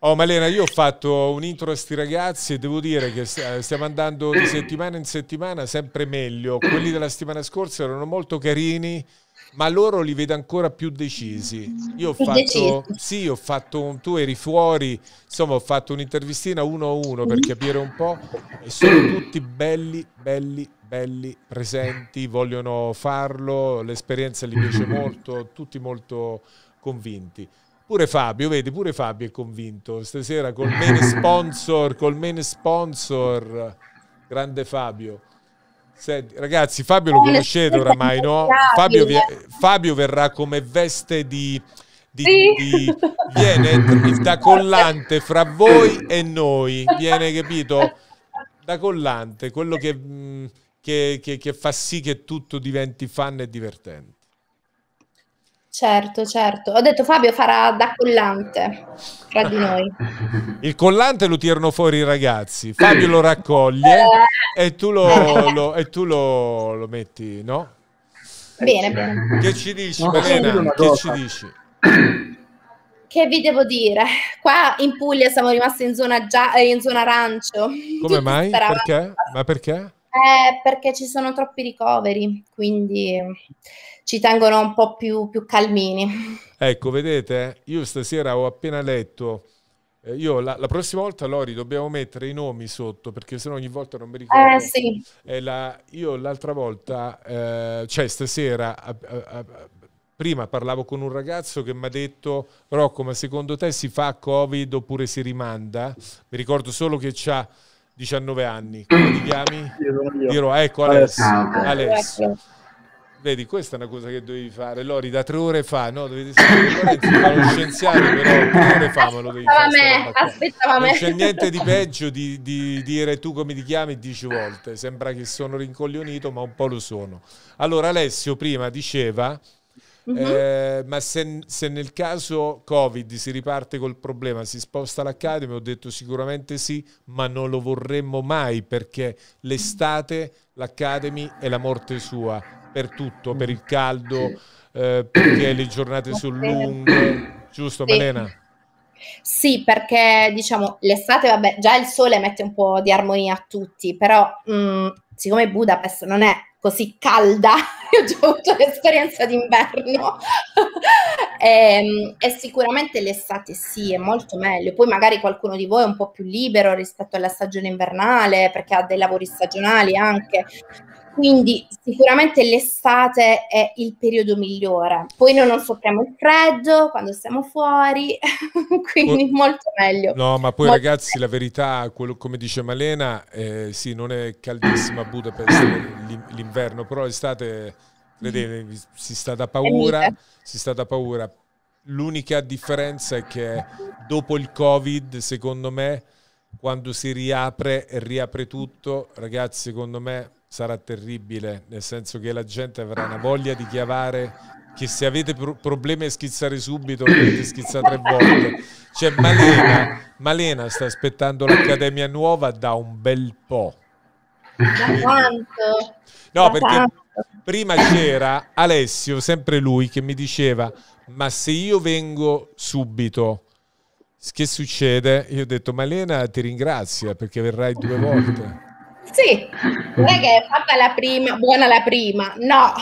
Oh Malena, io ho fatto un intro a sti ragazzi e devo dire che eh, stiamo andando di settimana in settimana sempre meglio. Quelli della settimana scorsa erano molto carini, ma loro li vedo ancora più decisi. Io ho fatto, sì, ho fatto un, tu eri fuori, insomma, ho fatto un'intervistina uno a uno per mm. capire un po', e sono tutti belli, belli, belli, presenti, vogliono farlo, l'esperienza gli piace molto, tutti molto convinti. Pure Fabio, vedi, pure Fabio è convinto. Stasera col main sponsor, col main sponsor, grande Fabio. Senti, ragazzi, Fabio lo eh, conoscete oramai, no? Fabio, eh, Fabio verrà come veste di... Di, sì. di, viene da collante fra voi e noi, viene capito? Da collante, quello che, mm, che, che, che fa sì che tutto diventi fan e divertente. Certo, certo. Ho detto Fabio farà da collante tra di noi. Il collante lo tirano fuori i ragazzi, Fabio lo raccoglie eh. e tu lo, lo, e tu lo, lo metti, no? Bene, bene. Che ci dici, no, Belena? Che ci dici? Che vi devo dire? Qua in Puglia siamo rimasti in zona, gia- eh, in zona arancio. Come Tutti mai? Perché? Ma perché? Eh, perché ci sono troppi ricoveri, quindi ci tengono un po' più, più calmini. Ecco, vedete, eh? io stasera ho appena letto eh, io la, la, prossima volta, Lori, dobbiamo mettere i nomi sotto perché sennò ogni volta non mi eh, ricordo. Eh, sì. la, io l'altra volta, eh, cioè stasera, a, a, a, prima parlavo con un ragazzo che mi ha detto: Rocco, ma secondo te si fa COVID oppure si rimanda? Mi ricordo solo che c'ha... 19 anni. Come ti chiami? Io, io. Diro, ecco, Alessio. Alessio. Alessio. Vedi, questa è una cosa che dovevi fare, Lori, da tre ore fa, no? Dovete sapere che Lorenzo lo scienziato, però tre ore fa me lo devi fare. Me, aspettava non me. c'è niente di peggio di, di, dire tu come ti chiami dieci volte. Sembra che sono rincoglionito, ma un po' lo sono. Allora, Alessio prima diceva, mm-hmm. eh, ma se, se nel caso Covid si riparte col problema, si sposta l'Academy? Ho detto sicuramente sì, ma non lo vorremmo mai perché l'estate l'Academy è la morte sua per tutto, per il mm. caldo, eh, perché le giornate sono lunghe, giusto sì. Malena? Sì, perché diciamo l'estate, vabbè, già il sole mette un po' di armonia a tutti, però mh, mm, siccome Budapest non è così calda, io ho già avuto l'esperienza d'inverno, e, ehm, e, sicuramente l'estate sì, è molto meglio. Poi magari qualcuno di voi è un po' più libero rispetto alla stagione invernale, perché ha dei lavori stagionali anche, quindi sicuramente l'estate è il periodo migliore. Poi noi non soffriamo il freddo quando siamo fuori, quindi poi, molto meglio. No, ma poi molto ragazzi, meglio. la verità, quello, come dice Malena, eh, sì, non è caldissima Budapest l'inverno, però l'estate, credetevi, si sta da paura, si sta da paura. L'unica differenza è che dopo il Covid, secondo me, quando si riapre e riapre tutto, ragazzi, secondo me sarà terribile, nel senso che la gente avrà una voglia di chiavare che se avete pro- problemi a schizzare subito dovete schizzare tre volte. Cioè Malena, Malena sta aspettando l'Accademia Nuova da un bel po'. Quindi... No, perché prima c'era Alessio, sempre lui, che mi diceva, ma se io vengo subito, che succede? Io ho detto, Malena ti ringrazia perché verrai due volte. Sì, non è che fatta la prima, buona la prima, no,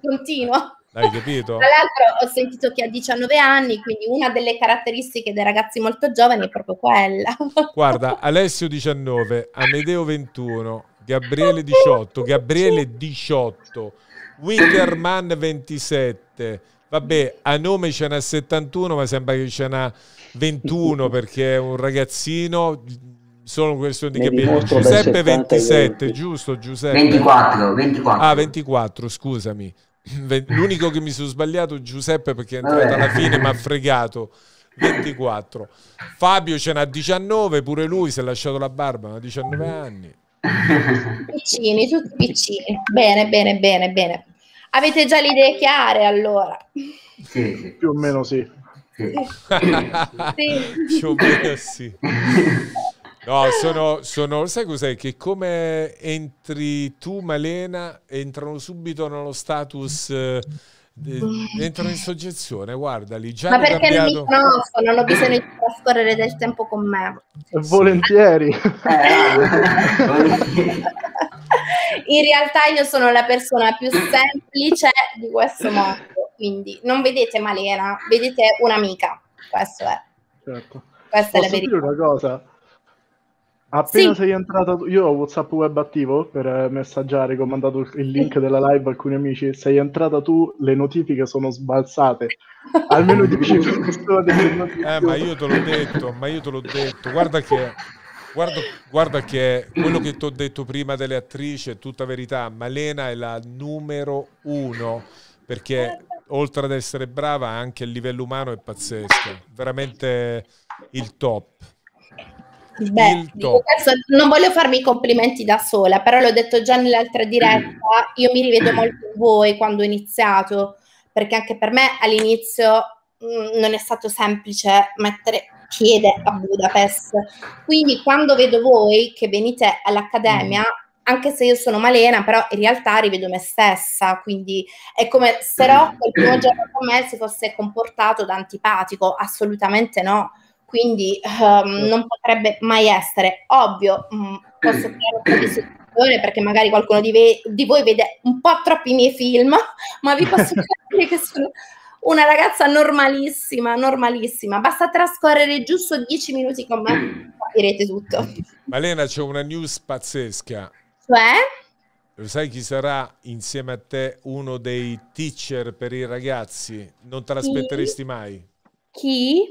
continua. Hai capito? Tra l'altro ho sentito che ha 19 anni, quindi una delle caratteristiche dei ragazzi molto giovani è proprio quella. Guarda, Alessio 19, Amedeo 21, Gabriele 18, Gabriele 18, Wickerman 27. Vabbè, a nome ce n'ha 71, ma sembra che ce n'ha 21 perché è un ragazzino sono questione di capire. Giuseppe 27, giusto Giuseppe? 24, 24. Ah, 24, scusami. L'unico che mi sono sbagliato Giuseppe perché è entrato alla fine ma ha fregato. 24. Fabio ce n'ha 19, pure lui si è lasciato la barba, ha 19 anni. Piccini, tutti piccini. Bene, bene, bene, bene. Avete già le idee chiare allora? Sì, sì. Più o meno sì. sì. sì. Più o meno sì. No, sono, sono, sai cos'è? Che come entri tu, Malena, entrano subito nello status... Eh, entrano in soggezione, guardali. Già Ma perché cambiato... non mi conosco, non ho bisogno di trascorrere del tempo con me. Volentieri. Eh. in realtà io sono la persona più semplice di questo mondo, quindi non vedete Malena, vedete un'amica, questo è. Certo. Questa Posso è la verità. una cosa? Appena sì. sei entrato, io ho WhatsApp web attivo per eh, messaggiare, ho mandato il link della live a alcuni amici. Sei entrata tu, le notifiche sono sbalzate. Almeno 10 persone. Eh, ma io te l'ho detto, ma io te l'ho detto. Guarda che, guarda, guarda che quello che ti ho detto prima delle attrici è tutta verità. Malena è la numero uno perché oltre ad essere brava, anche a livello umano è pazzesco. Veramente il top. Beh, questo, non voglio farmi i complimenti da sola, però l'ho detto già nell'altra mm. diretta, io mi rivedo mm. molto in voi quando ho iniziato, perché anche per me all'inizio mh, mm, non è stato semplice mettere piede a Budapest. Quindi quando vedo voi che venite all'Accademia, anche se io sono malena, però in realtà rivedo me stessa, quindi è come se Rocco il primo giorno con me si fosse comportato da antipatico, assolutamente no quindi um, non potrebbe mai essere ovvio. Mh, mm, posso creare un po' di situazione perché magari qualcuno di, ve- di, voi vede un po' troppi i miei film, ma vi posso dire che sono una ragazza normalissima, normalissima. Basta trascorrere giusto dieci minuti con me, capirete tutto. Malena, c'è una news pazzesca. Cioè? Lo sai chi sarà insieme a te uno dei teacher per i ragazzi? Non te l'aspetteresti chi? mai. Chi?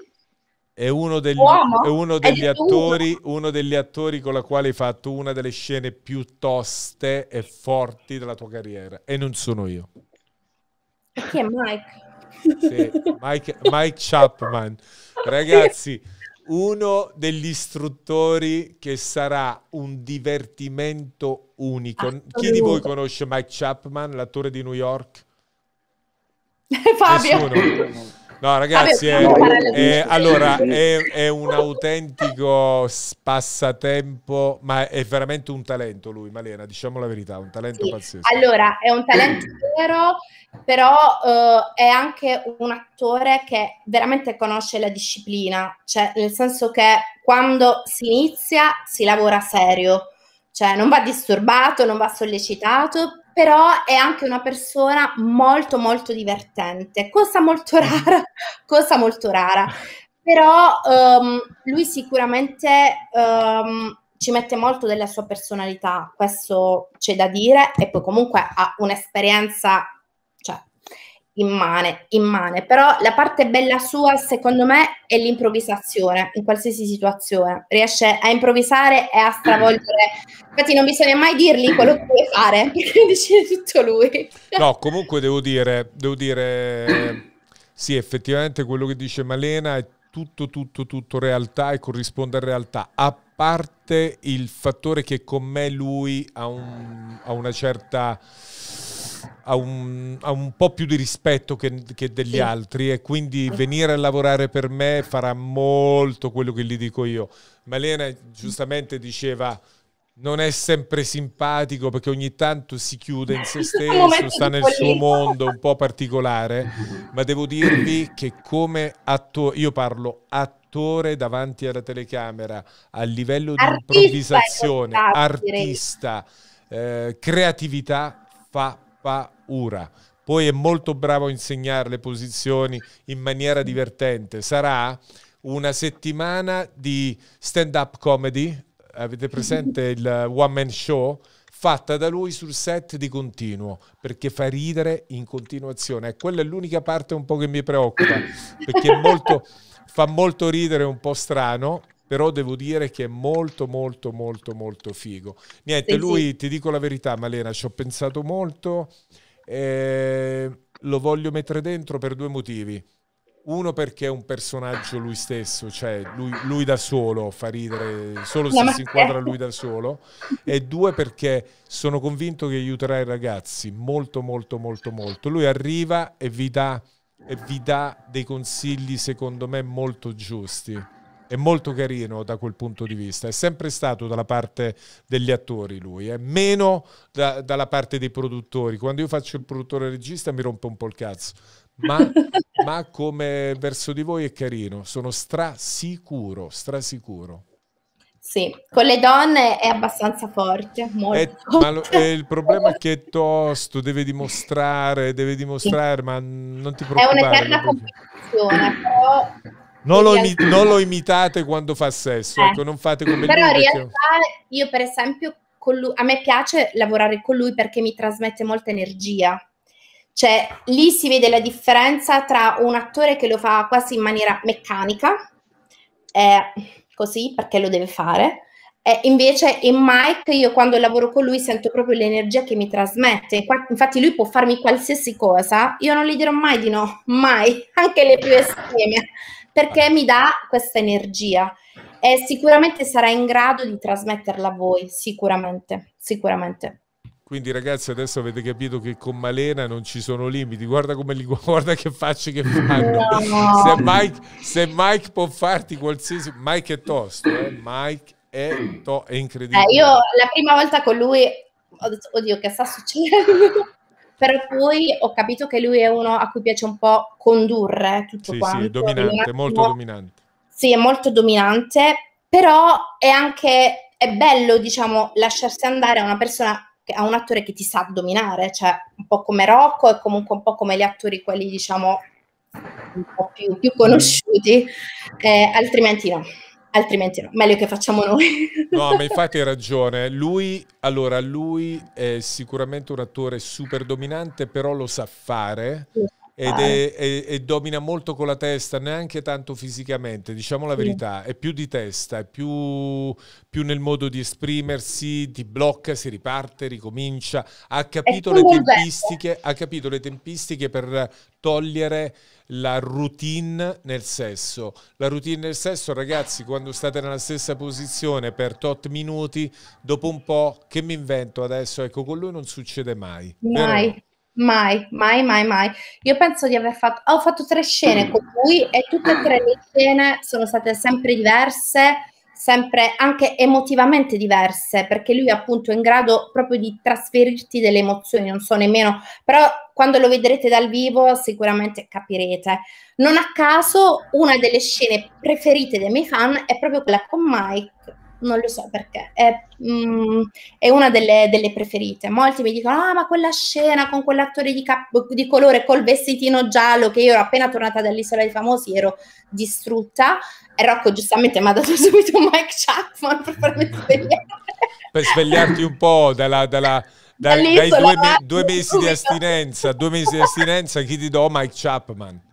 È uno degli, è uno degli attori, uno. degli attori con la quale hai fatto una delle scene più toste e forti della tua carriera. E non sono io. Chi è Mike? Sì, Mike, Mike Chapman. Ragazzi, uno degli istruttori che sarà un divertimento unico. Chi di voi conosce Mike Chapman, l'attore di New York? Fabio. Nessuno. No, ragazzi, è, è, eh, eh, allora è, è, un autentico spassatempo, ma è veramente un talento lui, Malena, diciamo la verità, un talento sì. pazzesco. Allora, è un talento vero, però uh, è anche un attore che veramente conosce la disciplina, cioè nel senso che quando si inizia si lavora serio, cioè non va disturbato, non va sollecitato, però è anche una persona molto molto divertente, cosa molto mm. rara, cosa molto rara, però um, lui sicuramente um, ci mette molto della sua personalità, questo c'è da dire, e poi comunque ha un'esperienza immane, immane, però la parte bella sua secondo me è l'improvvisazione in qualsiasi situazione, riesce a improvvisare e a stravolgere, infatti non bisogna mai dirgli quello che vuole fare, perché decide tutto lui. No, comunque devo dire, devo dire, sì effettivamente quello che dice Malena è tutto, tutto, tutto realtà e corrisponde a realtà, a parte il fattore che con me lui ha, un, ha una certa ha un, ha un, po' più di rispetto che, che degli sì. altri e quindi ah. venire a lavorare per me farà molto quello che gli dico io. Malena giustamente diceva non è sempre simpatico perché ogni tanto si chiude in se stesso, sta nel suo mondo un po' particolare, ma devo dirvi che come attore, io parlo attore davanti alla telecamera, a livello di improvvisazione, artista, eh, creatività, fa, fa Ura. Poi è molto bravo a insegnare le posizioni in maniera divertente. Sarà una settimana di stand-up comedy, avete presente il One Man Show? fatta da lui sul set di continuo, perché fa ridere in continuazione. E quella è l'unica parte un po' che mi preoccupa, perché è molto, fa molto ridere, un po' strano, però devo dire che è molto molto molto molto figo. Niente, sì, lui sì. ti dico la verità, Malena, ci ho pensato molto, e ehm, lo voglio mettere dentro per due motivi. Uno perché è un personaggio lui stesso, cioè lui, lui da solo fa ridere, solo se si inquadra lui da solo, e due perché sono convinto che aiuterà i ragazzi molto molto molto molto. Lui arriva e vi dà, e vi dà dei consigli secondo me molto giusti è molto carino da quel punto di vista. È sempre stato dalla parte degli attori lui, è meno da, dalla parte dei produttori. Quando io faccio il produttore regista mi rompe un po' il cazzo. Ma, ma come verso di voi è carino, sono strasicuro, strasicuro. Sì, con le donne è abbastanza forte. È, eh, ma lo, è eh, il problema è che è tosto, deve dimostrare, deve dimostrare, sì. ma non ti preoccupare. È un'eterna competizione, però non lo, imi- non lo, imitate quando fa sesso, ecco, eh. ecco, non fate come Però lui. Però in realtà io per esempio lui, a me piace lavorare con lui perché mi trasmette molta energia. Cioè, lì si vede la differenza tra un attore che lo fa quasi in maniera meccanica, eh, così perché lo deve fare, e invece in Mike io quando lavoro con lui sento proprio l'energia che mi trasmette. Infatti lui può farmi qualsiasi cosa, io non gli dirò mai di no, mai, anche le più estreme perché mi dà questa energia e sicuramente sarà in grado di trasmetterla a voi, sicuramente, sicuramente. Quindi ragazzi adesso avete capito che con Malena non ci sono limiti, guarda come li guarda che facce che fanno. No. Se, Mike, se, Mike, può farti qualsiasi... Mike è tosto, eh? Mike è, to... è incredibile. Eh, io la prima volta con lui ho detto, oddio che sta succedendo? però poi ho capito che lui è uno a cui piace un po' condurre tutto sì, quanto. Sì, è dominante, attimo, molto dominante. Sì, è molto dominante, però è anche è bello, diciamo, lasciarsi andare a una persona a un attore che ti sa dominare, cioè un po' come Rocco e comunque un po' come gli attori quelli, diciamo, un po' più, più mm. conosciuti, eh, altrimenti no altrimenti no, meglio che facciamo noi. no, ma infatti hai ragione. Lui, allora, lui è sicuramente un attore super dominante, però lo sa fare. Sì ed è, è, è domina molto con la testa, neanche tanto fisicamente, diciamo la sì. verità, è più di testa, è più, più, nel modo di esprimersi, ti blocca, si riparte, ricomincia, ha capito, le tempistiche, ha capito le tempistiche per togliere la routine nel sesso. La routine nel sesso, ragazzi, quando state nella stessa posizione per tot minuti, dopo un po', che mi invento adesso? Ecco, con lui non succede mai. Mai. Però, Mai, mai, mai, mai. Io penso di aver fatto, ho fatto tre scene mm. con lui e tutte e ah. tre le scene sono state sempre diverse, sempre anche emotivamente diverse, perché lui appunto è in grado proprio di trasferirti delle emozioni, non so nemmeno, però quando lo vedrete dal vivo sicuramente capirete. Non a caso una delle scene preferite dei miei fan è proprio quella con Mike, non lo so perché, è, mm, è una delle, delle, preferite. Molti mi dicono, ah ma quella scena con quell'attore di, cap- di colore col vestitino giallo, che io ero appena tornata dall'isola dei famosi, ero distrutta, e Rocco giustamente mi ha dato subito Mike Chapman per farmi svegliare. per svegliarti un po' dalla, dalla, da, dai due, due, mesi di astinenza, due mesi di astinenza, chi ti do Mike Chapman?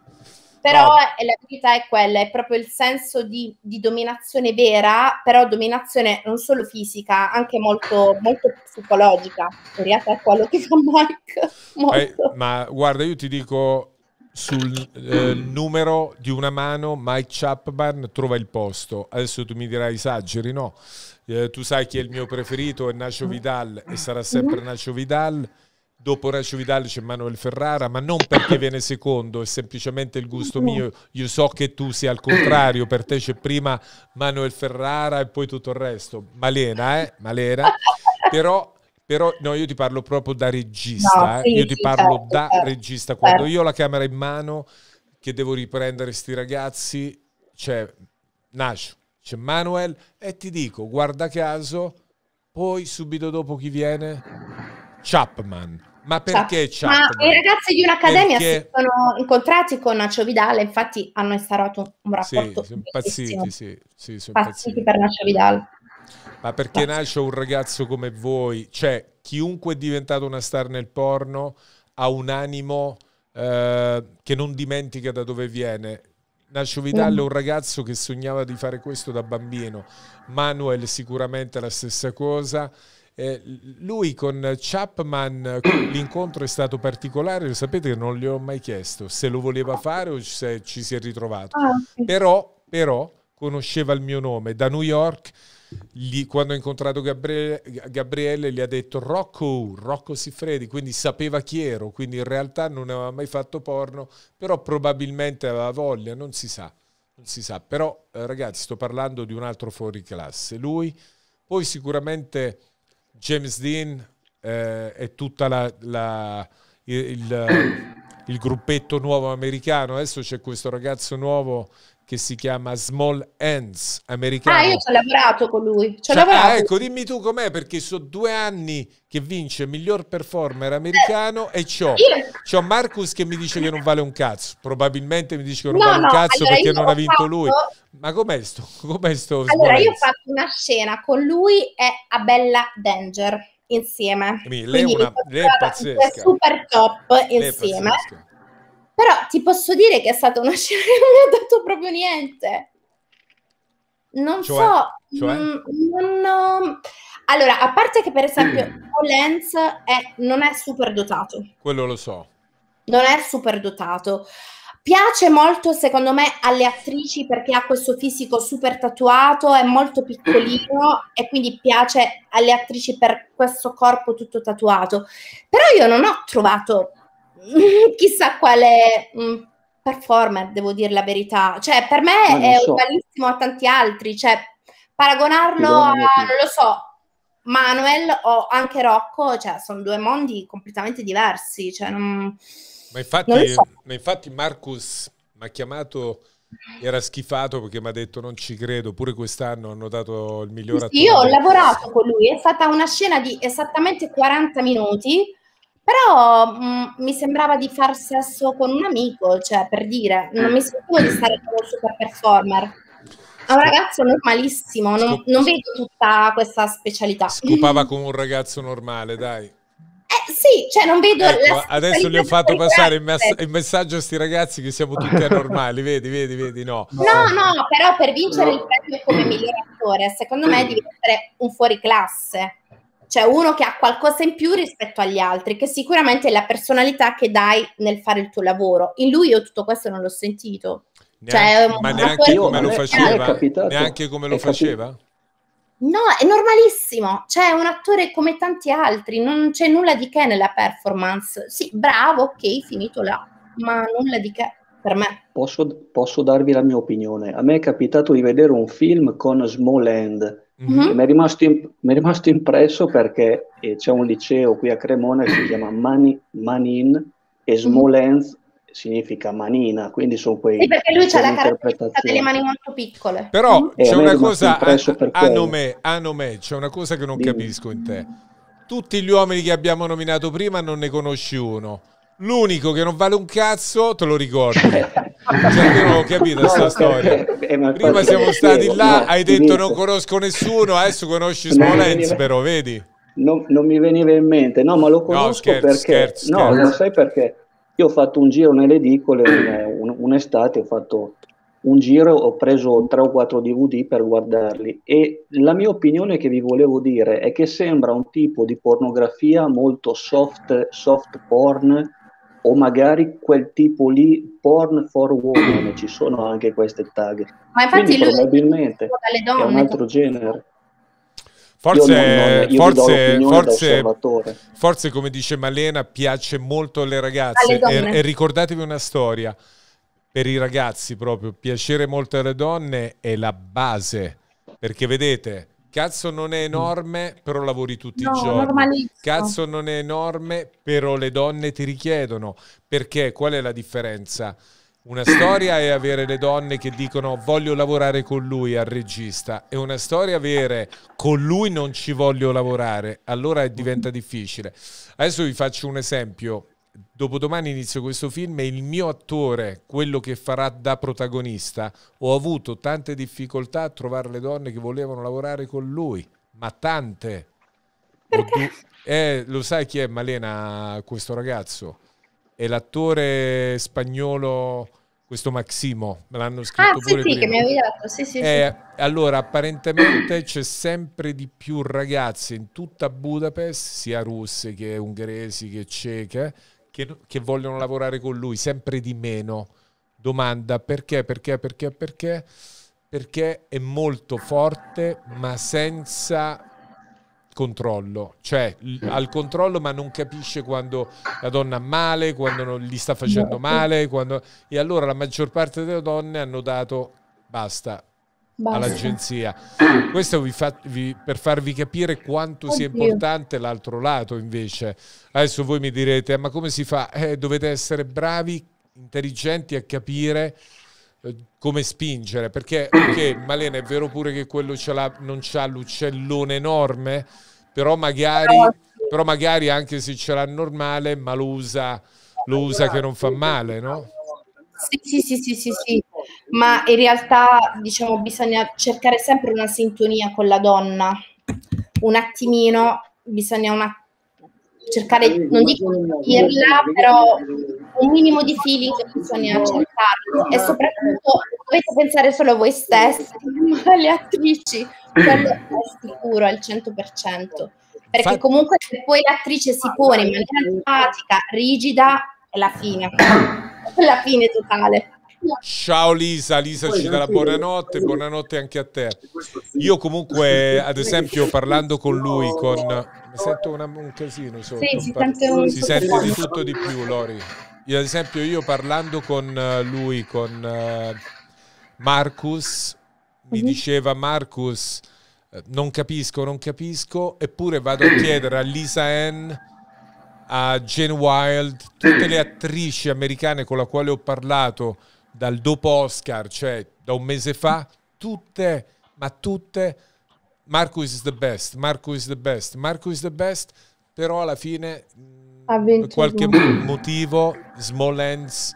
Però no. la verità è quella, è proprio il senso di, di, dominazione vera, però dominazione non solo fisica, anche molto, molto psicologica. In realtà è quello che fa Mike. Eh, ma guarda, io ti dico, sul eh, numero di una mano Mike Chapman trova il posto. Adesso tu mi dirai esageri, no? Eh, tu sai chi è il mio preferito, è Nacho mm. Vidal e sarà sempre mm. Nacho Vidal dopo Recio Vidal c'è Manuel Ferrara, ma non perché viene secondo, è semplicemente il gusto mio. Io so che tu sia al contrario, per te c'è prima Manuel Ferrara e poi tutto il resto. Malena, eh? Malena. Però, però no, io ti parlo proprio da regista, no, eh. sì, eh? io ti parlo certo, da certo, regista. Quando certo. io ho la camera in mano, che devo riprendere sti ragazzi, c'è Nash, c'è Manuel e ti dico, guarda caso, poi subito dopo chi viene? Chapman. Ma perché chat? chat ma i ragazzi di un'accademia perché... si sono incontrati con Nacio Vidal, infatti hanno instaurato un rapporto. Sì, sono impazziti, sì, sì, sono impazziti per Nacio Vidal. Ma perché Nacio, un ragazzo come voi, cioè chiunque è diventato una star nel porno ha un animo eh, che non dimentica da dove viene. Nacio Vidal è mm. un ragazzo che sognava di fare questo da bambino. Manuel sicuramente la stessa cosa. Eh, lui con Chapman l'incontro è stato particolare, lo sapete che non gli ho mai chiesto se lo voleva fare o se ci si è ritrovato. Ah, sì. però, però conosceva il mio nome da New York. Gli, quando ha incontrato Gabriele, Gabriele, gli ha detto Rocco, Rocco Siffredi, quindi sapeva chi ero, quindi in realtà non aveva mai fatto porno, però probabilmente aveva voglia, non si sa, non si sa. Però eh, ragazzi sto parlando di un altro fuori classe, lui poi sicuramente James Dean eh, e tutto il, il, il gruppetto nuovo americano. Adesso c'è questo ragazzo nuovo che si chiama Small Hands americano. Ah, io ci ho lavorato con lui. Ci cioè, lavorato. Ah, ecco, dimmi tu com'è, perché sono due anni che vince miglior performer americano e c'ho, eh, c'ho Marcus che mi dice che non vale un cazzo. Probabilmente mi dice che non no, vale un cazzo allora perché non ha vinto fatto... lui. Ma com'è sto? Com'è sto allora, io ho fatto una scena con lui e Abella Danger insieme. lei, è una, lei è pazzesca. Super top insieme. Però ti posso dire che è stata una scena che non mi ha dato proprio niente. Non cioè, so, cioè? Mh, mm, non, no. Allora, a parte che per esempio mm. è, non è super dotato. Quello lo so. Non è super dotato. Piace molto, secondo me, alle attrici perché ha questo fisico super tatuato, è molto piccolino e quindi piace alle attrici per questo corpo tutto tatuato. Però io non ho trovato chissà quale mh, performer, devo dire la verità. Cioè, per me è so. ugualissimo a tanti altri. Cioè, paragonarlo a, non lo so, Manuel o anche Rocco, cioè, sono due mondi completamente diversi. Cioè, non, ma, infatti, so. ma infatti Marcus mi ha chiamato era schifato perché mi ha detto non ci credo, pure quest'anno hanno dato il miglior sì, attore. Io ho lavorato con lui, è stata una scena di esattamente 40 minuti però mh, mm, mi sembrava di far sesso con un amico, cioè per dire, non mi sentivo di stare con un super performer. È un ragazzo normalissimo, non, Scup- non vedo tutta questa specialità. Scupava come un ragazzo normale, dai. Eh, sì, cioè non vedo ecco, adesso gli ho fatto passare il, mess- il, messaggio a questi ragazzi che siamo tutti anormali, vedi, vedi, vedi, no. No, no, però per vincere il premio come miglior attore, secondo me devi essere un fuoriclasse cioè uno che ha qualcosa in più rispetto agli altri, che sicuramente è la personalità che dai nel fare il tuo lavoro. In lui io tutto questo non l'ho sentito. Neanche, cioè, ma neanche come io, lo faceva? neanche come lo faceva? No, è normalissimo, cioè è un attore come tanti altri, non c'è nulla di che nella performance. Sì, bravo, ok, finito là, ma nulla di che per me. Posso, posso darvi la mia opinione. A me è capitato di vedere un film con Small End Mm-hmm. Mi, è rimasto, in, mi è rimasto impresso perché eh, c'è un liceo qui a Cremona che si chiama Mani, Manin e mhm. Smolensk significa manina, quindi sono quei... Sì, perché lui ha la caratteristica delle mani molto piccole. Però mhm. c'è una cosa, a, a, nome, c'è una cosa che non Dimmi. capisco in te. Tutti gli uomini che abbiamo nominato prima non ne conosci uno. L'unico che non vale un cazzo, te lo ricordi. cioè, io non ho capito questa no, storia. Eh, eh, Prima siamo stati là, no, hai detto inizio. non conosco nessuno, adesso conosci Smolenz, però vedi. Non, non, mi veniva in mente, no, ma lo conosco no, scherzo, perché scherzo, no, scherzo. lo sai perché? Io ho fatto un giro nelle edicole un, un, un'estate, ho fatto un giro, ho preso tre o quattro DVD per guardarli e la mia opinione che vi volevo dire è che sembra un tipo di pornografia molto soft, soft porn, o magari quel tipo lì porn for women, ci sono anche queste tag. Ma infatti Quindi, probabilmente è un altro genere. Forse, non, forse, forse, forse, come dice Malena, piace molto alle ragazze. Alle e, e ricordatevi una storia, per i ragazzi proprio, piacere molto alle donne è la base, perché vedete, Cazzo non è mm. enorme, però lavori tutti no, i giorni. Cazzo non è enorme, però le donne ti richiedono. Perché qual è la differenza? Una storia è avere le donne che dicono voglio lavorare con lui al regista e una storia avere con lui non ci voglio lavorare, allora diventa difficile. Adesso vi faccio un esempio dopodomani inizio questo film e il mio attore, quello che farà da protagonista, ho avuto tante difficoltà a trovare le donne che volevano lavorare con lui, ma tante. Du- eh, lo sai chi è Malena, questo ragazzo? È l'attore spagnolo, questo Maximo, me l'hanno scritto ah, pure sì, prima. che mi avevi dato, sì, sì, eh, sì. Allora, apparentemente c'è sempre di più ragazze in tutta Budapest, sia russe che ungheresi che ceche, che, che vogliono lavorare con lui, sempre di meno. Domanda perché, perché, perché, perché? Perché è molto forte ma senza controllo, cioè ha il controllo ma non capisce quando la donna ha male, quando non gli sta facendo esatto. male, quando... e allora la maggior parte delle donne hanno dato basta, Basta. all'agenzia. Questo fa, vi, per farvi capire quanto Oddio. sia importante l'altro lato invece. Adesso voi mi direte, ma come si fa? Eh, dovete essere bravi, intelligenti a capire eh, come spingere, perché okay, Malena è vero pure che quello non c'ha l'uccellone enorme, però magari, però magari anche se ce l'ha normale, ma lo usa, lo usa che non fa male, no? Sì, sì, sì, sì, sì, ma in realtà diciamo bisogna cercare sempre una sintonia con la donna, un attimino, bisogna una, cercare, non dico dirla, però un minimo di feeling bisogna cercare e soprattutto dovete pensare solo a voi stessi, ma alle attrici, quello è sicuro al 100%, perché comunque se poi l'attrice si pone in maniera empatica, rigida, è la fine, è la fine totale. Ciao Lisa, Lisa ci dà la buonanotte, buonanotte anche a te. Io comunque, ad esempio, parlando con lui, con... mi sento una, un casino sotto, sì, si, sente, un si sente di tutto di più, Lori. Io, ad esempio, io parlando con eh, lui, con eh, Marcus, mi mhm. diceva Marcus, eh, non capisco, non capisco, eppure vado a chiedere a Lisa Ann a Jane Wilde, tutte le attrici americane con le quali ho parlato dal dopo Oscar, cioè da un mese fa, tutte, ma tutte, Marco is the best, Marco is the best, Marco is the best, però alla fine per mm, qualche motivo Small Smolens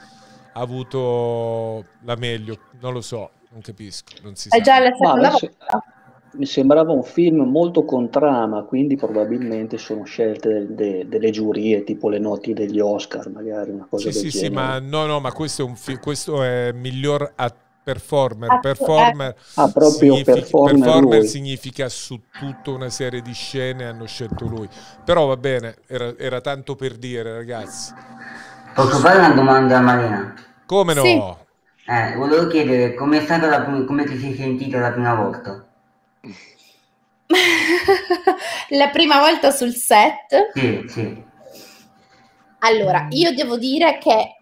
ha avuto la meglio, non lo so, non capisco, non si È sa. già la seconda volta mi sembrava un film molto con trama, quindi probabilmente sono scelte de, de, delle giurie, tipo le noti degli Oscar, magari una cosa sì, del sì, genere. Sì, ma no, no, ma questo è, un fi- questo è miglior attore performer. Performer, eh. ah, significa, performer, significa, su tutta una serie di scene hanno scelto lui. Però va bene, era, era tanto per dire, ragazzi. Posso fare una domanda a Marina? Come no? Sì. Eh, volevo chiedere come, la, come ti sei sentita la prima volta? La prima volta sul set? Sì, sì. Allora, io devo dire che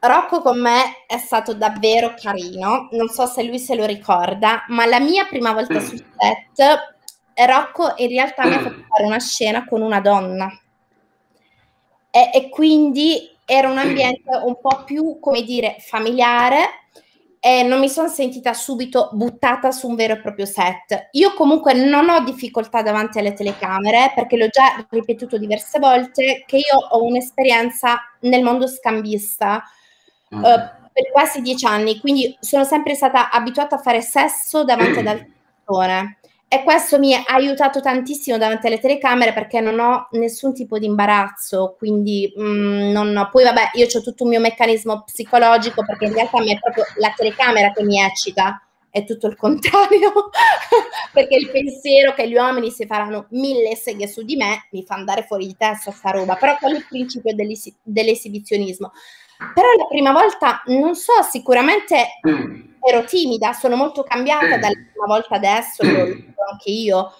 Rocco con me è stato davvero carino, non so se lui se lo ricorda, ma la mia prima volta sul set, eh, Rocco in realtà mi ha mm. fatto fare una scena con una donna. E, e quindi era un ambiente un po' più, come dire, familiare, eh, non mi sono sentita subito buttata su un vero e proprio set. Io comunque non ho difficoltà davanti alle telecamere perché l'ho già ripetuto diverse volte che io ho un'esperienza nel mondo scambista ah. eh, per quasi dieci anni, quindi sono sempre stata abituata a fare sesso davanti ad altre persone e questo mi ha aiutato tantissimo davanti alle telecamere perché non ho nessun tipo di imbarazzo, quindi mh, mm, non ho. Poi vabbè, io ho tutto un mio meccanismo psicologico perché in realtà è proprio la telecamera che mi eccita, è tutto il contrario, perché il pensiero che gli uomini si faranno mille seghe su di me mi fa andare fuori di testa sta roba, però quello è il principio dell'es- dell'esibizionismo. Però la prima volta, non so, sicuramente mm. ero timida, sono molto cambiata mm. dalla prima volta adesso, mm. lo dico anche io.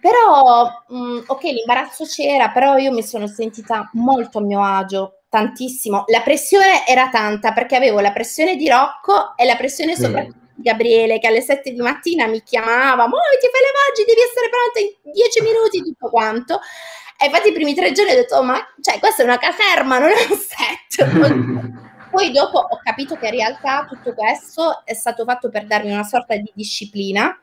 Però, mh, ok, l'imbarazzo c'era, però io mi sono sentita molto a mio agio, tantissimo. La pressione era tanta perché avevo la pressione di Rocco e la pressione soprattutto di Gabriele che alle 7 di mattina mi chiamava, muoviti, fai le vaggi, devi essere pronta in 10 minuti, tutto quanto. E infatti i primi tre giorni ho detto, oh, ma cioè, questa è una caserma, non è un set. Poi dopo ho capito che in realtà tutto questo è stato fatto per darmi una sorta di disciplina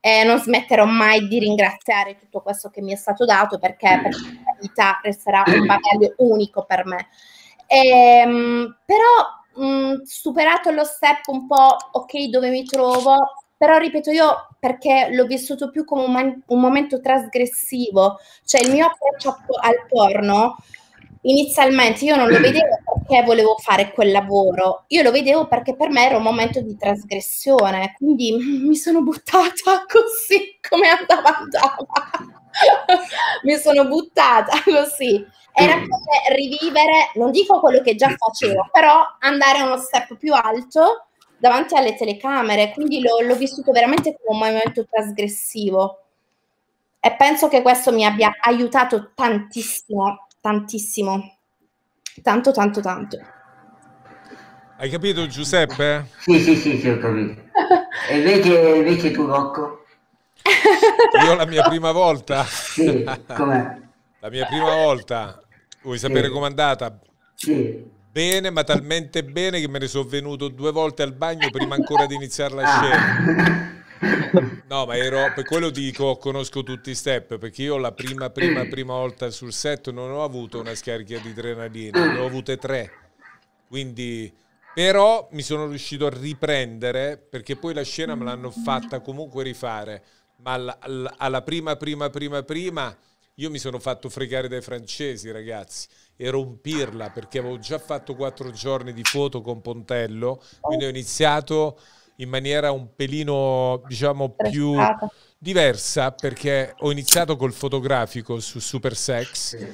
e non smetterò mai di ringraziare tutto questo che mi è stato dato perché per la vita resterà un bagaglio unico per me. E, ehm, però mh, superato lo step un po', ok, dove mi trovo, però ripeto io perché l'ho vissuto più come un, man- un momento trasgressivo, cioè il mio approccio al porno inizialmente io non lo vedevo perché volevo fare quel lavoro, io lo vedevo perché per me era un momento di trasgressione, quindi mi sono buttata così come andava andava. mi sono buttata così. Era mm. come rivivere, non dico quello che già facevo, però andare a uno step più alto davanti alle telecamere, quindi l'ho, l'ho vissuto veramente come un movimento trasgressivo e penso che questo mi abbia aiutato tantissimo, tantissimo, tanto, tanto, tanto. Hai capito Giuseppe? Sì, sì, sì, sì ho capito. E invece, invece tu Rocco? Io la mia prima volta. Sì, com'è? La mia prima volta. Vuoi sapere sì. com'è andata? Sì. Bene, ma talmente bene che me ne sono venuto due volte al bagno prima ancora di iniziare la ah. scena. No, ma ero, per quello dico, conosco tutti i step, perché io la prima, prima, prima volta sul set non ho avuto una scarica di adrenalina, ne ho avute tre. Quindi, però mi sono riuscito a riprendere, perché poi la scena me l'hanno fatta comunque rifare, ma alla, alla prima, prima, prima, prima io mi sono fatto fregare dai francesi, ragazzi, e rompirla perché avevo già fatto quattro giorni di foto con Pontello, quindi ho iniziato in maniera un pelino, diciamo, più diversa perché ho iniziato col fotografico su Super Sex.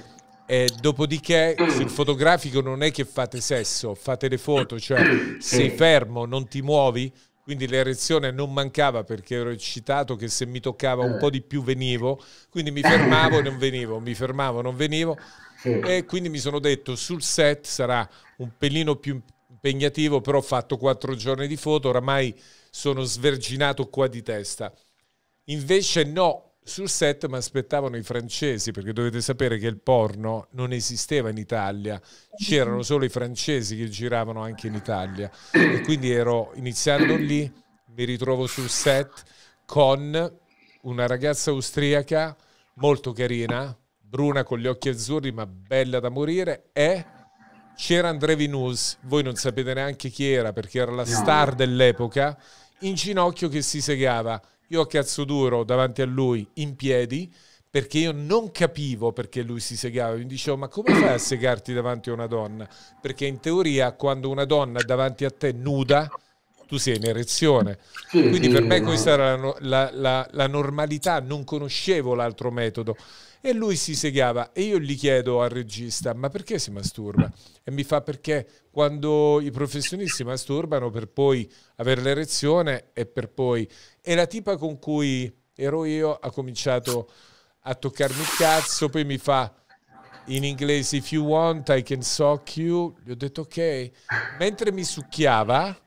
E dopodiché sul fotografico non è che fate sesso, fate le foto, cioè sei fermo, non ti muovi, quindi l'erezione non mancava perché ero eccitato che se mi toccava un eh. po' di più venivo, quindi mi fermavo e non venivo, mi fermavo e non venivo e quindi mi sono detto sul set sarà un pelino più impegnativo, però ho fatto quattro giorni di foto, oramai sono sverginato qua di testa. Invece no, sul set mi aspettavano i francesi perché dovete sapere che il porno non esisteva in Italia, c'erano solo i francesi che giravano anche in Italia e quindi ero iniziando lì, mi ritrovo sul set con una ragazza austriaca molto carina, bruna con gli occhi azzurri ma bella da morire e c'era André Vinous, voi non sapete neanche chi era perché era la star dell'epoca, in ginocchio che si segava io a cazzo duro davanti a lui in piedi perché io non capivo perché lui si segava. Mi dicevo, ma come fai a segarti davanti a una donna? Perché in teoria quando una donna è davanti a te nuda tu sei in erezione. Sì, Quindi sì, per me no. questa era la, la, la, la, normalità, non conoscevo l'altro metodo. E lui si segava e io gli chiedo al regista, ma perché si masturba? E mi fa perché quando i professionisti masturbano per poi avere l'erezione e per poi... E la tipa con cui ero io ha cominciato a toccarmi il cazzo, poi mi fa in inglese if you want I can suck you, gli ho detto ok, mentre mi succhiava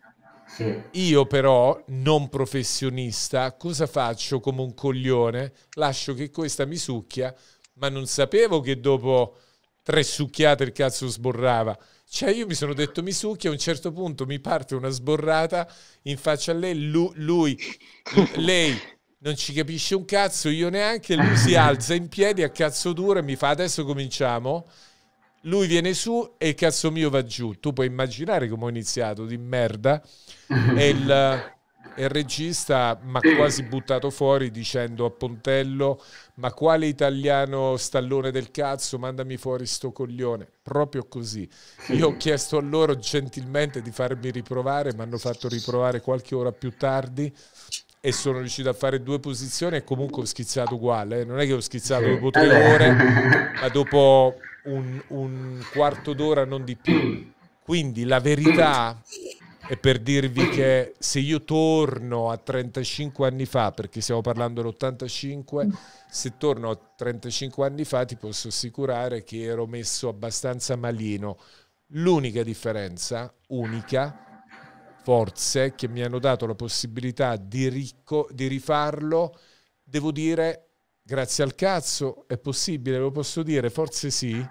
io però, non professionista, cosa faccio come un coglione? Lascio che questa mi succhia, ma non sapevo che dopo tre succhiate il cazzo sborrava. Cioè io mi sono detto mi succhia, a un certo punto mi parte una sborrata in faccia a lei, lui, lui lei non ci capisce un cazzo, io neanche, lui si alza in piedi a cazzo duro e mi fa adesso cominciamo lui viene su e il cazzo mio va giù. Tu puoi immaginare come ho iniziato di merda. e il, il regista mi ha quasi buttato fuori dicendo a Pontello: Ma quale italiano stallone del cazzo, mandami fuori sto coglione. Proprio così. Io ho chiesto a loro gentilmente di farmi riprovare, mi hanno fatto riprovare qualche ora più tardi e sono riuscito a fare due posizioni e comunque ho schizzato uguale. Eh. Non è che ho schizzato sì. dopo tre allora. Eh. ore, ma dopo un, un quarto d'ora non di più. Quindi la verità è per dirvi che se io torno a 35 anni fa, perché stiamo parlando dell'85, se torno a 35 anni fa ti posso assicurare che ero messo abbastanza malino. L'unica differenza, unica, forze che mi hanno dato la possibilità di, ricco, di rifarlo, devo dire grazie al cazzo è possibile, lo posso dire, forse sì,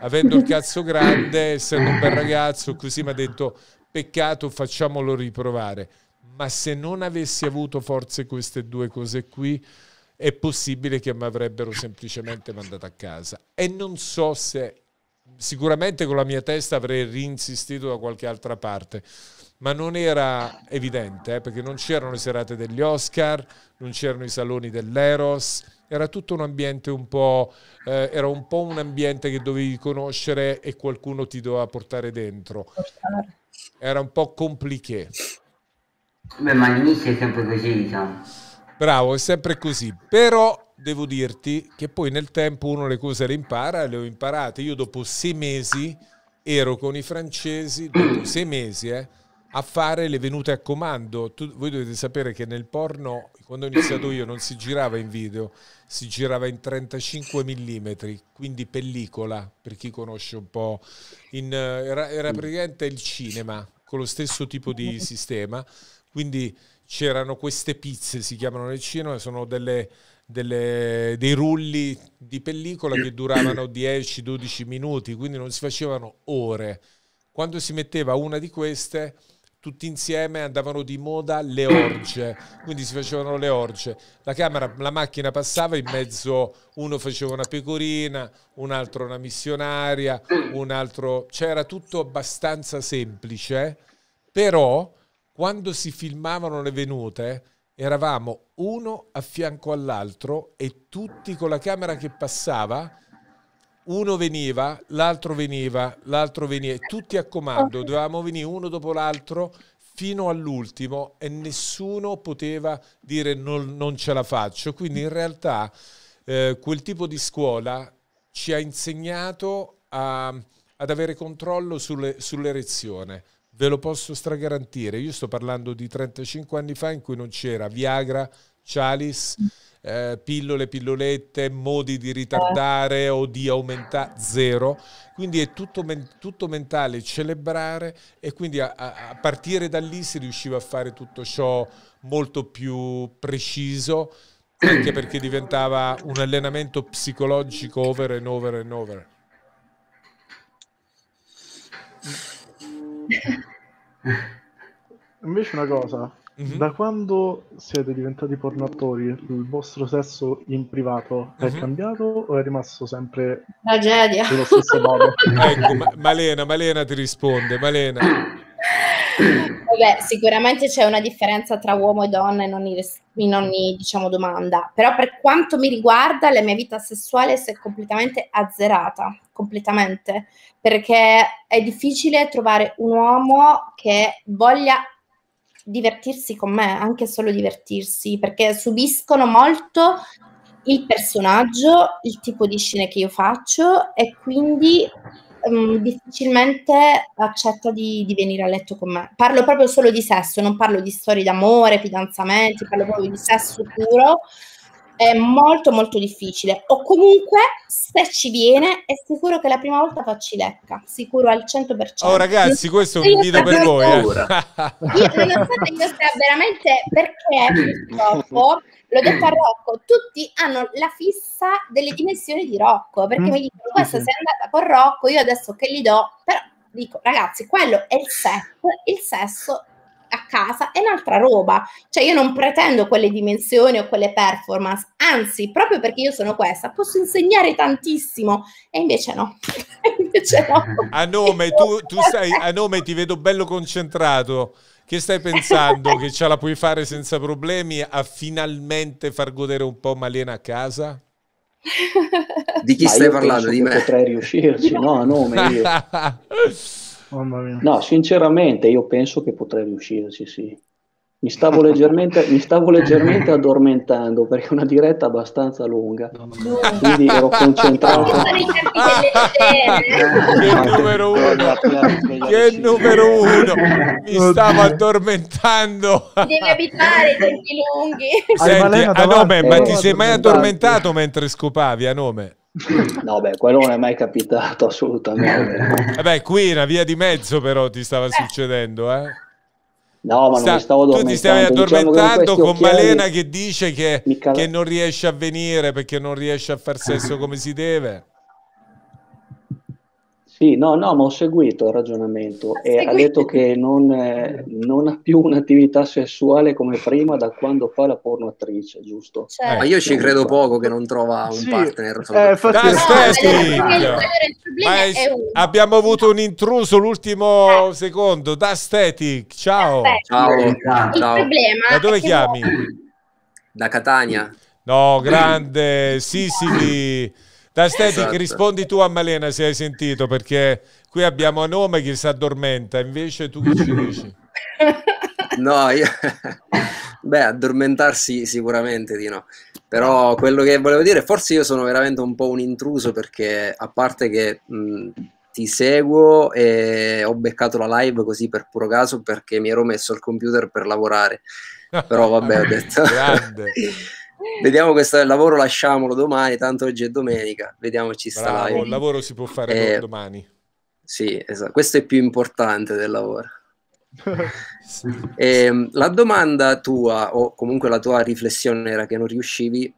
avendo il cazzo grande, essendo un bel ragazzo, così mi ha detto peccato, facciamolo riprovare. Ma se non avessi avuto forse queste due cose qui, è possibile che mi avrebbero semplicemente mandato a casa. E non so se sicuramente con la mia testa avrei rinsistito da qualche altra parte ma non era evidente, eh, perché non c'erano le serate degli Oscar, non c'erano i saloni dell'Eros, era tutto un ambiente un po', eh, era un po' un ambiente che dovevi conoscere e qualcuno ti doveva portare dentro. Era un po' compliqué. Beh, ma all'inizio è sempre così, diciamo. Bravo, è sempre così, però devo dirti che poi nel tempo uno le cose le impara, le ho imparate. Io dopo sei mesi ero con i francesi, dopo sei mesi, eh, a fare le venute a comando. Tu, voi dovete sapere che nel porno, quando ho iniziato io, non si girava in video, si girava in 35 mm, quindi pellicola, per chi conosce un po'. In, era, era praticamente il cinema, con lo stesso tipo di sistema. Quindi c'erano queste pizze, si chiamano nel cinema, sono delle, delle, dei rulli di pellicola che duravano 10-12 minuti, quindi non si facevano ore. Quando si metteva una di queste tutti insieme andavano di moda le orge, quindi si facevano le orge. La camera, la macchina passava in mezzo, uno faceva una pecorina, un altro una missionaria, un altro... C'era cioè, tutto abbastanza semplice, però quando si filmavano le venute eravamo uno a fianco all'altro e tutti con la camera che passava uno veniva, l'altro veniva, l'altro veniva, tutti a comando, dovevamo venire uno dopo l'altro fino all'ultimo e nessuno poteva dire non, non ce la faccio. Quindi in realtà eh, quel tipo di scuola ci ha insegnato a, ad avere controllo sulle, sull'erezione. Ve lo posso stragarantire. Io sto parlando di 35 anni fa in cui non c'era Viagra, Chalice eh, pillole, pillolette, modi di ritardare o di aumentare, zero. Quindi è tutto, men- tutto mentale, celebrare e quindi a-, a partire da lì si riusciva a fare tutto ciò molto più preciso, anche perché diventava un allenamento psicologico over and over and over. Invece una cosa, Mm-hmm. Da quando siete diventati pornatori, il vostro sesso in privato mm-hmm. è mhm. cambiato o è rimasto sempre tragedia? Nello stesso modo? ecco, ma- Malena, Malena ti risponde, Malena. Vabbè, sicuramente c'è una differenza tra uomo e donna in ogni, in ogni diciamo, domanda, però per quanto mi riguarda la mia vita sessuale si è completamente azzerata, completamente, perché è difficile trovare un uomo che voglia divertirsi con me, anche solo divertirsi, perché subiscono molto il personaggio, il tipo di scene che io faccio e quindi um, difficilmente accetta di, di, venire a letto con me. Parlo proprio solo di sesso, non parlo di storie d'amore, fidanzamenti, parlo proprio di sesso puro è molto molto difficile o comunque se ci viene è sicuro che la prima volta facci lecca sicuro al 100% oh ragazzi questo è un dito per voi eh. io sono stata veramente perché purtroppo l'ho detto a Rocco tutti hanno la fissa delle dimensioni di Rocco perché mm. mi dicono questa mm-hmm. sei andata con Rocco io adesso che gli do però dico ragazzi quello è il sesso il sesso a casa è un'altra roba. Cioè io non pretendo quelle dimensioni o quelle performance, anzi, proprio perché io sono questa, posso insegnare tantissimo e invece no. invece no. A nome, tu, tu sei, a nome ti vedo bello concentrato. Che stai pensando che ce la puoi fare senza problemi a finalmente far godere un po' Malena a casa? Di chi Ma stai parlando? Di me? Potrei riuscirci, no? A nome io. No, sinceramente io penso che potrei riuscirci, sì. Mi stavo, leggermente, mi stavo leggermente addormentando perché è una diretta abbastanza lunga, quindi ero concentrato. che numero uno, che numero uno, mi stavo addormentando. Devi abitare i tempi lunghi. Senti, ah, nome, ma eh? ti sei mai addormentato mentre scopavi, A nome? No, beh, quello non è mai capitato assolutamente. Vabbè, eh qui una via di mezzo però ti stava eh. succedendo, eh? No, ma Sta, non stavo Tu ti stavi addormentando diciamo con, con Malena che dice che, che non riesce a venire perché non riesce a far sesso come si deve. Sì, no, no, ma ho seguito il ragionamento ah, ha e seguito. ha detto che non, eh, non, ha più un'attività sessuale come prima da quando fa la pornoattrice, giusto? Certo. ma eh, io ci credo poco che non trova un sì. partner. Eh, fatti... è... abbiamo avuto un intruso l'ultimo eh. secondo. Da Static, ciao. ciao. ciao. ciao. da dove chiami? Da Catania. No, grande, Sisili. Tastetic, esatto. rispondi tu a Malena se hai sentito, perché qui abbiamo a nome che si addormenta, invece tu che ci dici? no, io... Beh, addormentarsi sicuramente di no. Però quello che volevo dire, forse io sono veramente un po' un intruso perché a parte che mh, ti seguo e ho beccato la live così per puro caso perché mi ero messo al computer per lavorare. Però vabbè, ho detto... Grande. Vediamo questo lavoro, lasciamolo domani, tanto oggi è domenica, vediamoci sta live. Il lavoro si può fare eh, domani. Sì, esatto, questo è più importante del lavoro. sì. eh, la domanda tua, o comunque la tua riflessione, era che non riuscivi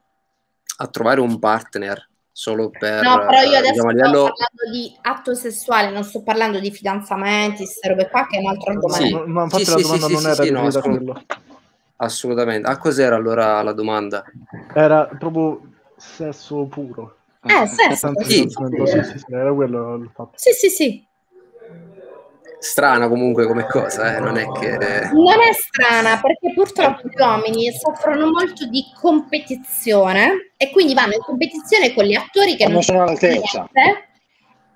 a trovare un partner solo per... No, però io eh, diciamo, adesso diciamo, sto livello... parlando di atto sessuale, non sto parlando di fidanzamenti, queste robe qua, che è un altro argomento. Sì, no, infatti sì, la domanda sì, non era sì, no, quello. Assolutamente. A ah, cos'era allora la domanda? Era proprio sesso puro. Eh, sesso. Sì. Sì, sì, sì, era quello il fatto. Sì, sì, sì. Strana comunque come cosa, eh? non è che... Non è strana perché purtroppo gli uomini soffrono molto di competizione e quindi vanno in competizione con gli attori che non, non sono all'altezza. Niente,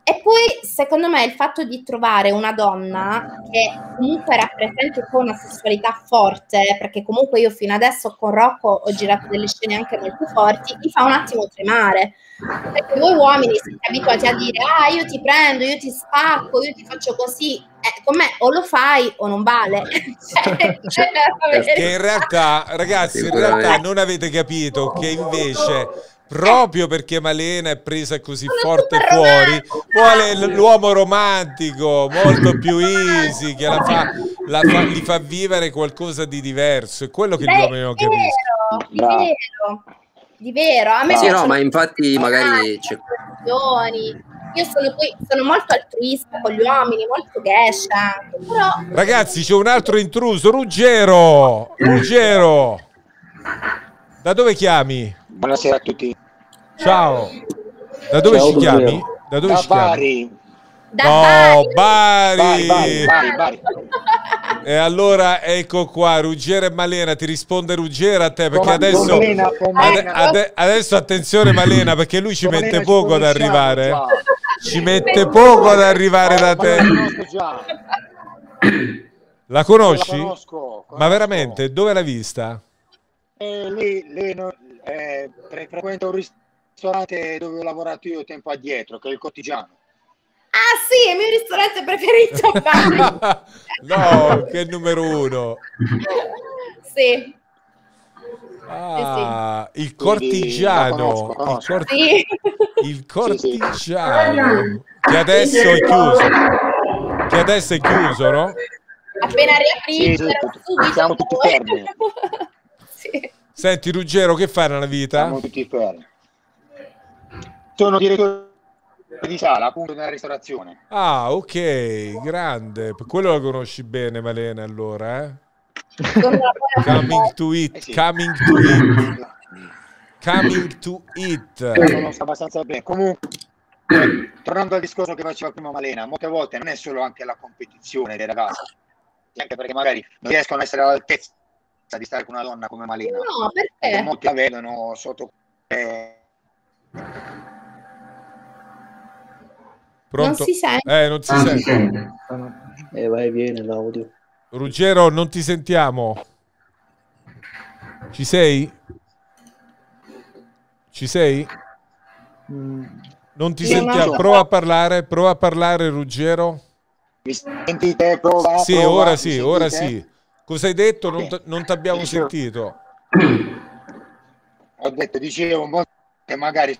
e poi, secondo me, il fatto di trovare una donna che comunque rappresenta un po' una sessualità forte, perché comunque io fino adesso con Rocco ho girato delle scene anche molto forti, ti fa un attimo tremare. Perché voi uomini siete abituati a dire, ah, io ti prendo, io ti spacco, io ti faccio così. Eh, con me o lo fai o non vale. cioè, cioè in realtà, ragazzi, in realtà non avete capito che invece proprio perché Malena è presa così Come forte fuori, vuole l'uomo romantico, molto più easy, che la fa, la fa, gli fa vivere qualcosa di diverso. È quello che Beh, gli uomini non capiscono. Di vero, di vero. A me sì, no, ma infatti magari... C'è... Io sono, qui, sono molto altruista con gli uomini, molto gescia. Però... Ragazzi, c'è un altro intruso, Ruggero! Ruggero! Da dove chiami? Buonasera a tutti. Ciao. Da dove Ciao, ci chiami? Mio. Da dove da ci Bari. chiami? Da no, Bari. Bari, Bari, Bari, Bari. E allora ecco qua, Ruggera e Malena, ti risponde Ruggera a te perché adesso, Pomena, Ad, ad, adesso attenzione Malena perché lui ci Pomena mette poco ad arrivare. Eh. Già. Ci mette poco ad arrivare da te. La conosci? La conosco, conosco. Ma veramente, dove l'hai vista? Eh, lì, lì no, eh, frequento un ristorante ristorante dove ho lavorato io tempo addietro, che è il Cortigiano. Ah sì, è il mio ristorante preferito. no, che è il numero uno. sì. Ah, eh, sì, sì. il cortigiano, conosco, conosco. Il, cort- sì. il, cortigiano che adesso è chiuso, che adesso è chiuso, no? Appena riaprissero, sì, siamo tutti fermi. Senti, Ruggero, che fai nella vita? Siamo tutti fermi. Sono direttore di sala, appunto nella ristorazione. Ah, ok, grande. quello la conosci bene, Malena, allora, eh? coming to it, eh sì. coming to it. Coming to it. Conosco abbastanza bene. Comunque, tornando al discorso che faceva prima Malena, molte volte non è solo anche la competizione dei ragazzi, anche perché magari non riescono ad essere all'altezza di stare con una donna come Malena. No, perché? Molti la vedono sotto... Eh, Pronto? Non si sente. Eh, non si ah, sente. sente. Eh, vai, viene l'audio. Ruggero, non ti sentiamo. Ci sei? Ci sei? Non ti sentiamo. Prova a parlare, prova a parlare, Ruggero. Mi sentite? Prova, sì, prova. ora sì, ora sì. Cosa hai detto? Non, t- non ti abbiamo sentito. Ho detto, dicevo, che magari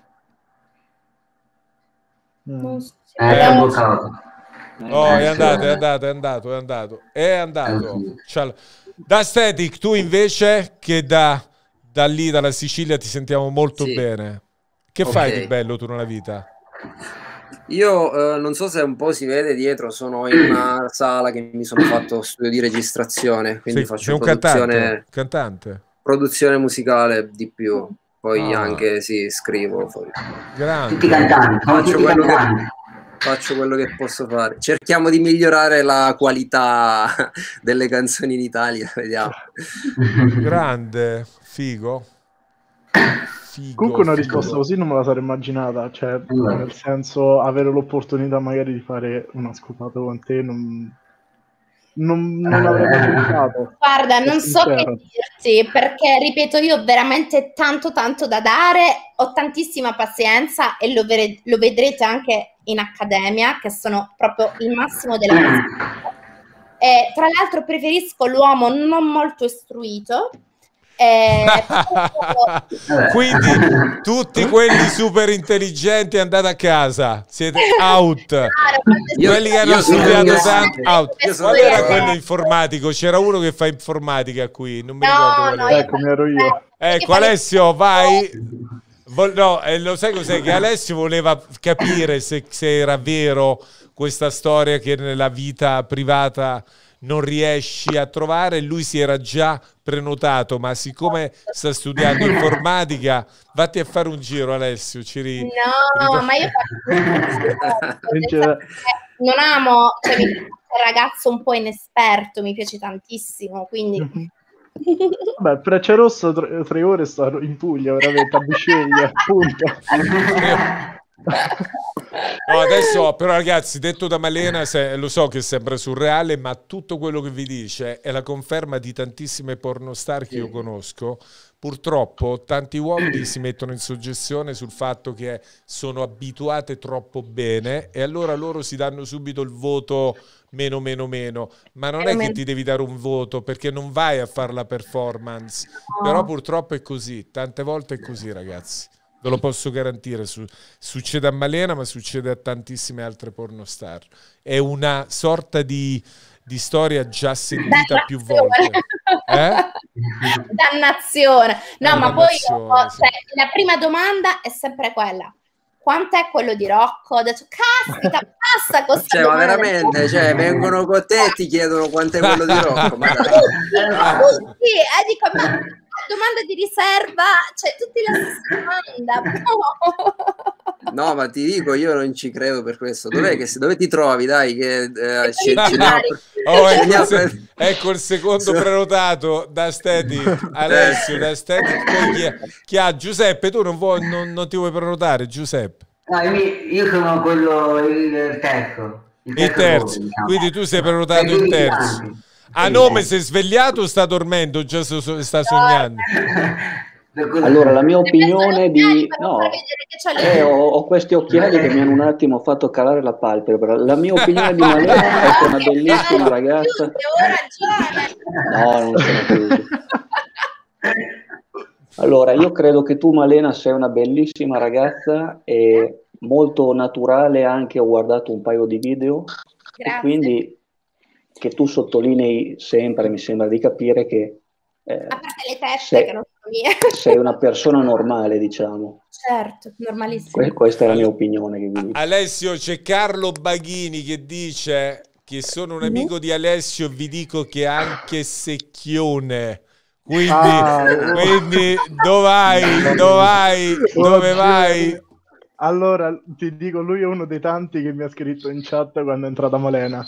Mm. Eh, è bloccato. No, eh, oh, è andato, è andato, è andato, è andato. È andato. Da Static, tu invece che da, da, lì, dalla Sicilia, ti sentiamo molto sì. bene. Che okay. fai di bello tu nella vita? Io eh, non so se un po' si vede dietro, sono in una sala che mi sono fatto studio di registrazione, quindi sei, faccio un produzione, cantante, cantante. produzione musicale di più. Poi ah. anche sì, scrivo. Grande. Tutti cantanti. Faccio, faccio quello che posso fare. Cerchiamo di migliorare la qualità delle canzoni in Italia, vediamo. Grande, figo. Figo, Comunque una risposta figo. così non me la sarei immaginata, cioè mm. nel senso avere l'opportunità magari di fare una scopata con te non, non, non ah, avrei eh. pensato. Guarda, non so che dirti, perché ripeto, io ho veramente tanto tanto da dare, ho tantissima pazienza e lo, vere- lo vedrete anche in accademia, che sono proprio il massimo della pazienza. Mm. E, tra l'altro preferisco l'uomo non molto istruito, eh, Quindi tutti quelli super intelligenti andate a casa, siete out. Io, quelli che hanno studiato tanto, out. Qual era quello informatico? C'era uno che fa informatica qui, non mi no, ricordo. No, ecco, ero io. Ecco, Alessio, vai. No, eh, lo sai cos'è? Che Alessio voleva capire se, se era vero questa storia che nella vita privata non riesci a trovare, lui si era già prenotato, ma siccome sta studiando informatica, vatti a fare un giro Alessio, ci ri... No, ri... ma io eh, non amo, cioè, mi... ragazzo un po' inesperto, mi piace tantissimo, quindi... Beh, Freccia Rossa tre, tre ore sta in Puglia, veramente, a Bisceglia, appunto. No, adesso però ragazzi, detto da Malena, se, lo so che sembra surreale, ma tutto quello che vi dice è la conferma di tantissime pornostar che sì. io conosco. Purtroppo tanti uomini si mettono in suggestione sul fatto che sono abituate troppo bene e allora loro si danno subito il voto meno meno meno, ma non è che ti devi dare un voto perché non vai a fare la performance, però purtroppo è così, tante volte è così ragazzi ve lo posso garantire. Su, succede a Malena, ma succede a tantissime altre pornostar. È una sorta di, di storia già sentita più volte. Eh? Dannazione. No, ma poi sì. cioè, la prima domanda è sempre quella quanto è quello di Rocco? Ho detto, caspita, basta con Cioè, ma veramente, cioè, vengono con te e ti chiedono quanto è quello di Rocco. Ma... sì, eh, dico, ma domanda di riserva, cioè tutti la stessa domanda. No. no. ma ti dico, io non ci credo per questo. Dov'è che, dove ti trovi, dai, che eh, scegli? No. Oh, ecco, se, ecco il secondo prenotato da Steady, eh. Alessio, da Steady, chi, ha Giuseppe, tu non, vuoi, non, non ti vuoi prenotare, Giuseppe? No, io sono quello, il terzo. Il terzo, il terzo. Diciamo. quindi tu sei prenotato il terzo. Ah no, ma si è svegliato o sta dormendo? Già so, so, sta sognando. Allora, la mia opinione di... No, eh, ho, ho, questi occhiali che mi hanno un attimo fatto calare la palpebra. La mia opinione di Malena è che è una bellissima ragazza... No, non sono Allora, io credo che tu, Malena, sei una bellissima ragazza e molto naturale anche. Ho guardato un paio di video. Grazie. quindi che tu sottolinei sempre, mi sembra di capire che... Eh, A parte le teste sei, che non sono mie. sei una persona normale, diciamo. Certo, normalissima. Que- questa è la mia opinione. Quindi. Alessio, c'è Carlo Baghini che dice che sono un mm-hmm. amico di Alessio, vi dico che anche Secchione... Quindi, ah, quindi dove vai? Dove vai? Dove vai? Allora, ti dico, lui è uno dei tanti che mi ha scritto in chat quando è entrata Malena.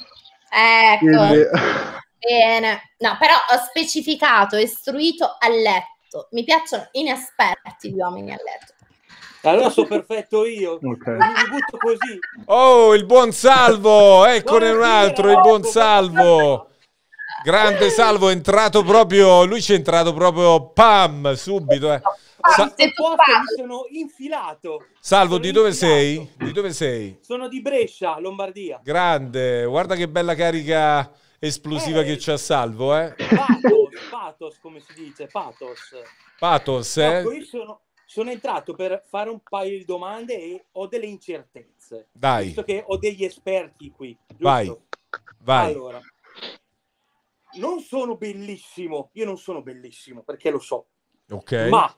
Ecco. Quindi... Bene. No, però ho specificato, istruito a letto. Mi piacciono inesperti gli uomini a letto. Allora sono perfetto io. Okay. Mi butto così. Oh, il buon salvo! Eccone un altro, il buon salvo. Grande salvo, è entrato proprio, lui c'è entrato proprio, pam, subito. Eh. Sa- mi sono infilato. Salvo, sono di dove infilato. sei? Di dove sei? Sono di Brescia, Lombardia. Grande, guarda che bella carica esplosiva eh, che c'ha Salvo, eh. Pathos, pathos, come si dice, pathos. Pathos, eh. No, ecco, io sono, sono entrato per fare un paio di domande e ho delle incertezze. Dai. Visto che ho degli esperti qui. Giusto? Vai, vai. Allora, non sono bellissimo, io non sono bellissimo perché lo so. Ok. Ma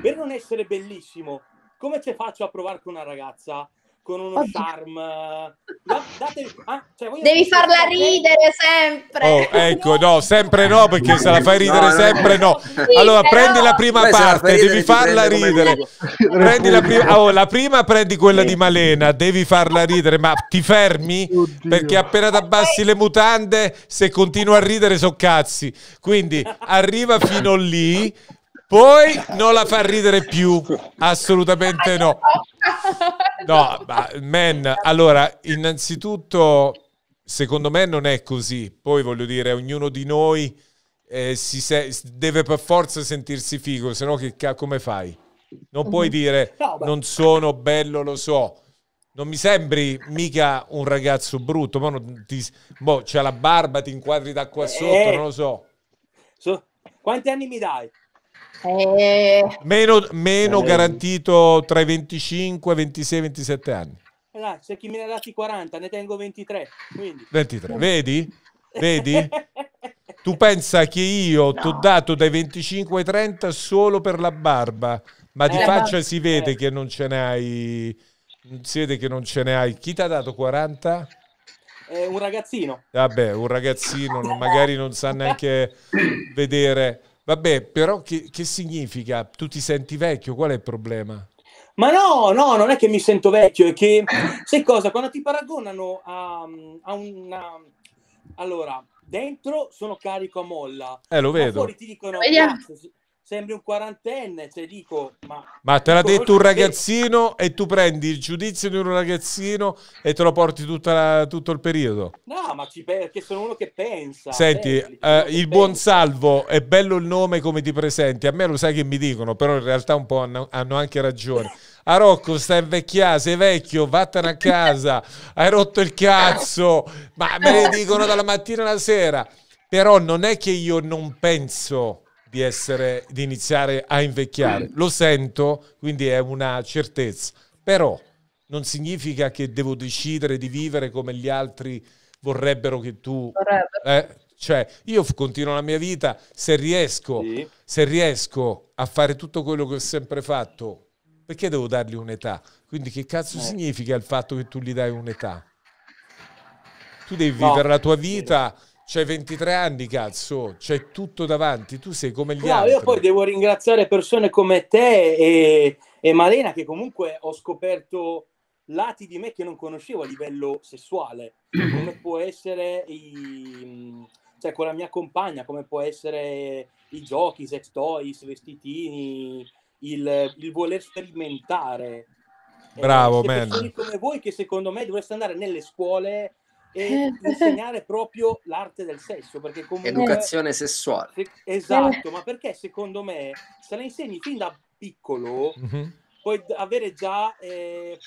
per non essere bellissimo, come ci faccio a provare con una ragazza con uno Oddio. charm. No, date, ah, cioè Devi farla ridere sempre. Oh, ecco, no, sempre no, perché se la fai ridere no, sempre no. Allora prendi la prima parte, devi farla ridere. Prendi la prima, oh, la prima prendi quella di Malena, devi farla ridere, ma ti fermi perché appena ti abbassi le mutande, se continua a ridere so cazzi. Quindi arriva fino lì, poi non la fa ridere più, assolutamente no. No, ma man, allora, innanzitutto, secondo me non è così. Poi voglio dire, ognuno di noi eh, se- deve per forza sentirsi figo, se no che ca- come fai? Non puoi mhm. dire non sono bello, lo so. Non mi sembri mica un ragazzo brutto, ma ti, boh, c'è la barba, ti inquadri da qua eh, sotto, eh. non lo so. Quanti anni mi dai? Eh. Meno, meno eh. garantito tra i 25, 26, 27 anni. Là, c'è chi me ne ha dati 40, ne tengo 23. Quindi. 23, vedi? Vedi? tu pensa che io no. ti ho dato dai 25 ai 30 solo per la barba, ma eh, di faccia ma... Eh. si vede che non ce ne hai. Si vede che non ce ne hai. Chi ti ha dato 40? Eh, un ragazzino. Vabbè, un ragazzino, magari non sa neanche vedere. Vabbè, però che, che significa? Tu ti senti vecchio? Qual è il problema? Ma no, no, non è che mi sento vecchio, è che, sai cosa, quando ti paragonano a, a una... Allora, dentro sono carico a molla. Eh, lo vedo. Fuori ti dicono, ah sembri un quarantenne se dico ma, ma te l'ha detto un ragazzino e tu prendi il giudizio di un ragazzino e te lo porti la, tutto il periodo no ma ci, perché sono uno che pensa senti eh, eh, il buon pensa. salvo è bello il nome come ti presenti a me lo sai che mi dicono però in realtà un po' hanno, hanno anche ragione a Rocco stai invecchiando, sei vecchio, vattene a casa, hai rotto il cazzo, ma me ne dicono dalla mattina alla sera. Però non è che io non penso, di, essere, di iniziare a invecchiare. Lo sento, quindi è una certezza. Però non significa che devo decidere di vivere come gli altri vorrebbero che tu... Vorrebbero. Eh, cioè, io continuo la mia vita se riesco, sì. se riesco a fare tutto quello che ho sempre fatto, perché devo dargli un'età? Quindi che cazzo no. Eh. significa il fatto che tu gli dai un'età? Tu devi no. vivere la tua vita... Sì C'hai 23 anni, cazzo, c'è tutto davanti, tu sei come gli no, altri. Io poi devo ringraziare persone come te e, e Malena che comunque ho scoperto lati di me che non conoscevo a livello sessuale, mhm. come può essere i, cioè, con la mia compagna, come può essere i giochi, i sex toys, i vestitini, il, il voler sperimentare. Eh, Bravo, eh, man. come voi che secondo me dovreste andare nelle scuole e eh. insegnare proprio l'arte del sesso. Perché comunque... Educazione sessuale. Esatto, ma perché secondo me se la insegni fin da piccolo mm-hmm. puoi avere già eh,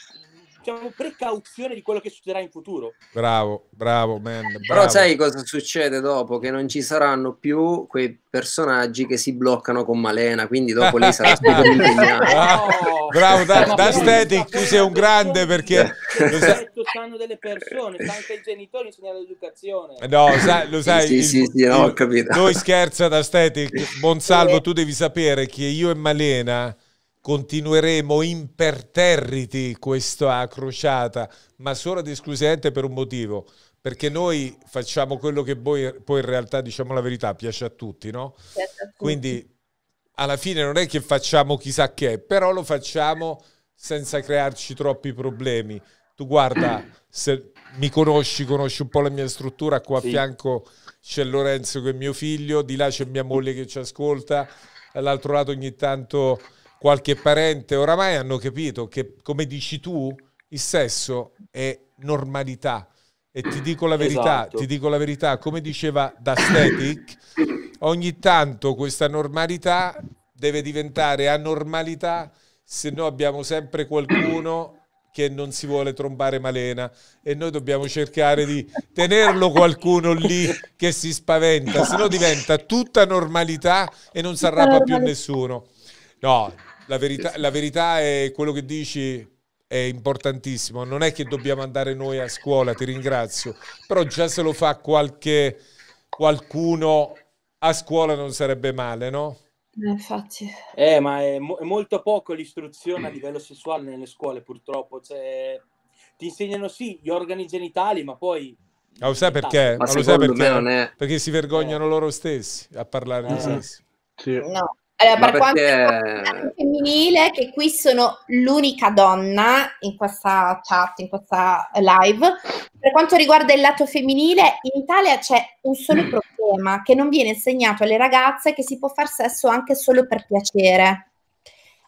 diciamo, precauzione di quello che succederà in futuro. Bravo, bravo, man. Bravo. Però sai cosa succede dopo? Che non ci saranno più quei personaggi che si bloccano con Malena, quindi dopo lei sarà subito impegnata. Ah, no. Bravo, da, da aesthetic tu sei un grande perché... Lo sai... sanno delle persone, anche i genitori insegnano l'educazione. Eh, no, sai, lo sai... Sì, il, sì, sì, no, ho capito. Noi scherza da aesthetic, buon tu devi sapere che io e Malena continueremo imperterriti questa crociata, ma solo ed esclusivamente per un motivo, perché noi facciamo quello che poi, poi in realtà, diciamo la verità, piace a tutti, no? Certo, a tutti. Quindi alla fine non è che facciamo chissà che, però lo facciamo senza crearci troppi problemi. Tu guarda, se mi conosci, conosci un po' la mia struttura, qua sì. a fianco c'è Lorenzo che è mio figlio, di là c'è mia moglie che ci ascolta, all'altro lato ogni tanto qualche parente oramai hanno capito che, come dici tu, il sesso è normalità. E ti dico la verità, esatto. ti dico la verità, come diceva Dastetic, ogni tanto questa normalità deve diventare anormalità se no abbiamo sempre qualcuno che non si vuole trombare Malena e noi dobbiamo cercare di tenerlo qualcuno lì che si spaventa, se no diventa tutta normalità e non si arrapa più nessuno. No, la verità, la verità è quello che dici è importantissimo. Non è che dobbiamo andare noi a scuola, ti ringrazio. Però già se lo fa qualche, qualcuno a scuola non sarebbe male, no? Eh, infatti. Eh, ma è, mo- è molto poco l'istruzione a livello sessuale nelle scuole, purtroppo. Cioè, ti insegnano sì gli organi genitali, ma poi... Ma lo sai perché? Ma ma lo sai perché? È... perché si vergognano eh. loro stessi a parlare eh. di sesso. Sì. No. Allora, Ma per perché... quanto femminile, che qui sono l'unica donna in questa chat, in questa live, per quanto riguarda il lato femminile, in Italia c'è un solo problema, che non viene insegnato alle ragazze che si può far sesso anche solo per piacere.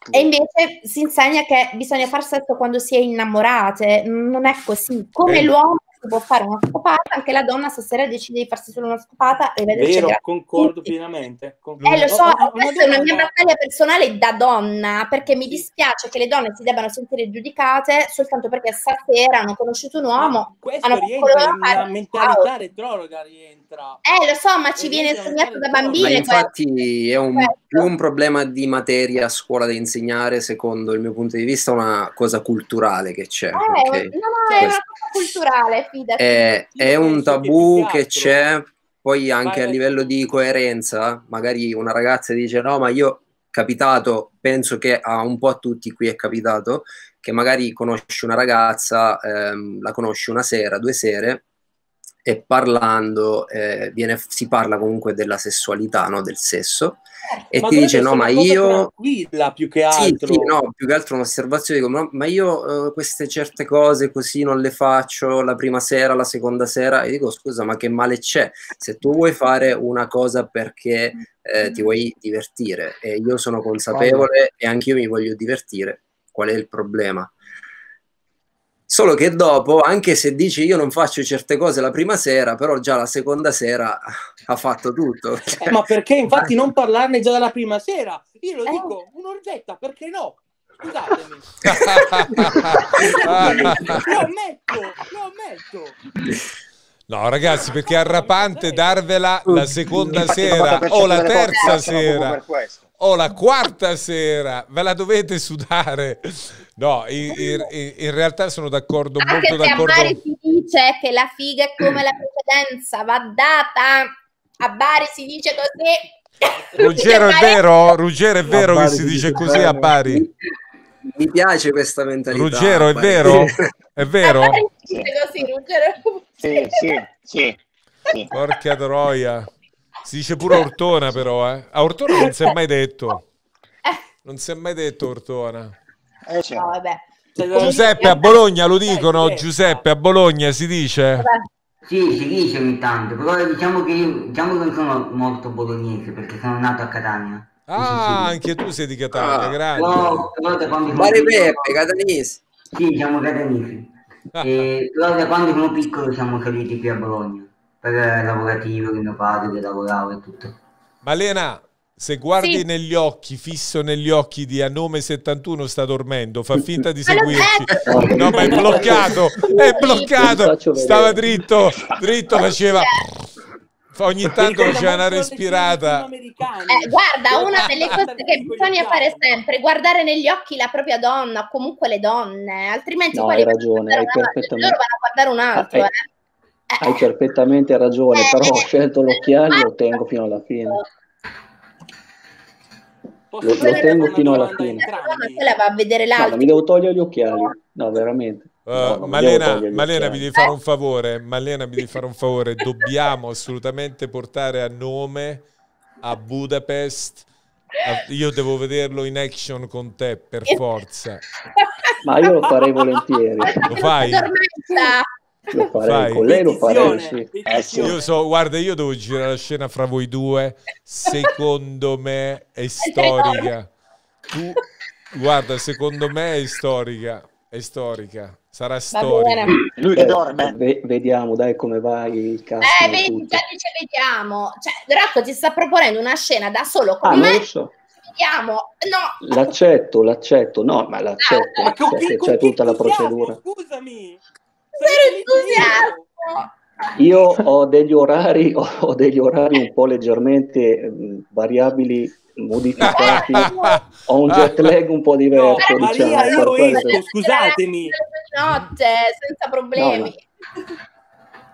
E invece si insegna che bisogna far sesso quando si è innamorate, non è così. Come l'uomo si può fare una scopata, anche la donna stasera decide di farsi solo una scopata e vede Vero, concordo pienamente. Concordo. Eh, lo so, oh, questa è una mia battaglia personale da donna, perché mi dispiace che le donne si debbano sentire giudicate soltanto perché stasera hanno conosciuto un uomo. Questo rientra in una mentalità wow. rientra. Eh, lo so, ma ci viene insegnato da bambini. Ma cioè, infatti è un, certo. più un problema di materia a scuola da insegnare, secondo il mio punto di vista, una cosa culturale che c'è. Eh, okay? No, no, è una cosa culturale è, è un tabù che c'è poi anche a livello di coerenza, magari una ragazza dice no, ma io capitato, penso che a un po' a tutti qui è capitato, che magari conosci una ragazza, ehm, la conosci una sera, due sere, e parlando eh, viene, si parla comunque della sessualità, no? del sesso, eh, e ti dice no ma io... Tranquilla più che altro. Sì, sì, no, più che altro un'osservazione, dico no, ma io eh, queste certe cose così non le faccio la prima sera, la seconda sera, e dico scusa ma che male c'è? Se tu vuoi fare una cosa perché eh, ti vuoi divertire e io sono consapevole e anch'io mi voglio divertire, qual è il problema? Solo che dopo, anche se dici io non faccio certe cose la prima sera, però già la seconda sera ha fatto tutto. Eh, ma perché infatti non parlarne già dalla prima sera? Io lo eh. dico, un'orgetta, perché no? Scusatemi. lo ammetto, lo ammetto. No, ragazzi, perché è arrapante darvela la seconda Infatti, sera o la terza sera o la quarta sera ve la dovete sudare. No, in, in, in realtà sono d'accordo, Anche molto d'accordo. Anche a Bari si dice che la figa è come la precedenza, va data. A Bari si dice così. Ruggero è vero, Ruggero è vero che si dice così a Bari. Mi piace questa mentalità. Ruggero è vero? È vero? si dice Così, Ruggero. Sì, sì, sì. Porca troia. Si dice pure Ortona però, eh. A Ortona non si è mai detto. Eh. Non si è mai detto Ortona. Eh, cioè. no, vabbè. Giuseppe a Bologna lo eh, dicono, Giuseppe a Bologna si dice. Sì, si dice ogni tanto, però diciamo che, io, diciamo che non sono molto bolognese perché sono nato a Catania. Ah, anche tu sei di Catania, ah, grazie. No, però da quando Mare Peppe, catanese. Sì, siamo catanesi. e, però da quando sono piccolo siamo saliti qui a Bologna eh, lavorativo, che mio padre che lavorava e tutto. Malena, se guardi sì. negli occhi, fisso negli occhi di Anome 71 sta dormendo, fa finta di seguirci. No, ma è bloccato, è bloccato. Stava dritto, dritto faceva Ogni tanto c'è una respirata. Eh, guarda, una delle cose che bisogna fare sempre è guardare negli occhi la propria donna, o comunque le donne, altrimenti no, poi hai ragione, una, loro vanno a guardare un altro. Ah, eh. eh. Hai perfettamente ragione, però ho scelto l'occhiale e lo tengo fino alla fine. Lo, lo tengo fino alla fine. No, mi devo togliere gli occhiali. No, veramente. Uh, no, Malena, Malena mi devi fare un favore, Malena mi devi fare un favore, dobbiamo assolutamente portare a nome a Budapest, io devo vederlo in action con te per forza. Ma io lo farei volentieri. Lo fai? Lo farei Fai. con lei, lo farei sì. Eh, Io so, guarda, io devo girare la scena fra voi due, secondo me è storica. Tu, guarda, secondo me è storica, è storica. Sarà storica. Lui che eh, dorme. vediamo, dai, come vai il casting. Eh, vedi, vediamo. Cioè, Rocco ti sta proponendo una scena da solo con ah, me. So. Vediamo. No. L'accetto, l'accetto. No, ma ah, l'accetto. Ah, c'è tutta la procedura. Scusami. Io ho degli orari, ho degli orari un po' leggermente variabili modificati, ho un jet lag un po' diverso. Ma diciamo, Maria, io esco, scusatemi. Notte, senza problemi. No, no.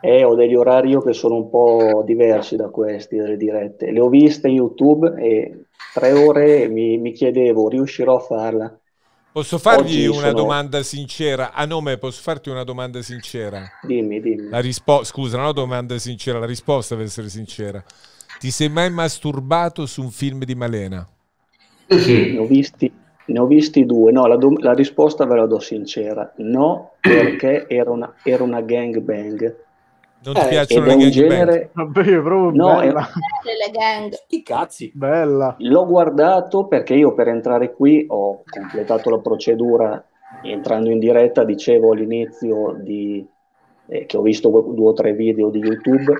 Eh, ho degli orari io che sono un po' diversi da questi delle dirette. Le ho viste in YouTube e tre ore mi, mi chiedevo, riuscirò a farla? Posso fargli una sono... domanda sincera? A ah, nome, posso farti una domanda sincera? Dimmi, dimmi. La rispo- Scusa, non la domanda sincera, la risposta per essere sincera. Ti sei mai masturbato su un film di Malena? ne, ho visti, ne ho visti due. No, la, do- la risposta ve la do sincera. No, perché era una, era una gang bang non ti eh, piacciono le gang genere... Vabbè, è proprio no, bella. le gang. I cazzi. Bella. L'ho guardato perché io per entrare qui ho completato la procedura entrando in diretta, dicevo all'inizio di, eh, che ho visto due o tre video di YouTube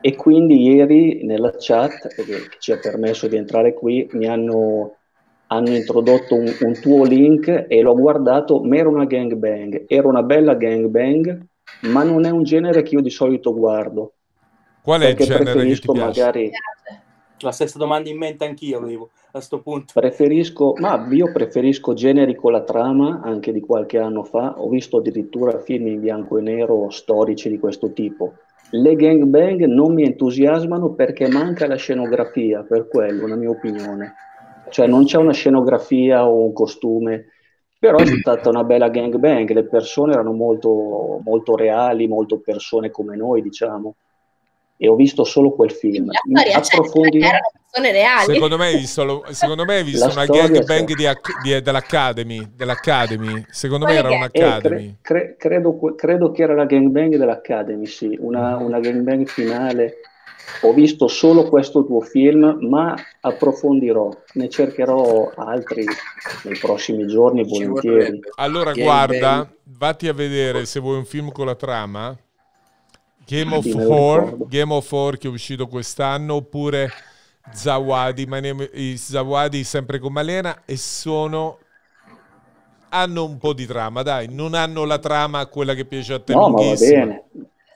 e quindi ieri nella chat eh, che ci ha permesso di entrare qui mi hanno, hanno introdotto un, un, tuo link e l'ho guardato, ma era una gangbang, era una bella gangbang ma non è un genere che io di solito guardo. Qual è il genere preferisco che ti piace? magari la stessa domanda in mente anch'io avevo a questo punto. Preferisco, ma io preferisco generi con la trama anche di qualche anno fa. Ho visto addirittura film in bianco e nero storici di questo tipo. Le gangbang non mi entusiasmano perché manca la scenografia, per quello, la mia opinione. Cioè non c'è una scenografia o un costume però è stata una bella gangbang, le persone erano molto, molto reali, molto persone come noi, diciamo. E ho visto solo quel film. Cioè, Approfondimento. Secondo me hai visto, secondo me hai visto una gangbang so. Cioè. di, di, dell'Academy, dell'Academy. Secondo Quale me era un'Academy. Eh, cre, cre, credo, credo, che era la gangbang dell'Academy, sì. Una, mm. una gangbang finale ho visto solo questo tuo film, ma approfondirò, ne cercherò altri nei prossimi giorni volentieri. Allora Game guarda, ben... vatti a vedere se vuoi un film con la trama, Game of, Four, Game of Four che è uscito quest'anno, oppure Zawadi, My name is Zawadi sempre con Malena e sono hanno un po' di trama, dai, non hanno la trama quella che piace a te. No, ma va bene,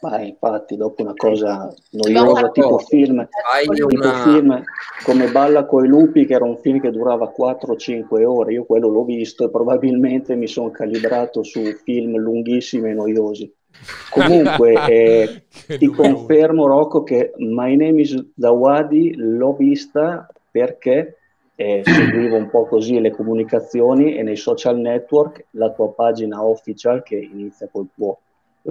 ma infatti, dopo una cosa noiosa, tipo, film, tipo una... film, come Balla coi lupi, che era un film che durava 4-5 ore, io quello l'ho visto e probabilmente mi sono calibrato su film lunghissimi e noiosi. Comunque, eh, ti confermo, Rocco, che My Name is Dawadi l'ho vista perché eh, seguivo un po' così le comunicazioni e nei social network la tua pagina official che inizia col tuo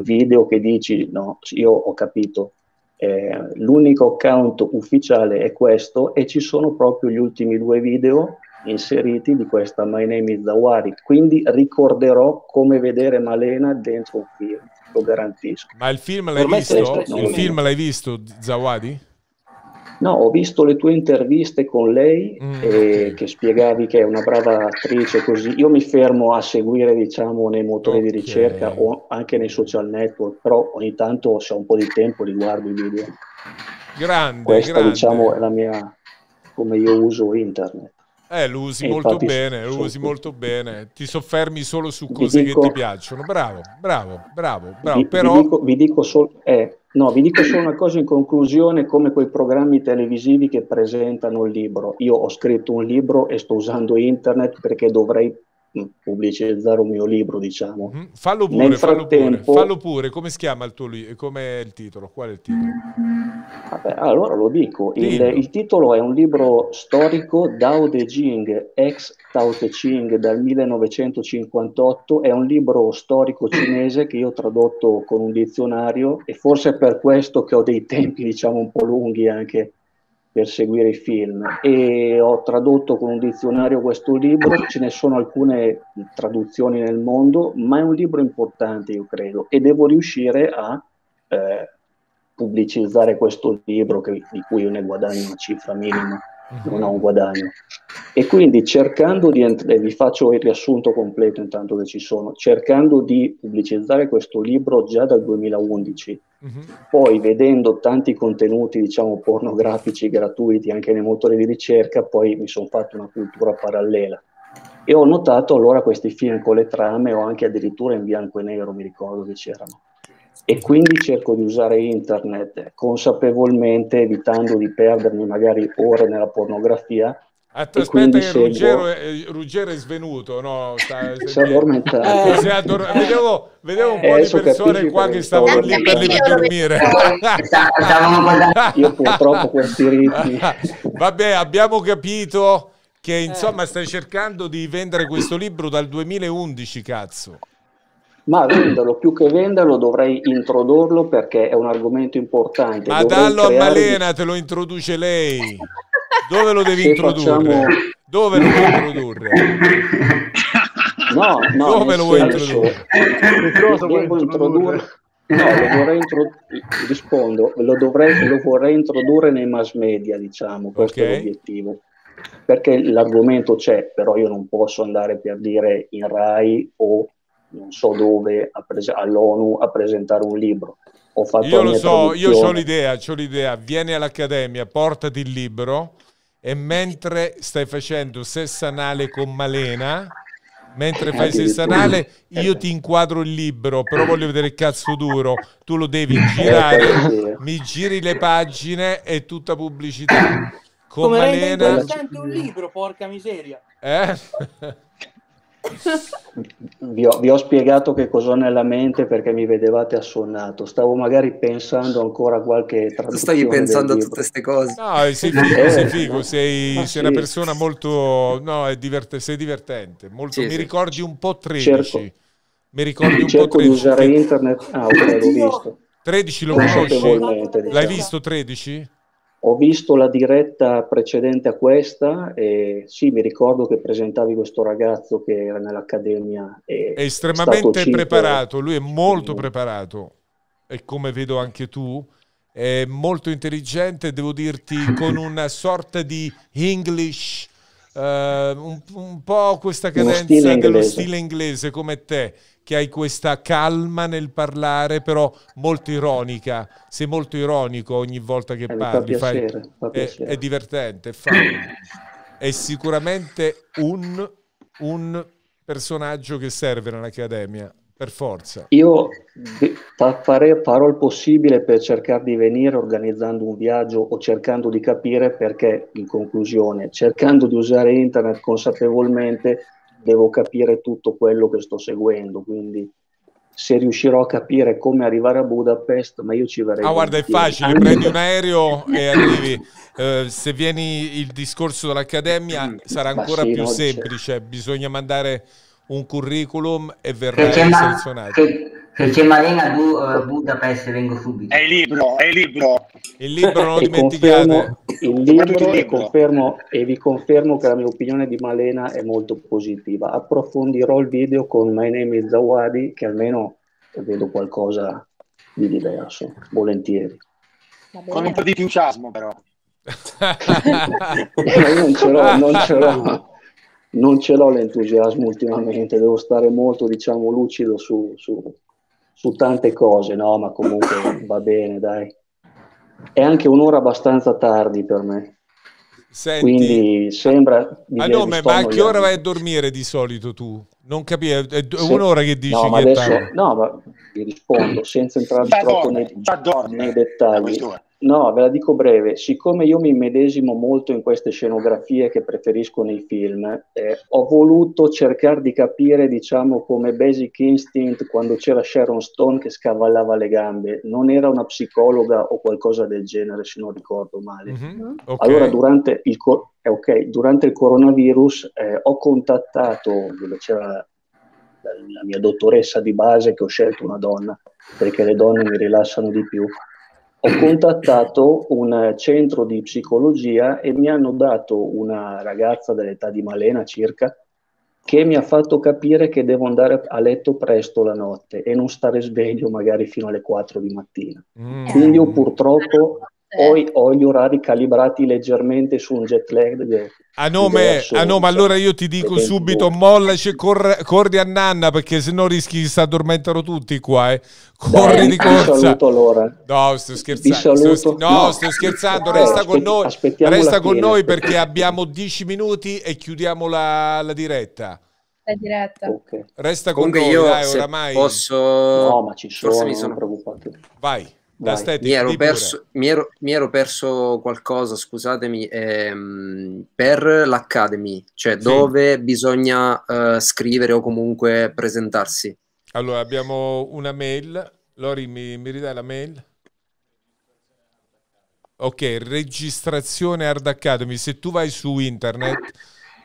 video che dici no, io ho capito, eh, l'unico account ufficiale è questo e ci sono proprio gli ultimi due video inseriti di questa My Name is Dawari, quindi ricorderò come vedere Malena dentro un film, lo garantisco. Ma il film l'hai Ormai visto? Il film l'hai visto, Zawadi? No, ho visto le tue interviste con lei mm. eh, che spiegavi che è una brava attrice così. Io mi fermo a seguire, diciamo, nei motori okay. di ricerca o anche nei social network, però ogni tanto se ho un po' di tempo riguardo i video. Grande, Questa, grande. diciamo, è la mia come io uso internet. Eh, lo usi molto bene, lo usi molto bene. Ti soffermi solo su cose dico, che ti piacciono. Bravo, bravo, bravo, bravo. Vi, però... vi dico, dico solo... Eh, No, vi dico solo una cosa in conclusione, come quei programmi televisivi che presentano il libro. Io ho scritto un libro e sto usando internet perché dovrei pubblicizzare un mio libro, diciamo. Mm, fallo, pure, Nel frattempo... Fallo pure, fallo pure, Come si chiama il tuo libro? Com'è il titolo? Qual è il titolo? Vabbè, allora lo dico. Il, il, titolo è un libro storico, Dao De Jing, ex Tao Te Ching, dal 1958. È un libro storico cinese che io ho tradotto con un dizionario e forse è per questo che ho dei tempi, diciamo, un po' lunghi anche per seguire i film e ho tradotto con un dizionario questo libro, ce ne sono alcune traduzioni nel mondo, ma è un libro importante io credo e devo riuscire a eh, pubblicizzare questo libro che, di cui io ne guadagno una cifra minima. non ha un guadagno. E quindi cercando di, ent- vi faccio il riassunto completo intanto che ci sono, cercando di pubblicizzare questo libro già dal 2011, mm-hmm. poi vedendo tanti contenuti, diciamo, pornografici gratuiti anche nei motori di ricerca, poi mi sono fatto una cultura parallela. E ho notato allora questi film con le trame o anche addirittura in bianco e nero, mi ricordo che c'erano e quindi cerco di usare internet consapevolmente evitando di perdermi magari ore nella pornografia. Ah, aspetta che Ruggero, eh, Ruggero, è svenuto, no? si è addormentato. Si è addor... Eh. vedevo, vedevo, un po' di persone qua che stavano lì per, lì per dormire. Io purtroppo questi ritmi. Vabbè, abbiamo capito che eh. insomma stai cercando di vendere questo libro dal 2011, cazzo ma venderlo più che venderlo dovrei introdurlo perché è un argomento importante. Ma dovrei dallo creare... a Malena, te lo introduce lei. Dove lo devi Se introdurre? Facciamo... Dove lo vuoi introdurre? No, no, Dove lo vuoi introdurre? Devo introdurre... No, lo dovrei introdurre, rispondo, lo, dovrei, lo vorrei introdurre nei mass media, diciamo, questo okay. è l'obiettivo perché l'argomento c'è, però io non posso andare per dire in Rai o non so dove, pres- all'ONU a presentare un libro. io lo so, io ho l'idea, ho l'idea, vieni all'Accademia, portati il libro e mentre stai facendo sessanale con Malena, mentre fai sessanale, io eh. ti inquadro il libro, però voglio vedere il cazzo duro, tu lo devi eh, girare, mi giri le pagine e tutta pubblicità. Con Come Malena... un libro, porca miseria. Eh? Vi ho, vi ho, spiegato che cosa ho nella mente perché mi vedevate assonnato. Stavo magari pensando ancora a qualche traduzione. Stavi pensando a tutte queste cose. No, sei figo, eh, sei, figo, sei, sei sì. una persona molto... No, divert- sei divertente. Molto, sì, mi sì. ricordi un po' 13. Cerco. Mi ricordi un Cerco po' 13. Cerco di usare internet. Ah, ok, l'ho visto. 13 lo conosci? L'hai diciamo. visto 13? Ho visto la diretta precedente a questa e sì, mi ricordo che presentavi questo ragazzo che era nell'accademia. È estremamente preparato, lui è molto mm. preparato e come vedo anche tu è molto intelligente, devo dirti, con una sorta di English, eh, un, un, po' questa cadenza stile dello stile inglese come te che hai questa calma nel parlare, però molto ironica. Sei molto ironico ogni volta che eh, parli. Fa piacere, fai... fa è, è, divertente, fa... è sicuramente un, un personaggio che serve nell'Accademia per forza. Io farei, farò il possibile per cercare di venire organizzando un viaggio o cercando di capire perché, in conclusione, cercando di usare internet consapevolmente devo capire tutto quello che sto seguendo, quindi se riuscirò a capire come arrivare a Budapest, ma io ci verrei. Ah, guarda, è facile, anni. prendi un aereo e arrivi. Uh, se vieni il discorso dall'Accademia mm. sarà ancora sì, più semplice, bisogna mandare un curriculum e verrai selezionato. Che se c'è Marina uh, Budapest vengo subito. È il libro, è il libro. Il libro non dimentichiamo. Il libro, e, confermo, e vi confermo che la mia opinione di Malena è molto positiva. Approfondirò il video con My Name is Zawadi che almeno vedo qualcosa di diverso, volentieri. Con un po' di entusiasmo però. Eh, non ce l'ho, non ce l'ho non ce l'ho l'entusiasmo ultimamente, devo stare molto diciamo, lucido su, su, su tante cose, no? Ma comunque va bene, dai. È anche un'ora abbastanza tardi per me. Senti, Quindi sembra... Di ah no, ma, ma a che ora vai a dormire di solito tu? Non capire, è Se, un'ora che dici no, ma che adesso, No, ma vi rispondo senza entrare troppo nei, nei dettagli. No, ve la dico breve. Siccome io mi medesimo molto in queste scenografie che preferisco nei film, eh, ho voluto cercare di capire, diciamo, come Basic Instinct quando c'era Sharon Stone che scavallava le gambe. Non era una psicologa o qualcosa del genere, se non ricordo male. Mhm. Mm-hmm. Okay. Allora, durante il, cor- eh, okay, durante il coronavirus eh, ho contattato, c'era la mia dottoressa di base che ho scelto una donna perché le donne mi rilassano di più ho contattato un centro di psicologia e mi hanno dato una ragazza dell'età di Malena circa che mi ha fatto capire che devo andare a letto presto la notte e non stare sveglio magari fino alle 4 di mattina. Mm. Quindi io purtroppo eh. poi ho gli orari calibrati leggermente su un jet lag. A nome, a nome allora io ti dico subito: mollaci e cor- corri a Nanna perché sennò rischi che si addormentano tutti qua. Eh. Corri Dai, di corsa. saluto allora. No, sto scherzando. Sto, no, no, sto scherzando. Eh, resta con noi, resta con noi perché abbiamo 10 minuti e chiudiamo la, la diretta diretta. Okay. Resta con Comunque noi, io, dai, oramai. Posso... No, ma ci sono, Forse mi sono preoccupato. Vai mi ero, perso, mi, ero, mi ero, perso, qualcosa, scusatemi, ehm, per l'Academy, cioè sì. dove bisogna eh, scrivere o comunque presentarsi. Allora, abbiamo una mail. Lori, mi, mi ridai la mail? Ok, registrazione Hard Academy. Se tu vai su internet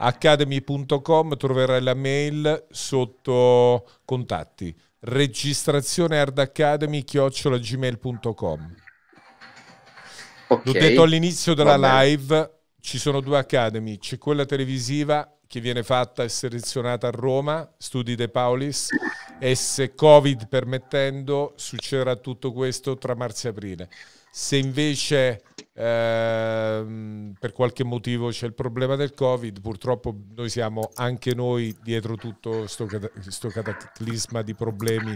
academy.com troverai la mail sotto contatti registrazione academy chiocciolagmail.com. Okay. L'ho detto all'inizio della Vabbè. live, ci sono due academy, c'è quella televisiva che viene fatta e selezionata a Roma, Studi De Paulis, e se Covid permettendo succederà tutto questo tra marzo e aprile. Se invece eh, per qualche motivo c'è il problema del Covid, purtroppo noi siamo anche noi dietro tutto questo cataclisma di problemi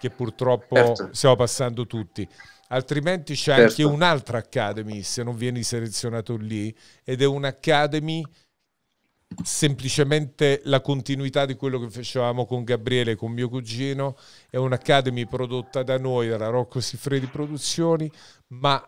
che purtroppo certo. stiamo passando tutti. Altrimenti c'è certo. anche un'altra Academy se non vieni selezionato lì ed è un'Academy semplicemente la continuità di quello che facevamo con Gabriele, con mio cugino, è un'Academy prodotta da noi, dalla Rocco Siffredi Produzioni, ma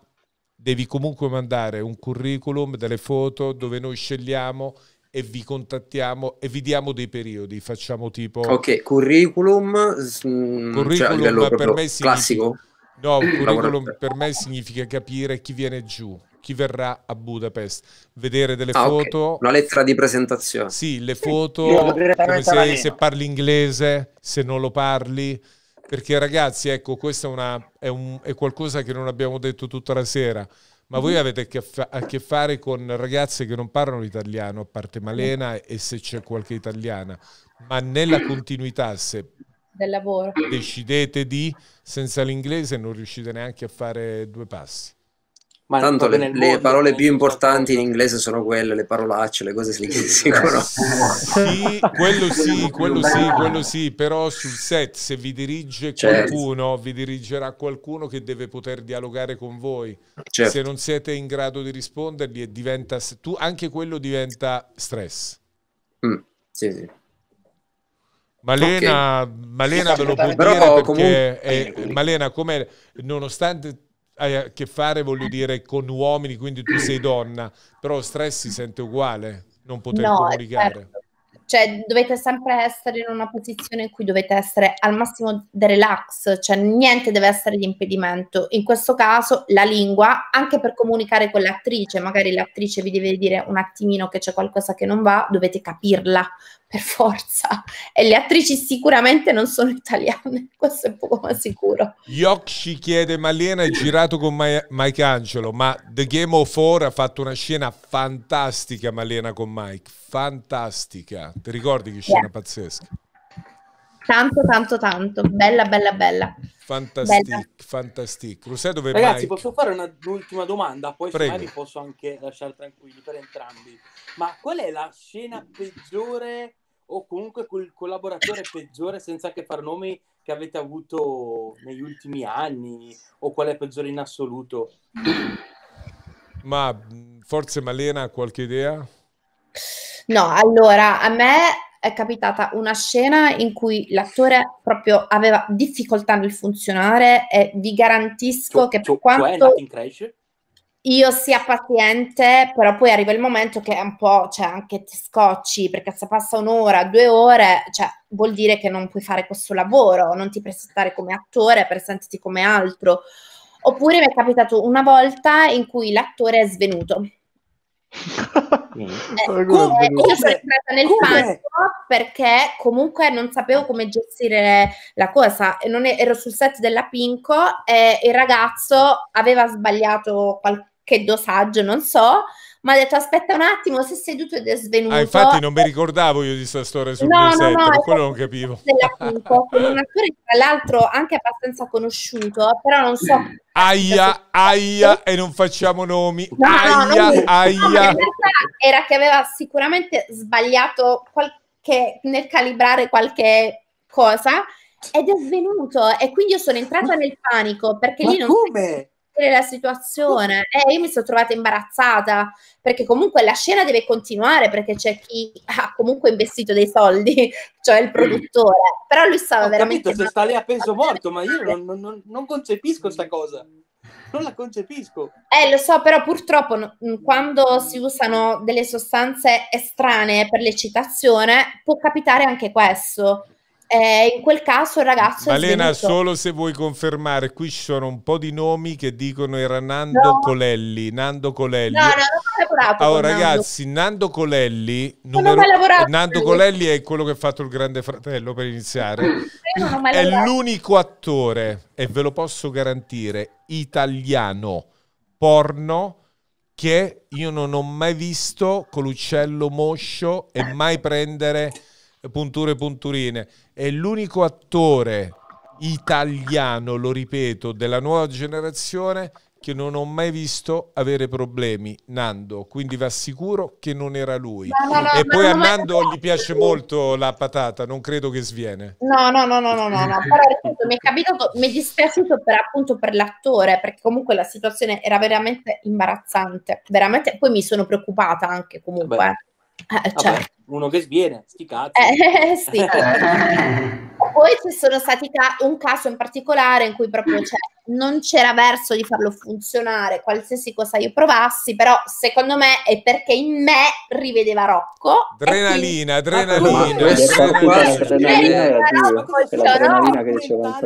devi comunque mandare un curriculum, delle foto dove noi scegliamo e vi contattiamo e vi diamo dei periodi, facciamo tipo... Ok, curriculum... Mm, cioè, curriculum cioè, per me significa... classico? No, curriculum per me significa capire chi viene giù, chi verrà a Budapest, vedere delle ah, foto... Okay. Una lettera di presentazione. Sì, le foto, se, se parli inglese, se non lo parli perché ragazzi, ecco, questo è, una, è, un, è qualcosa che non abbiamo detto tutta la sera ma voi mm-hmm. avete a che fare con ragazze che non parlano l'italiano, a parte Malena mm. e se c'è qualche italiana, ma nella continuità, se decidete di, senza l'inglese non riuscite neanche a fare due passi. Ma Tanto le, le parole più importanti in inglese sono quelle, le parolacce, le cose che si conoscono. Sì, quello sì, quello sì, quello sì, però sul set se vi dirige certo. qualcuno, certo. vi dirigerà qualcuno che deve poter dialogare con voi. Certo. Se non siete in grado di rispondergli, diventa, tu, anche quello diventa stress. Mm, sì, sì. Malena, okay. Malena ve lo può dire Però, perché comunque... è, Malena, come nonostante hai a che fare, voglio dire, con uomini, quindi tu sei donna, però stress si sente uguale, non poter no, comunicare. Certo. Cioè, dovete sempre essere in una posizione in cui dovete essere al massimo del relax, cioè niente deve essere di impedimento. In questo caso la lingua, anche per comunicare con l'attrice, magari l'attrice vi deve dire un attimino che c'è qualcosa che non va, dovete capirla, per forza. E le attrici sicuramente non sono italiane, questo è poco ma sicuro. Yok ci chiede, Malena è girato con Mike Angelo, ma The Game of Four ha fatto una scena fantastica, Malena, con Mike, fantastica. Ti ricordi che scena yeah. pazzesca? Tanto, tanto, tanto. Bella, bella, bella. Fantastic, fantastic. Rusè, dove Ragazzi, vai? posso fare una, un'ultima domanda? Poi Prego. magari posso anche lasciare tranquilli per entrambi. Ma qual è la scena peggiore o comunque quel collaboratore peggiore senza che far nomi che avete avuto negli ultimi anni o qual è peggiore in assoluto? Ma forse Malena ha qualche idea? No, allora a me è capitata una scena in cui l'attore proprio aveva difficoltà nel funzionare e vi garantisco tu, che per tu, quanto io sia paziente, però poi arriva il momento che è un po', cioè anche ti scocci, perché se passa un'ora, due ore, cioè vuol dire che non puoi fare questo lavoro, non ti presentare come attore, presentati come altro. Oppure mi è capitato una volta in cui l'attore è svenuto eh, ah, come, io sono entrata nel panico perché comunque non sapevo come gestire la cosa è, ero sul set della Pinco e il ragazzo aveva sbagliato qualche dosaggio non so mi ha detto aspetta un attimo, si è seduto ed è svenuto. Ah, infatti non mi ricordavo io di questa storia sul no, 2007, no, no, quello non capivo. con un attore tra l'altro anche abbastanza conosciuto, però non so... Aia, aia, e non facciamo nomi. No, aia, no, aia. era che aveva sicuramente sbagliato qualche, nel calibrare qualche cosa ed è svenuto e quindi io sono entrata nel panico perché Ma lì non... Come? la situazione. E eh, io mi sono trovata imbarazzata perché comunque la scena deve continuare perché c'è chi ha comunque investito dei soldi, cioè il produttore. Però lui stava Ho veramente... Capito, se sta lì peso morto, ma io non, non, non concepisco questa cosa non la concepisco. Eh, lo so, però purtroppo no, mm, quando si usano delle sostanze estranee per l'eccitazione può capitare anche questo. Eh, in quel caso il ragazzo... Malena, solo se vuoi confermare, qui ci sono un po' di nomi che dicono era Nando no. Colelli, Nando Colelli. No, no, non ho lavorato. Allora ragazzi, Nando, Nando Colelli... Numero... Nando Colelli è quello che ha fatto il Grande Fratello per iniziare. è l'unico attore, e ve lo posso garantire, italiano, porno che io non ho mai visto con l'uccello moscio e mai prendere punture punturine. È l'unico attore italiano, lo ripeto, della nuova generazione che non ho mai visto avere problemi, Nando, quindi va sicuro che non era lui. No, no, no, e poi a Nando gli piace molto la patata, non credo che sviene. No, no, no, no, no, no, no. però appunto, mi è capitato, mi è dispiaciuto per, appunto per l'attore, perché comunque la situazione era veramente imbarazzante, veramente, poi mi sono preoccupata anche comunque. Eh. eh, cioè, uno che sviene, sti cazzi. Eh, sì. Eh. Poi ci sono stati ca- un caso in particolare in cui proprio cioè, non c'era verso di farlo funzionare qualsiasi cosa io provassi, però secondo me è perché in me rivedeva Rocco. Adrenalina, adrenalina, eh,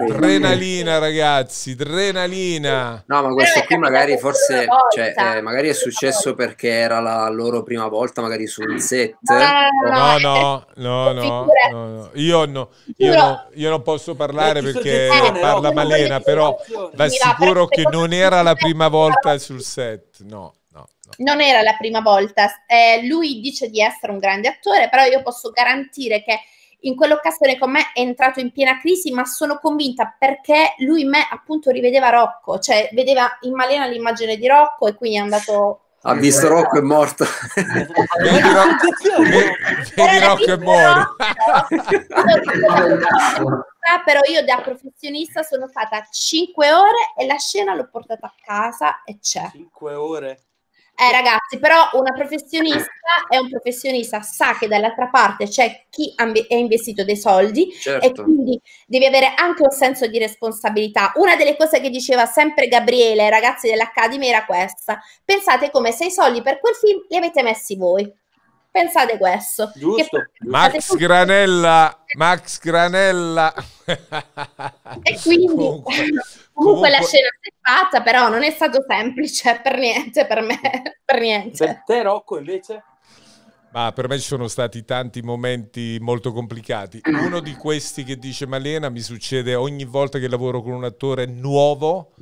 adrenalina, ragazzi, adrenalina. No, ma questo qui magari forse, cioè, eh, magari è successo perché era la loro prima volta, magari sul set. No, no, no, no, no, no, no, no, Io, no, io, no, io non posso parlare perché parla Malena, però l'assicuro che non era la prima volta sul set, no. no. Non era la prima volta. Eh, lui dice di essere un grande attore, però io posso garantire che in quell'occasione con me è entrato in piena crisi, ma sono convinta perché lui me appunto rivedeva Rocco, cioè vedeva in Malena l'immagine di Rocco e quindi è andato ha visto Rocco è morto. vedi, Ro- vedi Rocco è morto. Ah, però io da professionista sono stata 5 ore e la scena l'ho portata a casa e c'è. 5 ore? Eh, ragazzi, però una professionista è un professionista, sa che dall'altra parte c'è chi è investito dei soldi certo. e quindi devi avere anche un senso di responsabilità. Una delle cose che diceva sempre Gabriele ragazzi dell'Academy era questa: pensate come se i soldi per quel film li avete messi voi. Pensate questo. Giusto. Che... Max Pensate... Granella, Max Granella. e quindi comunque, comunque, comunque, la scena si è fatta, però non è stato semplice per niente, per me, per niente. Per te Rocco invece? Ma per me ci sono stati tanti momenti molto complicati. Uno di questi che dice Malena mi succede ogni volta che lavoro con un attore nuovo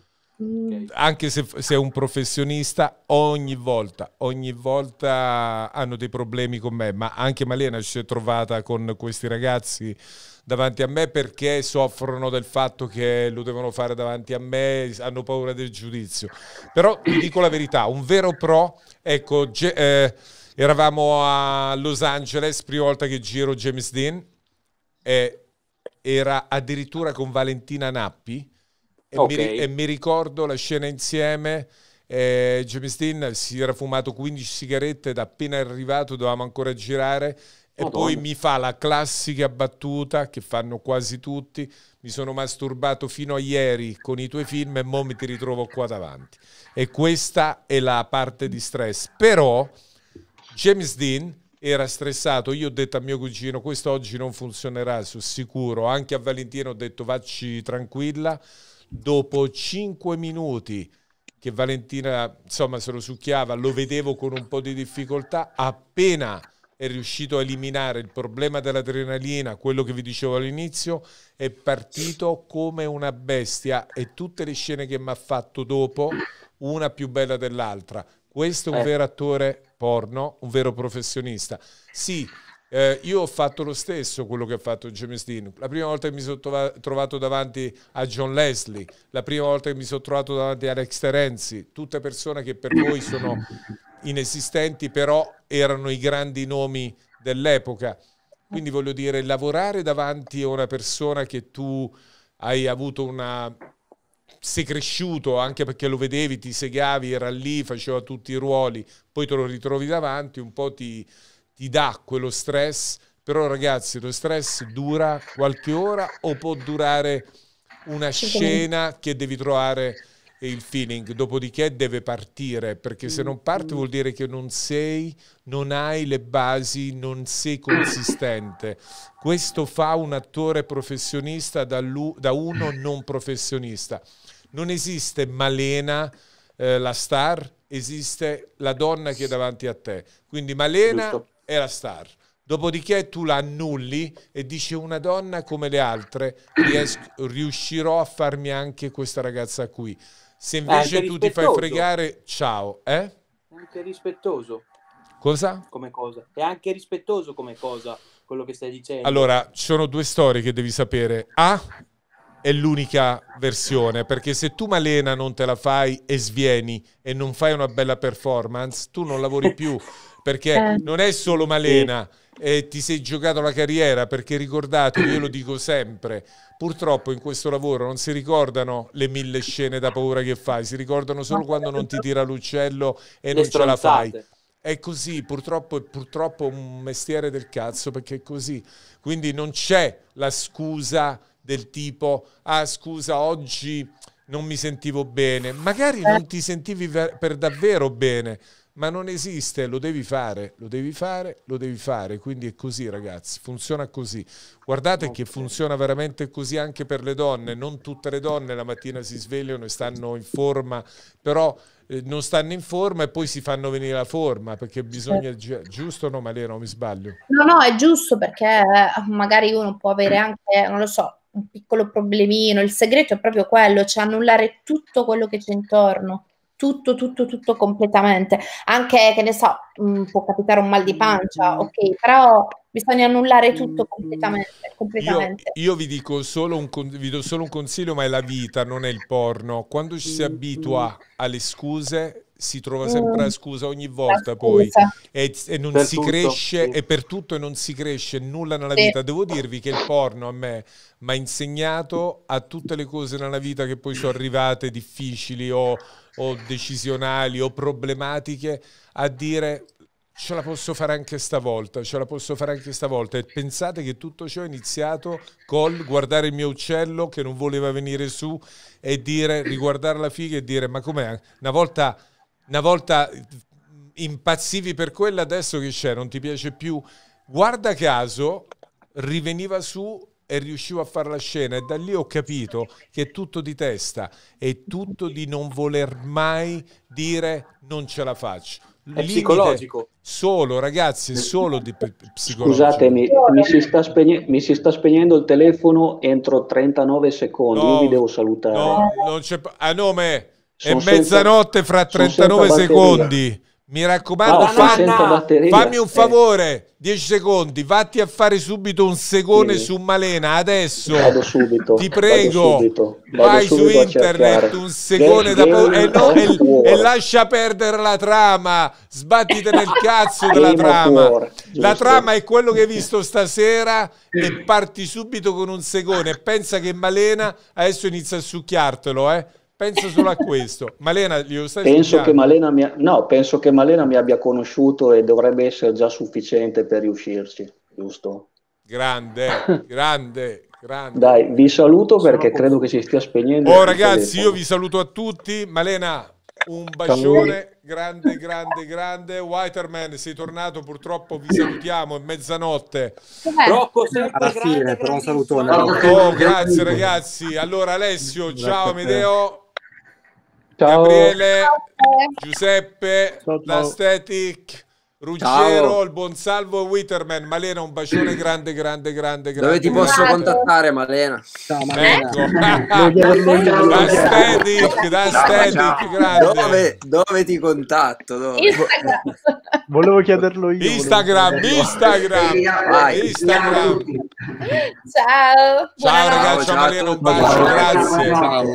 Mm. Anche se sei un professionista, ogni volta, ogni volta hanno dei problemi con me, ma anche Malena si è trovata con questi ragazzi davanti a me perché soffrono del fatto che lo devono fare davanti a me, hanno paura del giudizio. Però vi dico la verità, un vero pro, ecco, ge- eh, eravamo a Los Angeles, prima volta che giro James Dean, eh, era addirittura con Valentina Nappi e, okay. mi, e mi ricordo la scena insieme eh, James Dean si era fumato 15 sigarette ed appena arrivato dovevamo ancora girare e Madonna. poi mi fa la classica battuta che fanno quasi tutti mi sono masturbato fino a ieri con i tuoi film e mo mi ti ritrovo qua davanti e questa è la parte di stress però James Dean era stressato io ho detto a mio cugino questo oggi non funzionerà sono sicuro anche a Valentino ho detto vacci tranquilla dopo 5 minuti che Valentina insomma se lo succhiava, lo vedevo con un po' di difficoltà, appena è riuscito a eliminare il problema dell'adrenalina, quello che vi dicevo all'inizio, è partito come una bestia e tutte le scene che mi ha fatto dopo, una più bella dell'altra. Questo è un eh. vero attore porno, un vero professionista. Sì, eh, io ho fatto lo stesso quello che ha fatto James Dean. La prima volta che mi sono trovato davanti a John Leslie, la prima volta che mi sono trovato davanti a Alex Terenzi, tutte persone che per voi sono inesistenti, però erano i grandi nomi dell'epoca. Quindi voglio dire, lavorare davanti a una persona che tu hai avuto una... sei cresciuto anche perché lo vedevi, ti segavi, era lì, faceva tutti i ruoli, poi te lo ritrovi davanti, un po' ti ti dà quello stress, però ragazzi lo stress dura qualche ora o può durare una scena che devi trovare il feeling, dopodiché deve partire, perché se non parte vuol dire che non sei, non hai le basi, non sei consistente. Questo fa un attore professionista da, da uno non professionista. Non esiste Malena, eh, la star, esiste la donna che è davanti a te. Quindi Malena... Giusto è la star. Dopodiché tu la annulli e dici una donna come le altre, riesco, riuscirò a farmi anche questa ragazza qui. Se ah, invece tu ti fai fregare, ciao. Eh? È anche rispettoso. Cosa? Come cosa? È anche rispettoso come cosa quello che stai dicendo. Allora, ci sono due storie che devi sapere. A è l'unica versione, perché se tu Malena non te la fai e svieni e non fai una bella performance, tu non lavori più. perché eh. non è solo Malena. Sì. Eh, e ti sei giocato la carriera perché ricordatevi, io lo dico sempre, purtroppo in questo lavoro non si ricordano le mille scene da paura che fai, si ricordano solo quando non ti tira l'uccello e non stronzate. ce la fai. È così, purtroppo è purtroppo un mestiere del cazzo perché è così. Quindi non c'è la scusa del tipo, ah scusa, oggi non mi sentivo bene. Magari non eh. ti sentivi per davvero bene, ma non esiste, lo devi fare, lo devi fare, lo devi fare, quindi è così ragazzi, funziona così. Guardate okay. che funziona veramente così anche per le donne, non tutte le donne la mattina si svegliano e stanno in forma, però eh, non stanno in forma e poi si fanno venire la forma perché bisogna, gi- giusto no Malena, mi sbaglio? No, no, è giusto perché eh, magari uno può avere anche, non lo so, un piccolo problemino, il segreto è proprio quello, cioè annullare tutto quello che c'è intorno tutto, tutto, tutto completamente. Anche, che ne so, mh, mm, può capitare un mal di mm-hmm. pancia, ok, però bisogna annullare tutto completamente. Mm-hmm. completamente. Io, io, vi dico solo un, vi do solo un consiglio, ma è la vita, non è il porno. Quando ci si abitua mm-hmm. alle scuse, si trova mm. sempre la scusa ogni volta scusa. poi e, e non per si tutto, cresce sì. e per tutto e non si cresce nulla nella sì. vita devo dirvi che il porno a me mi ha insegnato a tutte le cose nella vita che poi sono arrivate difficili o, o decisionali o problematiche a dire ce la posso fare anche stavolta, ce la posso fare anche stavolta. E pensate che tutto ciò è iniziato col guardare il mio uccello che non voleva venire su e dire, riguardare la figa e dire, ma com'è? Una volta una volta impazzivi per quella, adesso che c'è, non ti piace più. Guarda caso, riveniva su e riuscivo a fare la scena e da lì ho capito che è tutto di testa, è tutto di non voler mai dire non ce la faccio. È psicologico. Solo ragazzi, eh, solo di psicologico. Scusatemi, mi si, spegne- mi si, sta spegnendo il telefono entro 39 secondi, no, io vi devo salutare. No, non c'è... A nome... È mezzanotte fra 39 secondi. Mi raccomando, fammi, fammi, un eh. favore, 10 secondi, vatti a fare subito un segone sì. su Malena, adesso. Vado subito. Ti prego, vado subito. Vado vai su internet, un segone da paura e, no, e, e, lascia perdere la trama, sbattite nel cazzo della trama. la trama è quello che hai visto stasera e parti subito con un segone. Pensa che Malena adesso inizia a succhiartelo, eh penso solo a questo. Malena, glielo stai penso che Malena, mi, no, penso che Malena mi abbia conosciuto e dovrebbe essere già sufficiente per riuscirci, giusto? Grande, grande, grande. Dai, vi saluto perché Sono... credo che si stia spegnendo. Oh ragazzi, io vi saluto a tutti. Malena, un bacione grande, grande, grande. Whiterman, sei tornato, purtroppo vi salutiamo, è mezzanotte. Rocco, alla fine, però un salutone. Oh, grazie ragazzi. Allora Alessio, ciao Amedeo. Ciao. Gabriele, Giuseppe, ciao, ciao. l'Aesthetic. Ruggero, Ciao. il Bonsalvo Witterman, Malena, un bacione grande, grande, grande, grande. Dove ti posso contattare, Malena? Ciao, ecco. Malena. Ecco. da Static, da grande. Dove, dove, ti contatto? Dove? Volevo chiederlo io. Instagram, volevo. Instagram, Vai, Instagram. Ciao. Ciao, ciao ragazzi, ciao, Malena, un bacio, grazie. Ciao.